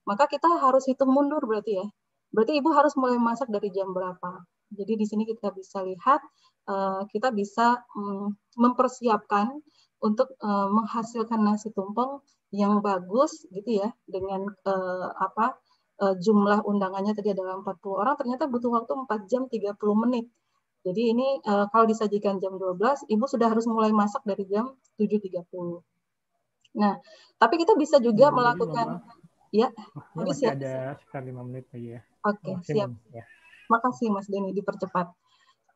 maka kita harus hitung mundur berarti ya. Berarti ibu harus mulai masak dari jam berapa. Jadi di sini kita bisa lihat, eh, kita bisa mm, mempersiapkan untuk menghasilkan nasi tumpeng yang bagus gitu ya dengan uh, apa uh, jumlah undangannya tadi adalah 40 orang ternyata butuh waktu 4 jam 30 menit. Jadi ini uh, kalau disajikan jam 12 ibu sudah harus mulai masak dari jam 7.30. Nah, tapi kita bisa juga melakukan ya, habis ya. Ada sekitar 5 menit lagi ya. Oke, okay, siap. Ya. Makasih Mas Deni, dipercepat.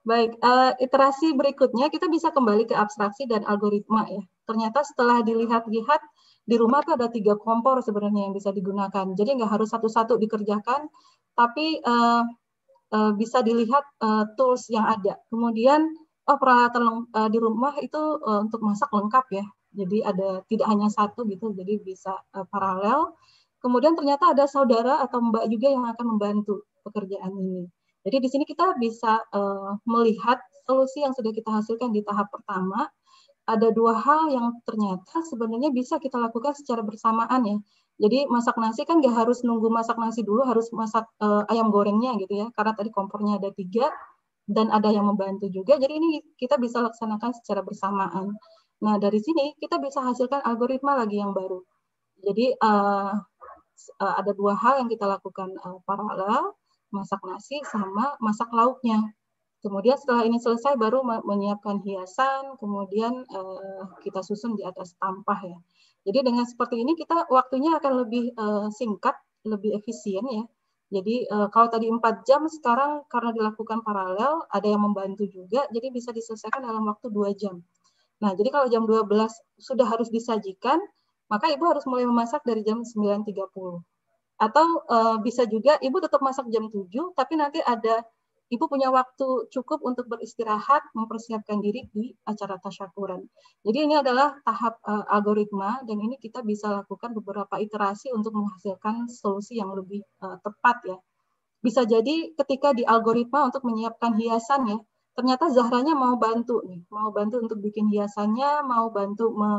Baik, uh, iterasi berikutnya kita bisa kembali ke abstraksi dan algoritma ya. Ternyata setelah dilihat-lihat di rumah tuh ada tiga kompor sebenarnya yang bisa digunakan. Jadi nggak harus satu-satu dikerjakan, tapi uh, uh, bisa dilihat uh, tools yang ada. Kemudian oh peralatan uh, di rumah itu uh, untuk masak lengkap ya. Jadi ada tidak hanya satu gitu, jadi bisa uh, paralel. Kemudian ternyata ada saudara atau mbak juga yang akan membantu pekerjaan ini. Jadi di sini kita bisa uh, melihat solusi yang sudah kita hasilkan di tahap pertama, ada dua hal yang ternyata sebenarnya bisa kita lakukan secara bersamaan ya. Jadi masak nasi kan nggak harus nunggu masak nasi dulu, harus masak uh, ayam gorengnya gitu ya. Karena tadi kompornya ada tiga dan ada yang membantu juga. Jadi ini kita bisa laksanakan secara bersamaan. Nah dari sini kita bisa hasilkan algoritma lagi yang baru. Jadi uh, uh, ada dua hal yang kita lakukan uh, paralel, masak nasi sama masak lauknya. Kemudian setelah ini selesai baru menyiapkan hiasan, kemudian uh, kita susun di atas tampah ya. Jadi dengan seperti ini kita waktunya akan lebih uh, singkat, lebih efisien ya. Jadi uh, kalau tadi 4 jam sekarang karena dilakukan paralel, ada yang membantu juga, jadi bisa diselesaikan dalam waktu 2 jam. Nah, jadi kalau jam 12 sudah harus disajikan, maka ibu harus mulai memasak dari jam 9.30. Atau e, bisa juga ibu tetap masak jam 7, tapi nanti ada Ibu punya waktu cukup untuk beristirahat, mempersiapkan diri di acara tasyakuran. Jadi ini adalah tahap uh, algoritma dan ini kita bisa lakukan beberapa iterasi untuk menghasilkan solusi yang lebih uh, tepat ya. Bisa jadi ketika di algoritma untuk menyiapkan hiasan ya, ternyata Zahranya mau bantu nih, mau bantu untuk bikin hiasannya, mau bantu me,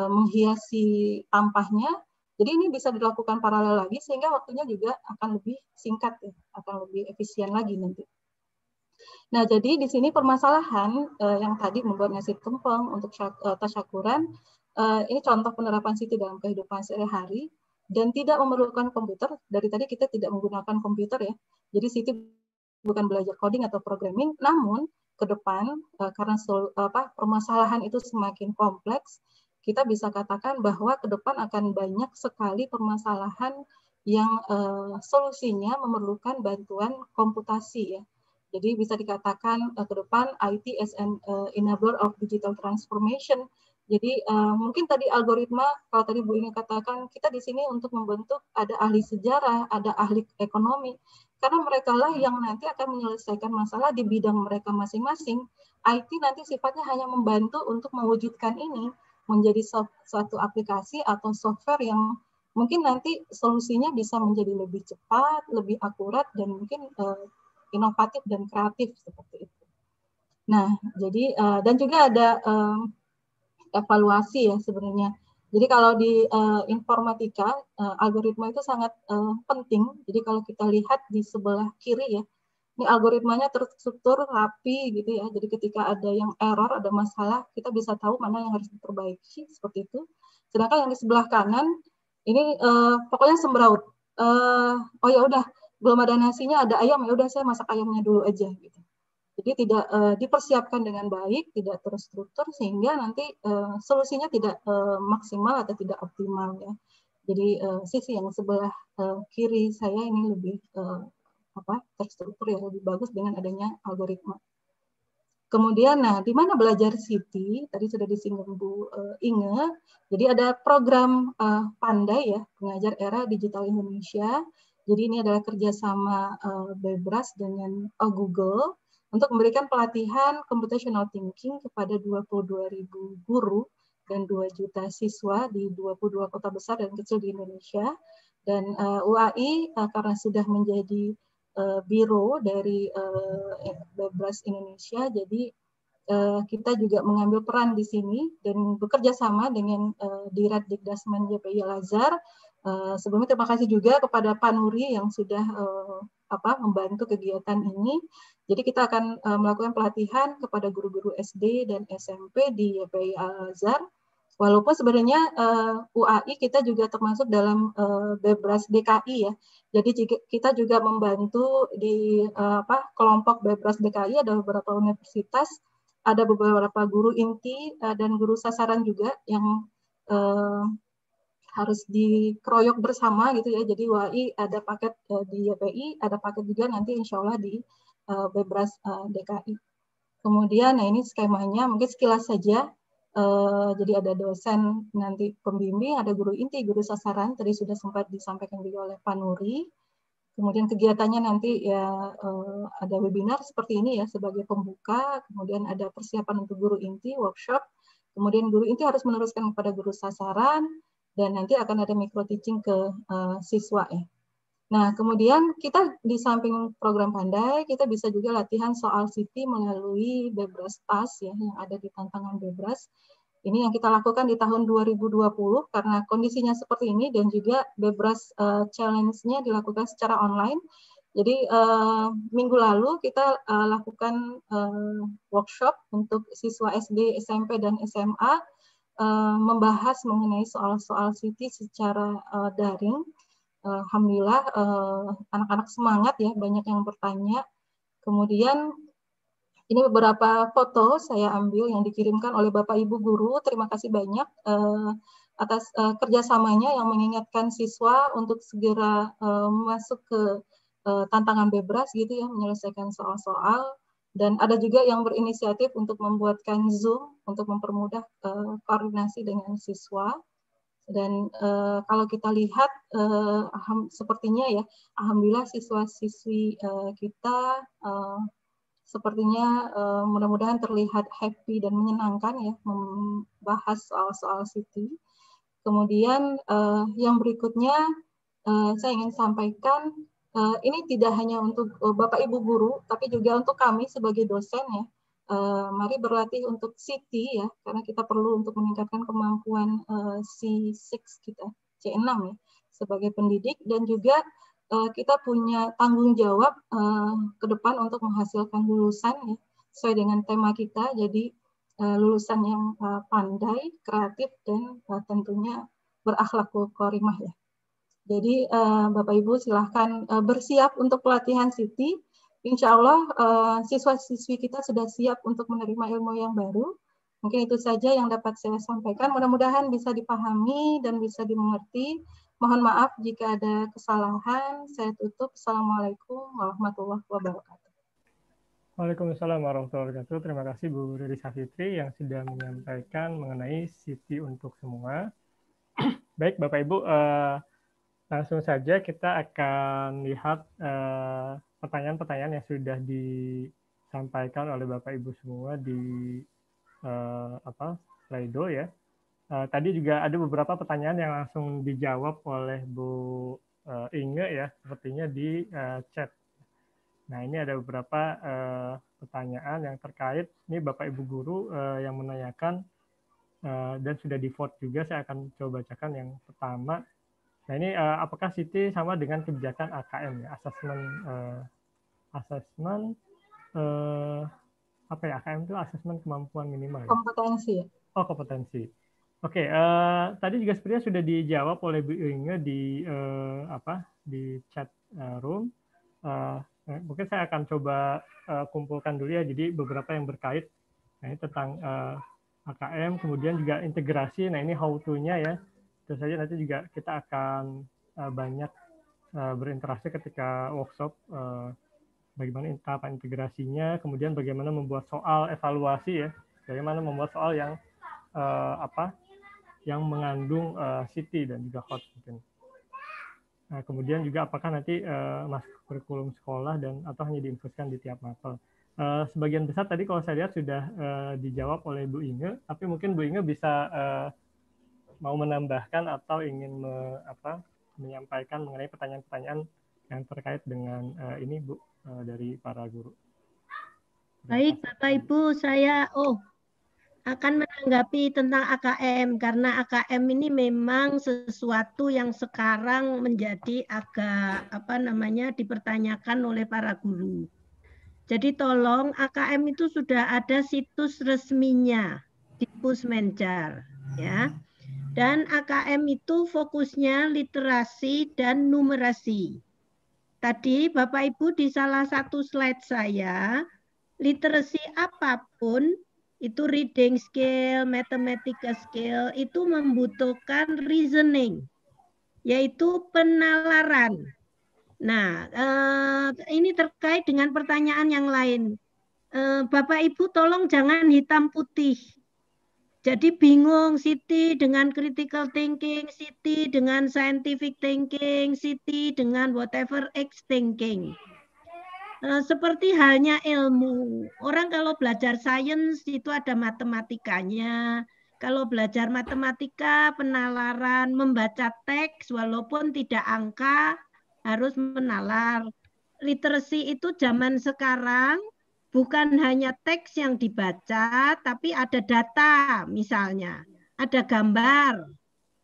uh, menghiasi tampahnya, jadi ini bisa dilakukan paralel lagi sehingga waktunya juga akan lebih singkat, ya, akan lebih efisien lagi nanti. Nah, jadi di sini permasalahan uh, yang tadi membuat nasib kempeng untuk uh, eh, tasyakuran, uh, eh, ini contoh penerapan Siti dalam kehidupan sehari-hari, dan tidak memerlukan komputer. Dari tadi kita tidak menggunakan komputer ya. Jadi Siti bukan belajar coding atau programming, namun ke depan uh, karena apa, permasalahan itu semakin kompleks, kita bisa katakan bahwa ke depan akan banyak sekali permasalahan yang uh, solusinya memerlukan bantuan komputasi ya jadi bisa dikatakan uh, ke depan IT as an uh, enabler of digital transformation. Jadi uh, mungkin tadi algoritma kalau tadi Bu ingin katakan kita di sini untuk membentuk ada ahli sejarah, ada ahli ekonomi karena mereka lah yang nanti akan menyelesaikan masalah di bidang mereka masing-masing. IT nanti sifatnya hanya membantu untuk mewujudkan ini menjadi suatu aplikasi atau software yang mungkin nanti solusinya bisa menjadi lebih cepat, lebih akurat dan mungkin uh, inovatif dan kreatif seperti itu. Nah, jadi uh, dan juga ada um, evaluasi ya sebenarnya. Jadi kalau di uh, informatika uh, algoritma itu sangat uh, penting. Jadi kalau kita lihat di sebelah kiri ya, ini algoritmanya terstruktur rapi gitu ya. Jadi ketika ada yang error, ada masalah, kita bisa tahu mana yang harus diperbaiki seperti itu. Sedangkan yang di sebelah kanan ini uh, pokoknya sembraut. Uh, oh ya udah, belum ada nasinya ada ayam ya udah saya masak ayamnya dulu aja gitu jadi tidak uh, dipersiapkan dengan baik tidak terstruktur sehingga nanti uh, solusinya tidak uh, maksimal atau tidak optimal ya jadi uh, sisi yang sebelah uh, kiri saya ini lebih uh, apa terstruktur ya lebih bagus dengan adanya algoritma Kemudian, nah, di mana belajar City? Tadi sudah disinggung Bu uh, Inge. Jadi ada program uh, Pandai ya, pengajar era digital Indonesia jadi ini adalah kerjasama uh, Bebras dengan uh, Google untuk memberikan pelatihan computational thinking kepada 22.000 guru dan 2 juta siswa di 22 kota besar dan kecil di Indonesia. Dan uh, eh, UAI uh, karena sudah menjadi uh, biro dari uh, Bebras Indonesia, jadi uh, kita juga mengambil peran di sini dan bekerja sama dengan uh, Dirad Dikdasman JPI Lazar Eh, sebelumnya terima kasih juga kepada Pak Nuri yang sudah eh, apa membantu kegiatan ini. Jadi kita akan eh, melakukan pelatihan kepada guru-guru SD dan SMP di YPI Al Azhar. Walaupun sebenarnya uh, UAI kita juga termasuk dalam uh, Bebras DKI ya. Jadi jika, kita juga membantu di uh, apa kelompok Bebras DKI ada beberapa universitas, ada beberapa guru inti uh, dan guru sasaran juga yang uh, harus dikeroyok bersama gitu ya. Jadi WAI ada paket uh, di YPI, ada paket juga nanti insya Allah di uh, Bebras uh, eh, DKI. Kemudian, nah ini skemanya mungkin sekilas saja. Uh, jadi ada dosen nanti pembimbing, ada guru inti, guru sasaran. Tadi sudah sempat disampaikan juga oleh Pak Nuri. Kemudian kegiatannya nanti ya uh, ada webinar seperti ini ya sebagai pembuka. Kemudian ada persiapan untuk guru inti, workshop. Kemudian guru inti harus meneruskan kepada guru sasaran dan nanti akan ada micro teaching ke uh, siswa ya. Nah, kemudian kita di samping program pandai, kita bisa juga latihan soal city melalui Bebras pas ya, yang ada di tantangan Bebras. Ini yang kita lakukan di tahun 2020 karena kondisinya seperti ini dan juga Bebras uh, Challenge-nya dilakukan secara online. Jadi uh, minggu lalu kita uh, lakukan uh, workshop untuk siswa SD, SMP, dan SMA Eh, membahas mengenai soal-soal Siti secara uh, daring. Uh, Alhamdulillah eh, anak-anak uh, semangat ya, banyak yang bertanya. Kemudian ini beberapa foto saya ambil yang dikirimkan oleh Bapak Ibu guru. Terima kasih banyak uh, atas uh, kerjasamanya yang mengingatkan siswa untuk segera uh, masuk ke uh, tantangan bebas gitu ya, menyelesaikan soal-soal. Dan ada juga yang berinisiatif untuk membuatkan Zoom untuk mempermudah uh, koordinasi dengan siswa. Dan uh, kalau kita lihat, uh, sepertinya ya, alhamdulillah siswa-siswi uh, kita uh, sepertinya uh, mudah-mudahan terlihat happy dan menyenangkan ya membahas soal-soal Siti. Kemudian uh, yang berikutnya uh, saya ingin sampaikan Eh, ini tidak hanya untuk eh, Bapak Ibu guru, tapi juga untuk kami sebagai dosen ya. Eh, mari berlatih untuk CT ya, karena kita perlu untuk meningkatkan kemampuan C6 kita, C6 ya, sebagai pendidik dan juga kita punya tanggung jawab ke depan untuk menghasilkan lulusan ya, sesuai dengan tema kita. Jadi lulusan yang pandai, kreatif dan tentunya berakhlak korimah ya. Jadi uh, Bapak Ibu silahkan uh, bersiap untuk pelatihan Siti. Insya Allah uh, siswa-siswi kita sudah siap untuk menerima ilmu yang baru. Mungkin itu saja yang dapat saya sampaikan. Mudah-mudahan bisa dipahami dan bisa dimengerti. Mohon maaf jika ada kesalahan. Saya tutup. Assalamualaikum warahmatullahi wabarakatuh. Waalaikumsalam warahmatullahi wabarakatuh. Terima kasih Bu Riri Safitri yang sudah menyampaikan mengenai Siti untuk semua. Baik Bapak Ibu, uh, langsung saja kita akan lihat eh, pertanyaan-pertanyaan uh, yang sudah disampaikan oleh Bapak Ibu semua di uh, apa Slido ya. uh, tadi juga ada beberapa pertanyaan yang langsung dijawab oleh Bu Inge ya, sepertinya di chat. Nah ini ada beberapa pertanyaan yang terkait. Ini Bapak Ibu guru yang menanyakan dan sudah di vote juga. Saya akan coba bacakan yang pertama Nah ini uh, apakah CT sama dengan kebijakan AKM ya, assessment uh, assessment uh, apa ya AKM itu assessment kemampuan minimal. Ya? Kompetensi. Ya? Oh kompetensi. Oke, okay, uh, tadi juga sepertinya sudah dijawab oleh Bu Inge di uh, apa di chat room. Uh, mungkin saya akan coba uh, kumpulkan dulu ya. Jadi beberapa yang berkait nah, ini tentang uh, AKM, kemudian juga integrasi. Nah ini how to-nya ya tentu saja nanti juga kita akan uh, banyak uh, berinteraksi ketika workshop uh, bagaimana tahapan integrasinya, kemudian bagaimana membuat soal evaluasi ya, bagaimana membuat soal yang uh, apa yang mengandung uh, city dan juga hot mungkin. Nah, kemudian juga apakah nanti uh, masuk kurikulum sekolah dan atau hanya diinfuskan di tiap mapel. Uh, sebagian besar tadi kalau saya lihat sudah uh, dijawab oleh Bu Inge, tapi mungkin Bu Inge bisa uh, mau menambahkan atau ingin me, apa, menyampaikan mengenai pertanyaan-pertanyaan yang terkait dengan uh, ini Bu uh, dari para guru. Baik Bapak Ibu, saya oh akan menanggapi tentang AKM karena AKM ini memang sesuatu yang sekarang menjadi agak apa namanya dipertanyakan oleh para guru. Jadi tolong AKM itu sudah ada situs resminya di Pusmenjar ya. Dan AKM itu fokusnya literasi dan numerasi. Tadi Bapak Ibu di salah satu slide saya, literasi apapun itu reading skill, mathematical skill itu membutuhkan reasoning, yaitu penalaran. Nah, eh, ini terkait dengan pertanyaan yang lain. Eh, Bapak Ibu tolong jangan hitam putih jadi bingung Siti dengan critical thinking, Siti dengan scientific thinking, Siti dengan whatever X thinking. Eh, seperti halnya ilmu. Orang kalau belajar sains itu ada matematikanya. Kalau belajar matematika, penalaran, membaca teks walaupun tidak angka harus menalar. Literasi itu zaman sekarang bukan hanya teks yang dibaca, tapi ada data misalnya, ada gambar.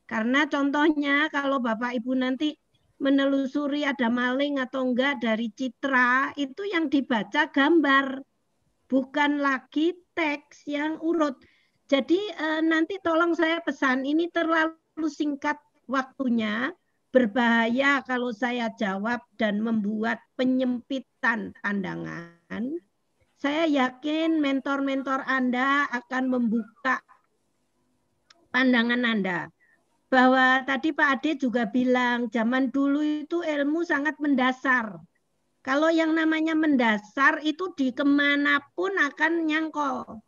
Karena contohnya kalau Bapak Ibu nanti menelusuri ada maling atau enggak dari citra, itu yang dibaca gambar, bukan lagi teks yang urut. Jadi eh, nanti tolong saya pesan, ini terlalu singkat waktunya, berbahaya kalau saya jawab dan membuat penyempitan pandangan. Saya yakin mentor-mentor Anda akan membuka pandangan Anda. Bahwa tadi Pak Ade juga bilang, zaman dulu itu ilmu sangat mendasar. Kalau yang namanya mendasar itu di kemanapun akan nyangkol.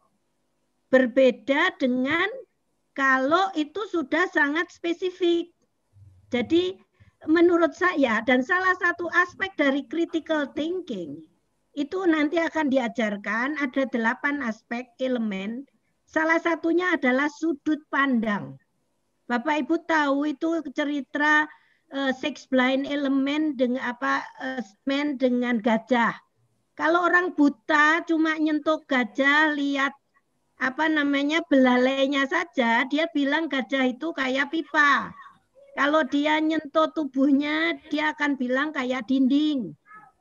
Berbeda dengan kalau itu sudah sangat spesifik. Jadi menurut saya dan salah satu aspek dari critical thinking itu nanti akan diajarkan ada delapan aspek elemen. Salah satunya adalah sudut pandang. Bapak Ibu tahu itu cerita uh, eh, six blind elemen dengan apa uh, men dengan gajah. Kalau orang buta cuma nyentuh gajah lihat apa namanya belalainya saja, dia bilang gajah itu kayak pipa. Kalau dia nyentuh tubuhnya, dia akan bilang kayak dinding.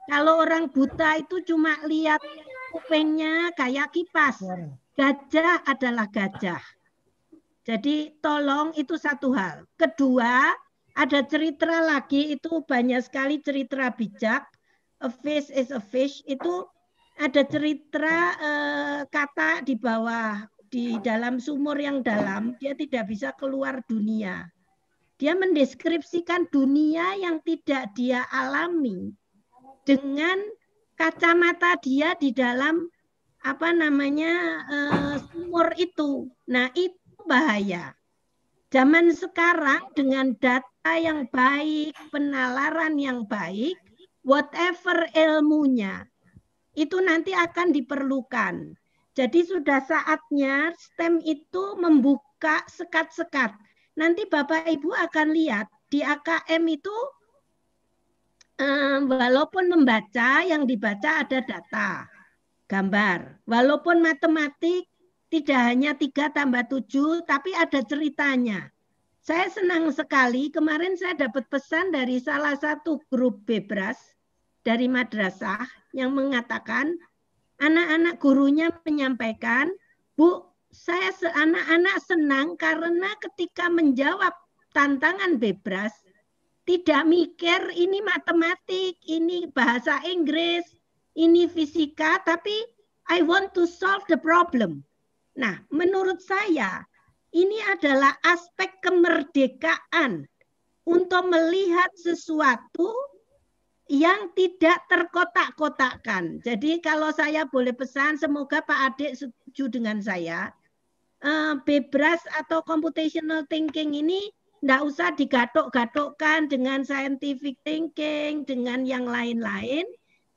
Kalau orang buta itu cuma lihat kupingnya kayak kipas. Iya. Gajah adalah gajah. Jadi tolong itu satu hal. Kedua, ada cerita lagi itu banyak sekali cerita bijak. A fish is a fish itu ada cerita eh, kata di bawah di dalam sumur yang dalam dia tidak bisa keluar dunia. Dia mendeskripsikan dunia yang tidak dia alami dengan kacamata dia di dalam apa namanya eh, sumur itu. Nah, itu bahaya. Zaman sekarang dengan data yang baik, penalaran yang baik, whatever ilmunya, itu nanti akan diperlukan. Jadi sudah saatnya STEM itu membuka sekat-sekat. Nanti Bapak Ibu akan lihat di AKM itu Eh, walaupun membaca yang dibaca ada data, gambar. Walaupun matematik tidak hanya tiga tambah tujuh, tapi ada ceritanya. Saya senang sekali, kemarin saya dapat pesan dari salah satu grup bebras dari madrasah yang mengatakan, anak-anak gurunya menyampaikan, Bu, saya anak-anak senang karena ketika menjawab tantangan bebras. Tidak mikir ini matematik, ini bahasa Inggris, ini fisika, tapi I want to solve the problem. Nah, menurut saya ini adalah aspek kemerdekaan untuk melihat sesuatu yang tidak terkotak-kotakkan. Jadi kalau saya boleh pesan, semoga Pak Adik setuju dengan saya, eh, bebas atau computational thinking ini tidak usah digatok-gatokkan dengan scientific thinking, dengan yang lain-lain.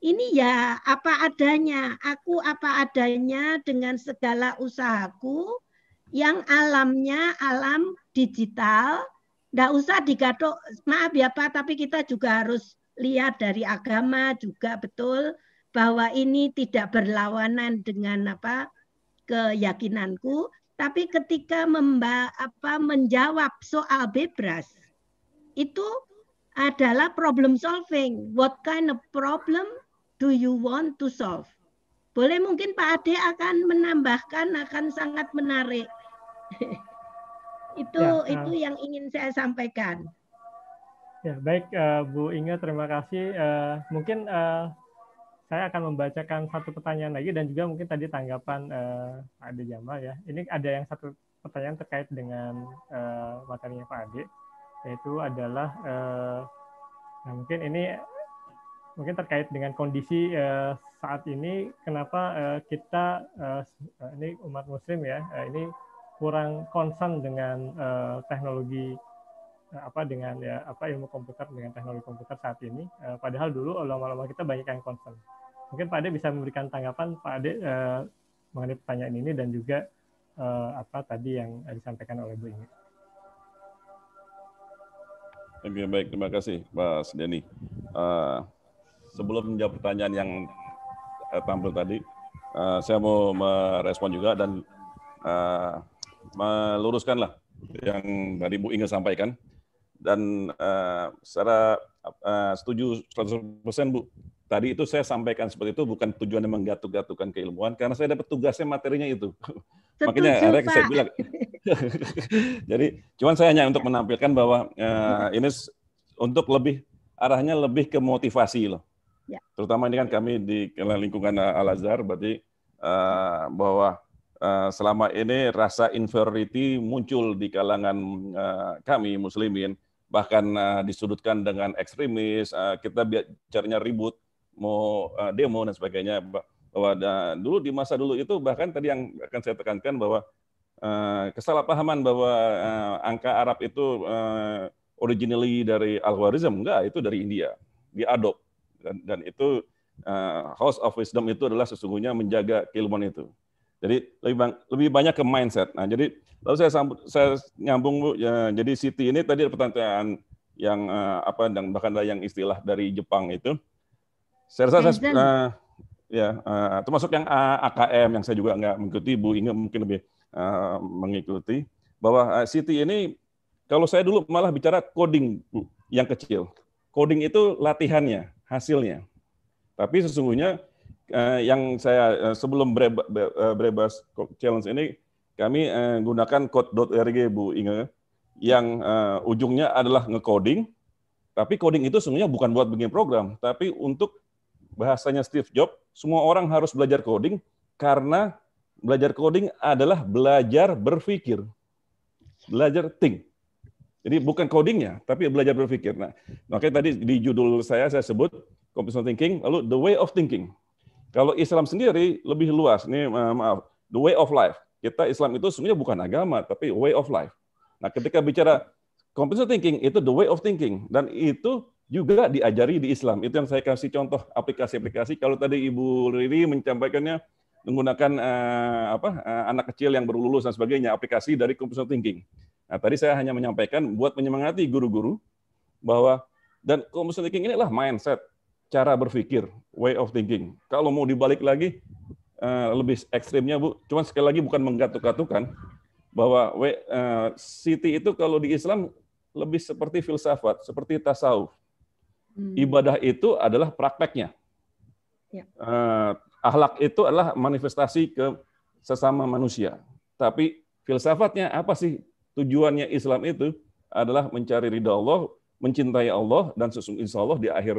Ini ya apa adanya, aku apa adanya dengan segala usahaku yang alamnya alam digital. Tidak usah digatok, maaf ya Pak, tapi kita juga harus lihat dari agama juga betul bahwa ini tidak berlawanan dengan apa keyakinanku tapi ketika memba, apa, menjawab soal bebas, itu adalah problem solving. What kind of problem do you want to solve? Boleh mungkin Pak Ade akan menambahkan, akan sangat menarik. itu ya, eh. itu yang ingin saya sampaikan. Ya baik uh, Bu Inga terima kasih. Uh, mungkin uh, saya akan membacakan satu pertanyaan lagi dan juga mungkin tadi tanggapan uh, Ade Jamal ya. Ini ada yang satu pertanyaan terkait dengan uh, materinya Pak Ade, yaitu adalah uh, nah mungkin ini mungkin terkait dengan kondisi uh, saat ini kenapa uh, kita uh, ini umat Muslim ya uh, ini kurang concern dengan uh, teknologi apa dengan ya apa ilmu komputer dengan teknologi komputer saat ini padahal dulu ulama-ulama kita banyak yang concern Mungkin Pak Ade bisa memberikan tanggapan Pak Ade eh, mengenai pertanyaan ini dan juga eh, apa tadi yang disampaikan oleh Bu Ingrid. Oke baik terima kasih Mas Denny. Uh, sebelum menjawab pertanyaan yang uh, eh, tampil tadi, uh, saya mau merespon juga dan uh, meluruskanlah yang tadi Bu Inge sampaikan dan uh, secara uh, setuju 100% Bu Tadi itu saya sampaikan seperti itu bukan tujuan menggatuk-gatukan keilmuan karena saya dapat tugasnya materinya itu. Setuju, Makanya Rek saya bilang. Jadi cuman saya hanya untuk menampilkan bahwa uh, ini untuk lebih arahnya lebih ke motivasi loh. Ya. Terutama ini kan kami di lingkungan Al Azhar berarti uh, bahwa Uh, selama ini rasa inferiority muncul di kalangan uh, kami muslimin bahkan uh, disudutkan dengan ekstremis uh, kita bicaranya ribut mau uh, demo dan sebagainya bahwa uh, dulu di masa dulu itu bahkan tadi yang akan saya tekankan bahwa uh, kesalahpahaman bahwa uh, angka Arab itu uh, originally dari Al-Khwarizm enggak itu dari India diadop dan, dan itu uh, House of Wisdom itu adalah sesungguhnya menjaga keilmuan itu. Jadi lebih, bang, lebih banyak ke mindset. Nah, jadi lalu saya sambut, saya nyambung Bu, ya, jadi City ini tadi pertanyaan yang apa dan bahkan ada yang istilah dari Jepang itu saya rasa saya, uh, ya uh, termasuk yang eh, AKM yang saya juga nggak mengikuti, Bu Inge mungkin lebih uh, mengikuti bahwa uh, City ini kalau saya dulu malah bicara coding yang kecil. Coding itu latihannya, hasilnya. Tapi sesungguhnya uh, yang saya uh, sebelum bebas Brebas Challenge ini kami uh, gunakan code.org Bu Inge yang uh, ujungnya adalah ngecoding. Tapi coding itu sebenarnya bukan buat bikin program, tapi untuk bahasanya Steve Jobs, semua orang harus belajar coding karena belajar coding adalah belajar berpikir. Belajar think. Jadi bukan codingnya, tapi belajar berpikir. Nah, makanya tadi di judul saya saya sebut computational thinking, lalu the way of thinking. Kalau Islam sendiri lebih luas, ini maaf, the way of life. Kita Islam itu sebenarnya bukan agama, tapi way of life. Nah, ketika bicara computational thinking itu the way of thinking dan itu juga diajari di Islam. Itu yang saya kasih contoh aplikasi-aplikasi. Kalau tadi Ibu Riri menyampaikannya menggunakan uh, apa uh, anak kecil yang baru lulus dan sebagainya, aplikasi dari computer thinking. Nah, tadi saya hanya menyampaikan buat menyemangati guru-guru bahwa dan computer thinking ini adalah mindset, cara berpikir, way of thinking. Kalau mau dibalik lagi uh, lebih ekstrimnya Bu, cuman sekali lagi bukan menggatuk-gatukan bahwa uh, city itu kalau di Islam lebih seperti filsafat, seperti tasawuf Hmm. Ibadah itu adalah prakteknya. Ya. Uh, eh, ahlak itu adalah manifestasi ke sesama manusia. Tapi filsafatnya apa sih? Tujuannya Islam itu adalah mencari ridha Allah, mencintai Allah, dan sesungguhnya insya Allah di akhir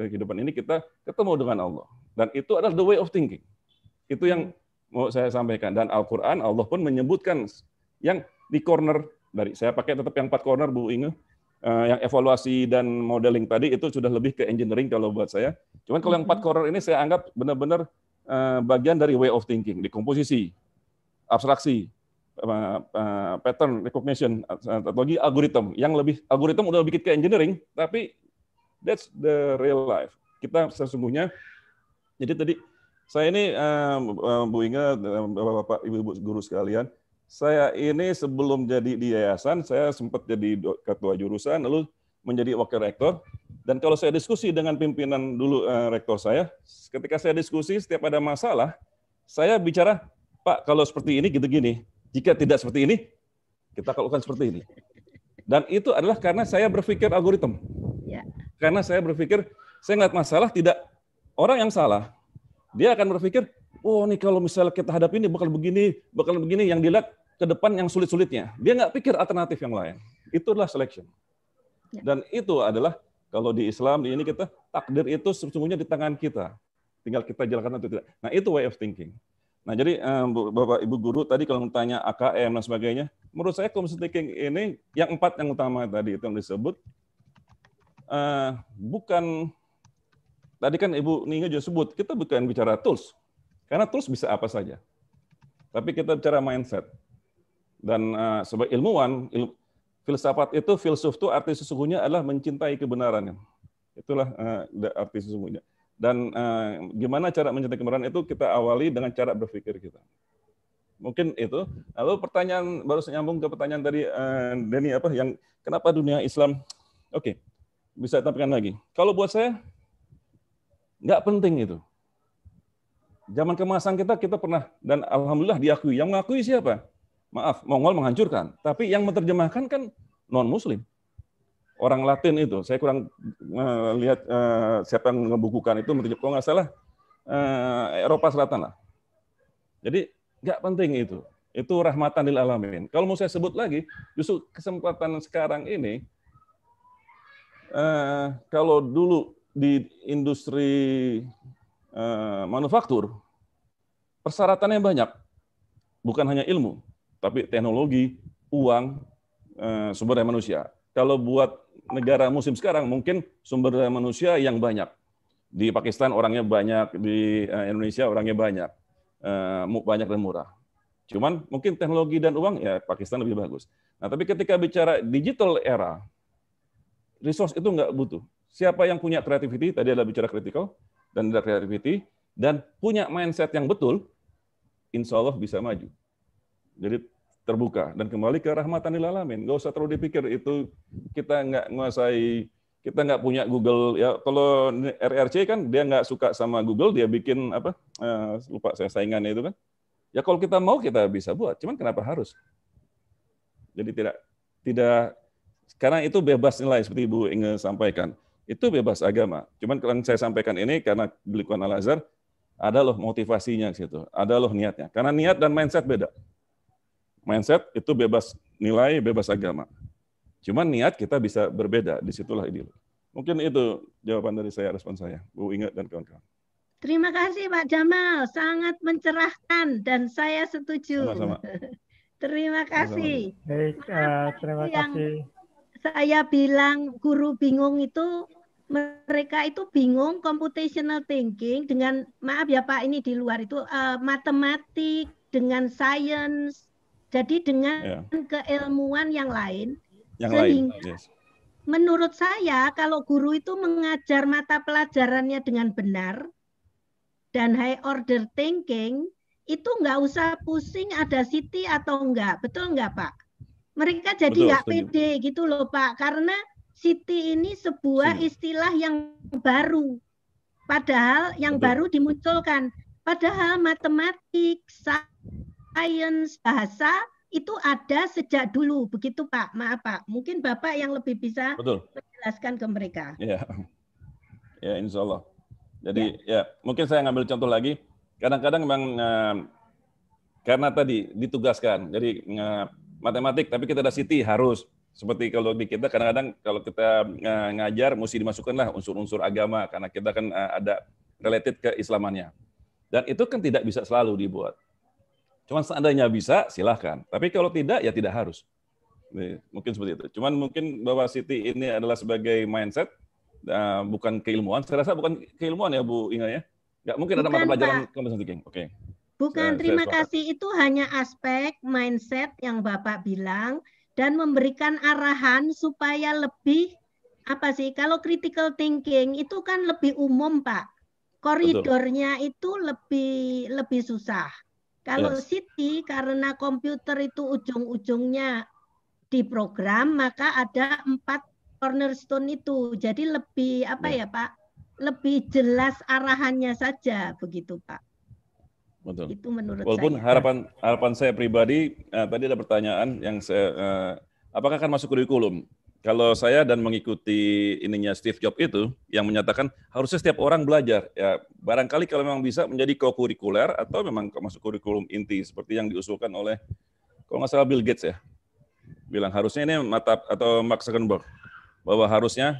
eh, kehidupan ini kita ketemu dengan Allah. Dan itu adalah the way of thinking. Itu yang hmm. mau saya sampaikan. Dan Al-Quran, Allah pun menyebutkan yang di corner dari saya pakai tetap yang empat corner Bu Inge Eh, yang evaluasi dan modeling tadi itu sudah lebih ke engineering kalau buat saya. Cuman kalau yang mm-hmm. empat core ini saya anggap benar-benar eh, bagian dari way of thinking, dekomposisi, abstraksi, eh, pattern recognition, atau lagi algoritma Yang lebih algoritma udah lebih ke engineering, tapi that's the real life. Kita sesungguhnya, jadi tadi saya ini Bu Inga, bapak-bapak, ibu-ibu guru sekalian, saya ini sebelum jadi di yayasan, saya sempat jadi ketua jurusan, lalu menjadi wakil rektor. Dan kalau saya diskusi dengan pimpinan dulu eh, rektor saya, ketika saya diskusi setiap ada masalah, saya bicara, Pak, kalau seperti ini gitu gini, jika tidak seperti ini, kita lakukan seperti ini. Dan itu adalah karena saya berpikir algoritma. Ya. Karena saya berpikir, saya ngeliat masalah, tidak orang yang salah, dia akan berpikir, oh nih kalau misalnya kita hadapi ini bakal begini, bakal begini, yang dilihat ke depan yang sulit-sulitnya. Dia nggak pikir alternatif yang lain. Itulah selection. Ya. Dan itu adalah kalau di Islam ini kita takdir itu sesungguhnya di tangan kita. Tinggal kita jalankan atau tidak. Nah itu way of thinking. Nah jadi eh, bapak ibu guru tadi kalau tanya AKM dan sebagainya, menurut saya misalnya thinking ini yang empat yang utama tadi itu yang disebut eh, bukan tadi kan ibu Ninga juga sebut kita bukan bicara tools, karena terus bisa apa saja. Tapi kita bicara mindset. Dan uh, sebagai ilmuwan, il, filsafat itu, filsuf itu arti sesungguhnya adalah mencintai kebenaran. Itulah uh, arti sesungguhnya. Dan uh, gimana cara mencintai kebenaran itu kita awali dengan cara berpikir kita. Mungkin itu. Lalu pertanyaan baru nyambung ke pertanyaan dari uh, Denny apa yang kenapa dunia Islam? Oke, okay. bisa tampilkan lagi. Kalau buat saya nggak penting itu. Zaman kemasan kita kita pernah dan alhamdulillah diakui. Yang mengakui siapa? Maaf, Mongol menghancurkan. Tapi yang menerjemahkan kan non muslim. Orang Latin itu, saya kurang uh, lihat uh, siapa yang membukukan itu, menerjemahkan kalau nggak salah uh, Eropa Selatan lah. Jadi nggak penting itu. Itu rahmatan lil alamin. Kalau mau saya sebut lagi, justru kesempatan sekarang ini, uh, kalau dulu di industri Eh, manufaktur persyaratannya banyak, bukan hanya ilmu, tapi teknologi, uang, eh, sumber daya manusia. Kalau buat negara musim sekarang mungkin sumber daya manusia yang banyak. Di Pakistan orangnya banyak, di eh, Indonesia orangnya banyak, banyak dan murah. Cuman mungkin teknologi dan uang ya Pakistan lebih bagus. Nah tapi ketika bicara digital era, resource itu nggak butuh. Siapa yang punya creativity, tadi adalah bicara kritikal dan ada creativity dan punya mindset yang betul, insya Allah bisa maju. Jadi terbuka dan kembali ke rahmatan lil alamin. Gak usah terlalu dipikir itu kita nggak menguasai, kita nggak punya Google. Ya kalau RRC kan dia nggak suka sama Google, dia bikin apa? Uh, lupa saya saingannya itu kan. Ya kalau kita mau kita bisa buat. Cuman kenapa harus? Jadi tidak tidak karena itu bebas nilai seperti Ibu ingin sampaikan itu bebas agama. Cuman yang saya sampaikan ini karena belikan Al-Azhar, ada loh motivasinya situ, ada loh niatnya. Karena niat dan mindset beda. Mindset itu bebas nilai, bebas agama. Cuman niat kita bisa berbeda, disitulah ini. Mungkin itu jawaban dari saya, respon saya. Bu Ingat dan kawan-kawan. Terima kasih Pak Jamal, sangat mencerahkan dan saya setuju. Sama-sama. terima kasih. Baik, uh, terima eh, kasih. saya bilang guru bingung itu mereka itu bingung computational thinking dengan maaf ya Pak ini di luar itu uh, matematik dengan science jadi dengan yeah. keilmuan yang lain yang sehingga lain. Yes. menurut saya kalau guru itu mengajar mata pelajarannya dengan benar dan high order thinking itu nggak usah pusing ada city atau enggak betul enggak Pak mereka jadi nggak pede gitu loh Pak karena city ini sebuah hmm. istilah yang baru. Padahal yang hmm. baru dimunculkan. Padahal matematik, sains, bahasa itu ada sejak dulu. Begitu Pak, maaf Pak. Mungkin Bapak yang lebih bisa Betul. menjelaskan ke mereka. Ya, ya insya Allah. Jadi ya, ya mungkin saya ngambil contoh lagi. Kadang-kadang memang eh, karena tadi ditugaskan. Jadi matematik, tapi kita ada city harus seperti kalau di kita kadang-kadang kalau kita eh, ngajar mesti dimasukkanlah unsur-unsur agama karena kita kan eh, ada related ke Islamannya. Dan itu kan tidak bisa selalu dibuat. Cuman seandainya bisa, silahkan. Tapi kalau tidak, ya tidak harus. Mungkin seperti itu. Cuman mungkin bahwa Siti ini adalah sebagai mindset, eh, bukan keilmuan. Saya rasa bukan keilmuan ya Bu Inga ya? Nggak mungkin ada mata pelajaran conversation thinking. Oke. Okay. Bukan, terima kasih. Itu hanya aspek mindset yang Bapak bilang dan memberikan arahan supaya lebih apa sih kalau critical thinking itu kan lebih umum Pak. Koridornya Betul. itu lebih lebih susah. Kalau yes. City karena komputer itu ujung-ujungnya di program maka ada empat cornerstone itu. Jadi lebih apa yes. Iya. ya Pak? Lebih jelas arahannya saja begitu Pak betul. Itu menurut Walaupun saya. harapan harapan saya pribadi uh, tadi ada pertanyaan yang saya uh, eh, apakah akan masuk kurikulum? Kalau saya dan mengikuti ininya Steve Jobs itu yang menyatakan harusnya setiap orang belajar ya barangkali kalau memang bisa menjadi kokurikuler atau memang masuk kurikulum inti seperti yang diusulkan oleh kalau nggak salah Bill Gates ya bilang harusnya ini mata atau Mark Zuckerberg bahwa harusnya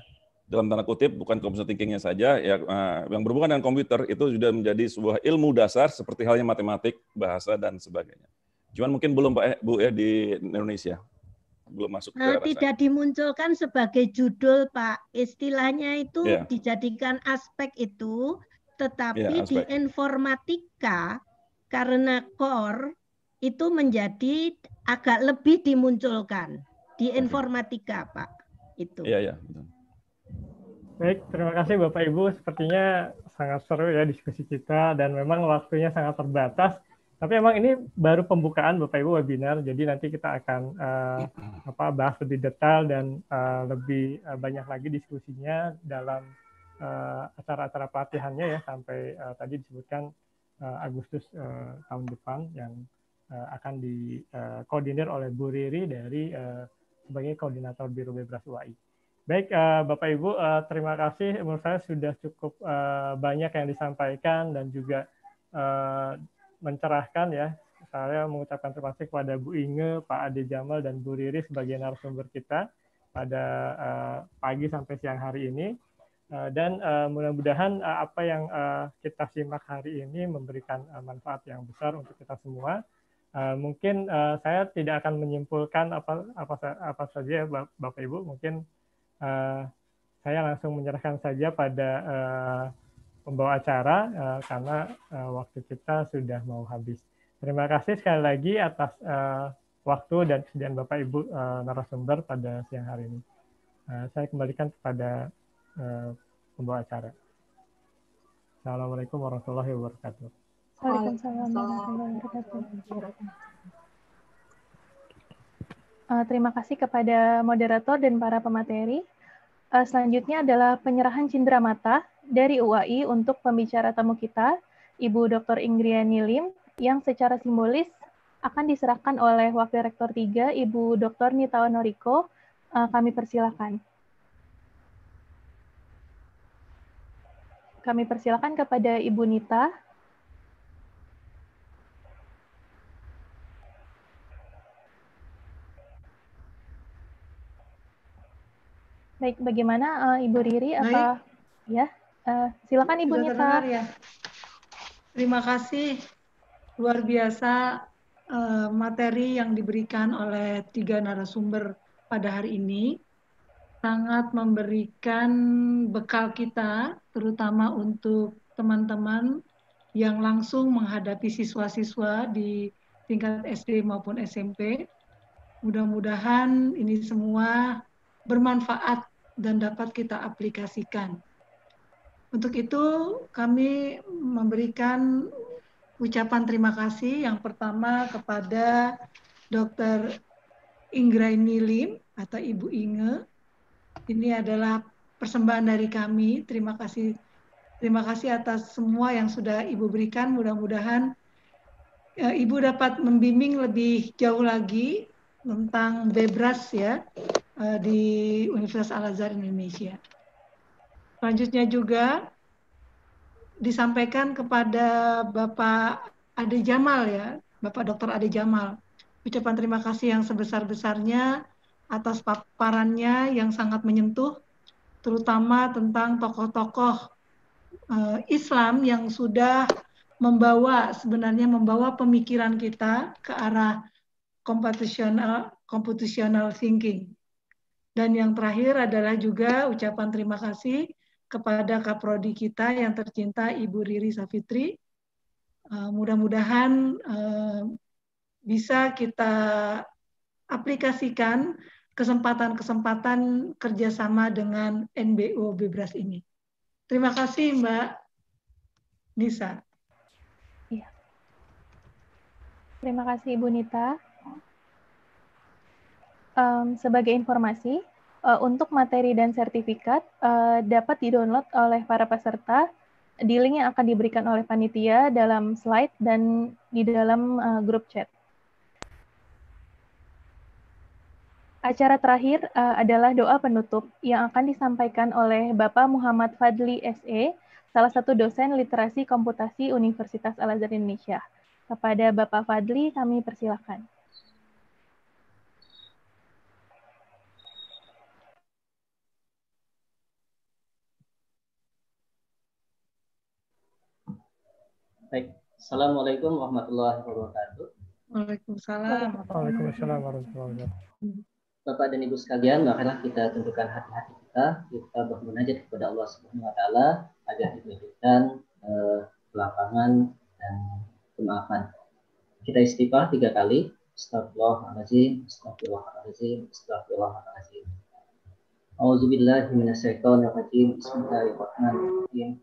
dalam tanda kutip bukan computer thinkingnya saja ya eh, yang berhubungan dengan komputer itu sudah menjadi sebuah ilmu dasar seperti halnya matematik, bahasa dan sebagainya. Cuman mungkin belum Pak ya, Bu ya di Indonesia belum masuk ke nah, tidak dimunculkan sebagai judul Pak istilahnya itu yeah. dijadikan aspek itu tetapi yeah, aspek. di informatika karena core itu menjadi agak lebih dimunculkan di informatika okay. Pak itu. Iya yeah, iya, Yeah. Baik, terima kasih Bapak Ibu. Sepertinya sangat seru ya diskusi kita dan memang waktunya sangat terbatas. Tapi emang ini baru pembukaan Bapak Ibu webinar, jadi nanti kita akan uh, apa bahas lebih detail dan uh, lebih uh, banyak lagi diskusinya dalam uh, acara-acara pelatihannya ya sampai uh, tadi disebutkan uh, Agustus uh, tahun depan yang uh, akan dikoordinir uh, oleh Bu Riri dari uh, sebagai koordinator Biro Bebas UAI. Baik, eh, Bapak Ibu, eh, terima kasih. Menurut saya sudah cukup eh, banyak yang disampaikan dan juga mencerahkan ya. Saya mengucapkan terima kasih kepada Bu Inge, Pak Ade Jamal, dan Bu Riri sebagai narasumber kita pada pagi sampai siang hari ini. dan mudah-mudahan apa yang kita simak hari ini memberikan manfaat yang besar untuk kita semua. mungkin saya tidak akan menyimpulkan apa apa apa saja Bapak Ibu mungkin Eh, saya langsung menyerahkan saja pada eh, pembawa acara eh, karena waktu kita sudah mau habis. Terima kasih sekali lagi atas waktu dan kesediaan Bapak Ibu narasumber pada siang hari ini. saya kembalikan kepada pembawa acara. Assalamualaikum warahmatullahi wabarakatuh. Waalaikumsalam warahmatullahi wabarakatuh. Uh, terima kasih kepada moderator dan para pemateri. Uh, selanjutnya adalah penyerahan cindera mata dari UAI untuk pembicara tamu kita, Ibu Dr. Ingriani Lim, yang secara simbolis akan diserahkan oleh Wakil Rektor 3, Ibu Dr. Nita Noriko. Uh, eh, kami persilahkan. Kami persilahkan kepada Ibu Nita. Baik, bagaimana uh, Ibu Riri? Apa ya? Uh, silakan Ibu Sudah Nita. Ya. Terima kasih. Luar biasa uh, materi yang diberikan oleh tiga narasumber pada hari ini sangat memberikan bekal kita, terutama untuk teman-teman yang langsung menghadapi siswa-siswa di tingkat SD maupun SMP. Mudah-mudahan ini semua bermanfaat dan dapat kita aplikasikan. Untuk itu kami memberikan ucapan terima kasih yang pertama kepada Dr. Ingraini Lim atau Ibu Inge. Ini adalah persembahan dari kami. Terima kasih terima kasih atas semua yang sudah Ibu berikan. Mudah-mudahan eh, Ibu dapat membimbing lebih jauh lagi tentang bebras ya Eh, di Universitas Al Azhar Indonesia. Selanjutnya juga disampaikan kepada Bapak Ade Jamal ya, Bapak Dokter Ade Jamal. Ucapan terima kasih yang sebesar-besarnya atas paparannya yang sangat menyentuh, terutama tentang tokoh-tokoh eh, Islam yang sudah membawa sebenarnya membawa pemikiran kita ke arah computational computational thinking. Dan yang terakhir adalah juga ucapan terima kasih kepada Kaprodi kita yang tercinta Ibu Riri Safitri. Eh, mudah-mudahan eh, bisa kita aplikasikan kesempatan-kesempatan kerjasama dengan NBO Bebras ini. Terima kasih Mbak Nisa. Iya. Terima kasih Ibu Nita um, sebagai informasi, uh, untuk materi dan sertifikat uh, dapat didownload oleh para peserta di link yang akan diberikan oleh panitia dalam slide dan di dalam uh, grup chat. Acara terakhir uh, adalah doa penutup yang akan disampaikan oleh Bapak Muhammad Fadli SE, salah satu dosen literasi komputasi Universitas Al-Azhar Indonesia. Kepada Bapak Fadli, kami persilahkan. Baik. Assalamualaikum warahmatullahi wabarakatuh. Waalaikumsalam. Waalaikumsalam warahmatullahi wabarakatuh. Bapak dan Ibu sekalian, marilah kita tentukan hati-hati kita, kita bermunajat kepada Allah Subhanahu wa taala agar diberikan eh, pelapangan dan kemaafan. Kita istighfar tiga kali. Astagfirullahaladzim, astagfirullahaladzim, astagfirullahaladzim. A'udzubillahi Bismillahirrahmanirrahim.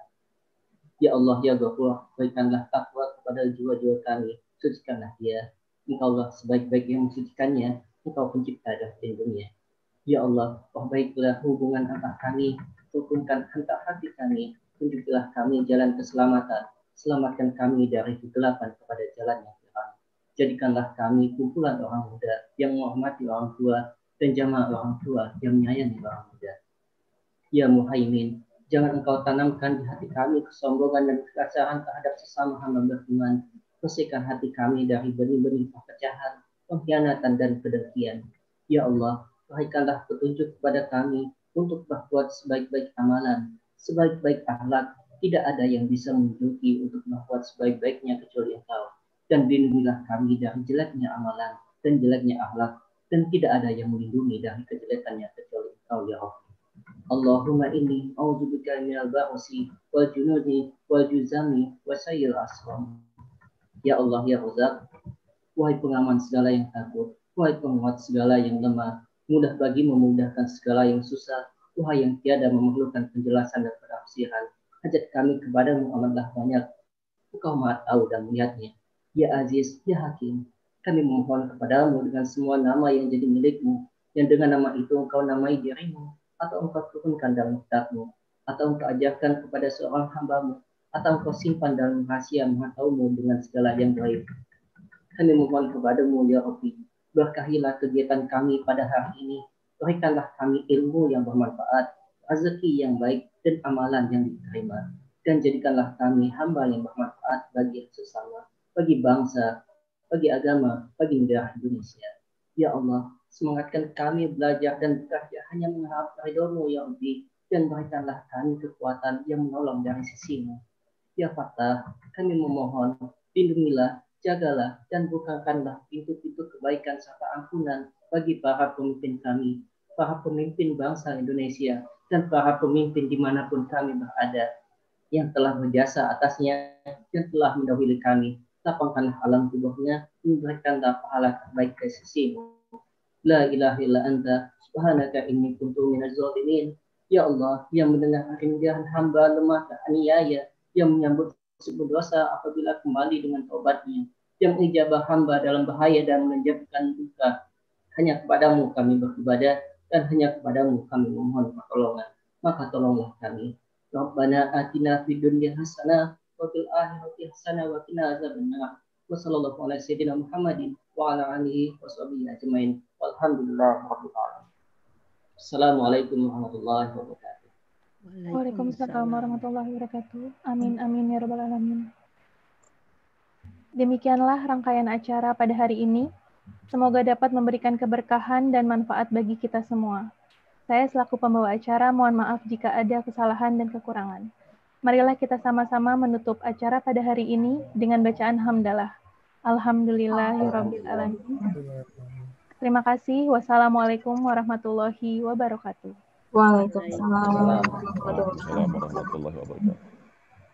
Ya Allah, Ya Ghafur, berikanlah takwa kepada jiwa-jiwa kami. Sucikanlah dia. Engkaulah Allah sebaik-baik yang mensucikannya. Engkau pencipta dan pelindungnya. Ya Allah, oh baiklah hubungan antar kami. Rukunkan hantar hati kami. Tunjukilah kami jalan keselamatan. Selamatkan kami dari kegelapan kepada jalan yang terang. Jadikanlah kami kumpulan orang muda yang menghormati orang tua dan jamaah orang tua yang menyayangi orang muda. Ya Muhaimin, Jangan engkau tanamkan di hati kami kesombongan dan kekasaran terhadap sesama hamba berfirman. Bersihkan hati kami dari benih-benih perpecahan, pengkhianatan, dan kedengkian. Ya Allah, berikanlah petunjuk kepada kami untuk berbuat sebaik-baik amalan, sebaik-baik akhlak. Tidak ada yang bisa menunjuki untuk berbuat sebaik-baiknya kecuali Engkau. Dan lindungilah kami dari jeleknya amalan dan jeleknya akhlak. Dan tidak ada yang melindungi dari kejelekannya kecuali Engkau, Ya Allah. Allahumma inni min al ba'usi wal junudi wal juzami wasayyil asram. Ya Allah, ya Razzaq, wahai pengaman segala yang takut, wahai penguat segala yang lemah, mudah bagi memudahkan segala yang susah, wahai yang tiada memerlukan penjelasan dan penafsiran. Hajat kami kepadamu amatlah banyak, Engkau maha tahu dan melihatnya. Ya Aziz, ya Hakim, kami memohon kepadamu dengan semua nama yang jadi milikmu, yang dengan nama itu engkau namai dirimu, atau engkau turunkan dalam kitabmu, atau engkau ajarkan kepada seorang hambamu, atau engkau simpan dalam rahasia mengetahuimu dengan segala yang baik. Kami memohon kepadamu, ya Rabbi, berkahilah kegiatan kami pada hari ini, berikanlah kami ilmu yang bermanfaat, rezeki yang baik, dan amalan yang diterima. Dan jadikanlah kami hamba yang bermanfaat bagi sesama, bagi bangsa, bagi agama, bagi negara Indonesia. Ya Allah, Semangatkan kami belajar dan bekerja hanya mengharap ridhomu ya Rabbi. Dan berikanlah kami kekuatan yang menolong dari sisimu. Ya Fatah, kami memohon, lindungilah, jagalah, dan bukakanlah pintu-pintu kebaikan serta ampunan bagi para pemimpin kami, para pemimpin bangsa Indonesia, dan para pemimpin dimanapun kami berada yang telah berjasa atasnya yang telah mendahului kami. Lapangkanlah alam tubuhnya, memberikanlah pahala terbaik ke sisimu. La ilaha illa anta subhanaka inni kuntu minaz zalimin. Ya Allah, yang mendengar kerinduan hamba lemah dan aniaya, yang menyambut sebuah dosa apabila kembali dengan taubatnya, yang ijabah hamba dalam bahaya dan menjadikan duka. Hanya kepadamu kami beribadah dan hanya kepadamu kami memohon pertolongan. Maka tolonglah kami. Rabbana atina fid dunya hasanah wa fil akhirati hasanah wa qina azabannar. Wassallallahu ala sayyidina Muhammadin wa ala alihi sahbihi ajmain. Alhamdulillah. Assalamualaikum warahmatullahi wabarakatuh. Waalaikumsalam warahmatullahi wabarakatuh. Amin hmm. amin ya rabbal alamin. Demikianlah rangkaian acara pada hari ini. Semoga dapat memberikan keberkahan dan manfaat bagi kita semua. Saya selaku pembawa acara mohon maaf jika ada kesalahan dan kekurangan. Marilah kita sama-sama menutup acara pada hari ini dengan bacaan hamdalah. Alhamdulillahirabbil alamin. Terima kasih. Wassalamualaikum warahmatullahi wabarakatuh. Waalaikumsalam warahmatullahi wabarakatuh.